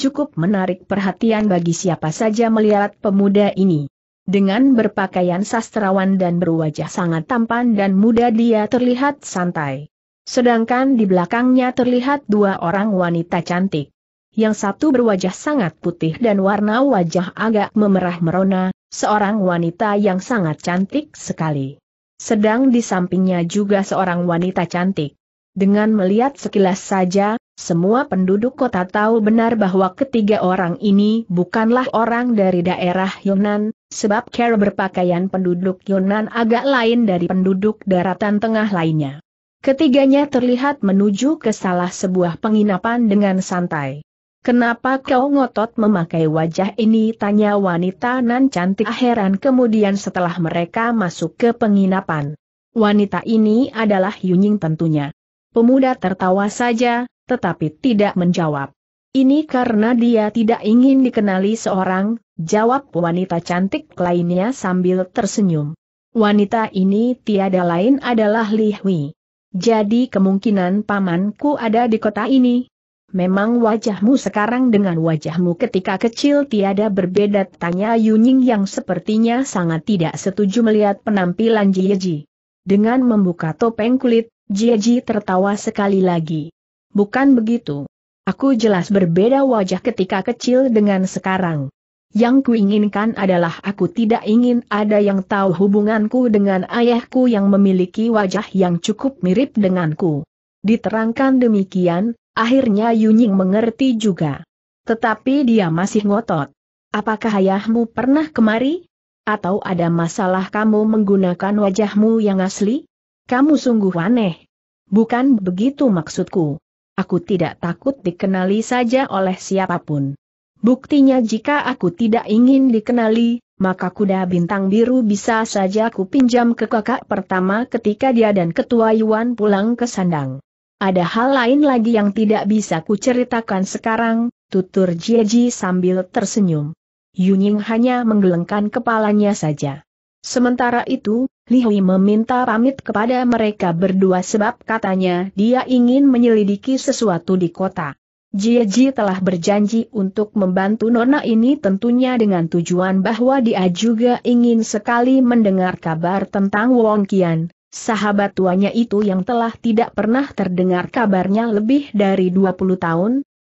Cukup menarik perhatian bagi siapa saja melihat pemuda ini. Dengan berpakaian sastrawan dan berwajah sangat tampan dan muda dia terlihat santai. Sedangkan di belakangnya terlihat dua orang wanita cantik. Yang satu berwajah sangat putih dan warna wajah agak memerah merona, seorang wanita yang sangat cantik sekali. Sedang di sampingnya juga seorang wanita cantik. Dengan melihat sekilas saja, semua penduduk kota tahu benar bahwa ketiga orang ini bukanlah orang dari daerah Yunan, sebab cara berpakaian penduduk Yunan agak lain dari penduduk daratan tengah lainnya. Ketiganya terlihat menuju ke salah sebuah penginapan dengan santai. Kenapa kau ngotot memakai wajah ini? Tanya wanita nan cantik heran kemudian setelah mereka masuk ke penginapan. Wanita ini adalah Yunying tentunya. Pemuda tertawa saja, tetapi tidak menjawab. Ini karena dia tidak ingin dikenali seorang, jawab wanita cantik lainnya sambil tersenyum. Wanita ini tiada lain adalah Li Hui. Jadi kemungkinan pamanku ada di kota ini. Memang wajahmu sekarang dengan wajahmu ketika kecil tiada berbeda tanya Yuning yang sepertinya sangat tidak setuju melihat penampilan Jieji. Dengan membuka topeng kulit, Jieji tertawa sekali lagi bukan begitu. Aku jelas berbeda wajah ketika kecil dengan sekarang. Yang kuinginkan adalah aku tidak ingin ada yang tahu hubunganku dengan ayahku yang memiliki wajah yang cukup mirip denganku. Diterangkan demikian, akhirnya Yunying mengerti juga. Tetapi dia masih ngotot. Apakah ayahmu pernah kemari? Atau ada masalah kamu menggunakan wajahmu yang asli? Kamu sungguh aneh. Bukan begitu maksudku. Aku tidak takut dikenali saja oleh siapapun. Buktinya jika aku tidak ingin dikenali, maka kuda bintang biru bisa saja aku pinjam ke kakak pertama ketika dia dan ketua Yuan pulang ke sandang. Ada hal lain lagi yang tidak bisa kuceritakan sekarang, tutur Jieji sambil tersenyum. Yuning hanya menggelengkan kepalanya saja. Sementara itu, Li Hui meminta pamit kepada mereka berdua sebab katanya dia ingin menyelidiki sesuatu di kota. Jie Ji telah berjanji untuk membantu Nona ini tentunya dengan tujuan bahwa dia juga ingin sekali mendengar kabar tentang Wong Qian, sahabat tuanya itu yang telah tidak pernah terdengar kabarnya lebih dari 20 tahun.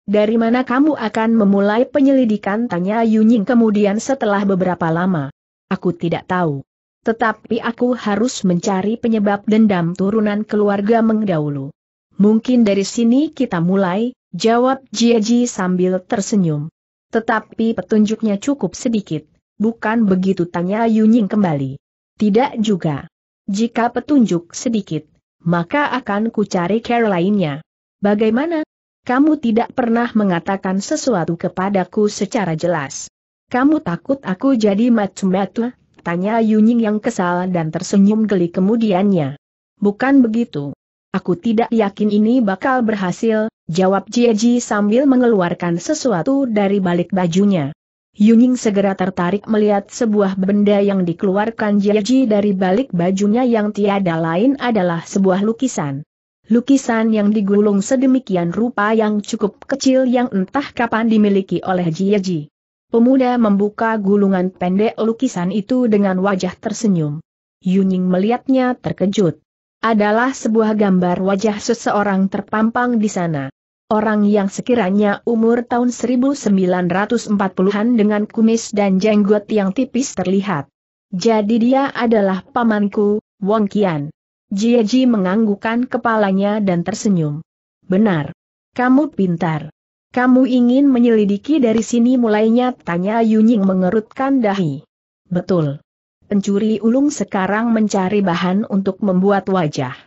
Dari mana kamu akan memulai penyelidikan tanya Yunying kemudian setelah beberapa lama? Aku tidak tahu. Tetapi aku harus mencari penyebab dendam turunan keluarga mengdahulu. Mungkin dari sini kita mulai, jawab Jiaji sambil tersenyum. Tetapi petunjuknya cukup sedikit, bukan begitu tanya Yunying kembali. Tidak juga. Jika petunjuk sedikit, maka akan kucari care lainnya. Bagaimana? Kamu tidak pernah mengatakan sesuatu kepadaku secara jelas. Kamu takut aku jadi macam-macam? Tanya Yunying yang kesal dan tersenyum geli kemudiannya. Bukan begitu. Aku tidak yakin ini bakal berhasil, jawab Jieji sambil mengeluarkan sesuatu dari balik bajunya. Yuning segera tertarik melihat sebuah benda yang dikeluarkan Jieji dari balik bajunya yang tiada lain adalah sebuah lukisan. Lukisan yang digulung sedemikian rupa yang cukup kecil yang entah kapan dimiliki oleh Jieji. Pemuda membuka gulungan pendek lukisan itu dengan wajah tersenyum. Yuning melihatnya terkejut. Adalah sebuah gambar wajah seseorang terpampang di sana. Orang yang sekiranya umur tahun 1940-an dengan kumis dan jenggot yang tipis terlihat. Jadi dia adalah pamanku, Wong Kian. Jieji menganggukan kepalanya dan tersenyum. Benar. Kamu pintar. Kamu ingin menyelidiki dari sini mulainya tanya Yunying mengerutkan dahi. Betul. Pencuri ulung sekarang mencari bahan untuk membuat wajah.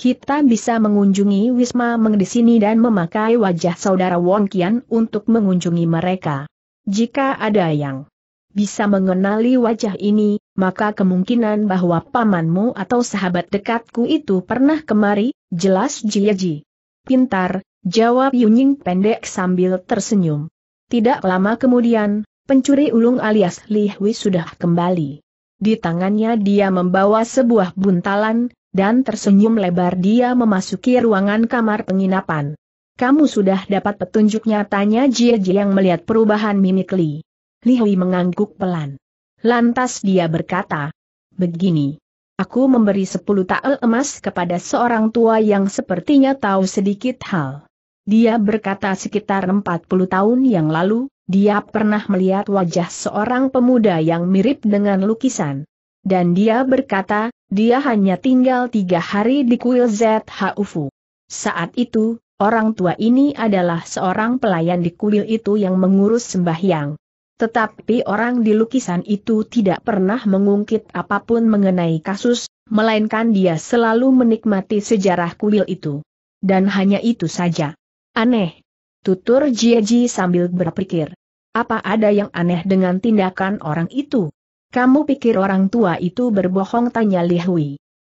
Kita bisa mengunjungi Wisma Meng di sini dan memakai wajah saudara Wong Kian untuk mengunjungi mereka. Jika ada yang bisa mengenali wajah ini, maka kemungkinan bahwa pamanmu atau sahabat dekatku itu pernah kemari, jelas Jiaji. Pintar, Jawab Yunying pendek sambil tersenyum. Tidak lama kemudian, pencuri ulung alias Li Hui sudah kembali. Di tangannya dia membawa sebuah buntalan, dan tersenyum lebar dia memasuki ruangan kamar penginapan. Kamu sudah dapat petunjuknya tanya Jie Jie yang melihat perubahan mimik Li. Li Hui mengangguk pelan. Lantas dia berkata, begini. Aku memberi sepuluh tael emas kepada seorang tua yang sepertinya tahu sedikit hal. Dia berkata sekitar 40 tahun yang lalu, dia pernah melihat wajah seorang pemuda yang mirip dengan lukisan. Dan dia berkata, dia hanya tinggal tiga hari di kuil ZHUFU. Saat itu, orang tua ini adalah seorang pelayan di kuil itu yang mengurus sembahyang. Tetapi orang di lukisan itu tidak pernah mengungkit apapun mengenai kasus, melainkan dia selalu menikmati sejarah kuil itu. Dan hanya itu saja. Aneh. Tutur Jieji sambil berpikir. Apa ada yang aneh dengan tindakan orang itu? Kamu pikir orang tua itu berbohong tanya Li Hui.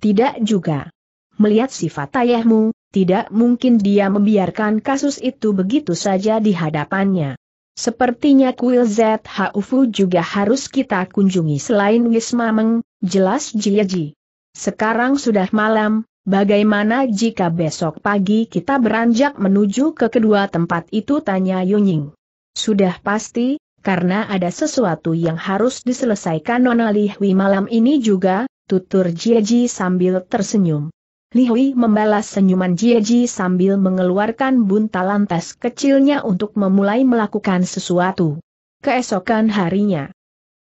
Tidak juga. Melihat sifat ayahmu, tidak mungkin dia membiarkan kasus itu begitu saja di hadapannya. Sepertinya kuil ZHUFU juga harus kita kunjungi selain Wisma Meng, jelas Jieji. Sekarang sudah malam, Bagaimana jika besok pagi kita beranjak menuju ke kedua tempat itu tanya Yunying. Sudah pasti, karena ada sesuatu yang harus diselesaikan Nona hui malam ini juga, tutur Jieji sambil tersenyum. hui membalas senyuman Jieji sambil mengeluarkan buntalan tas kecilnya untuk memulai melakukan sesuatu. Keesokan harinya,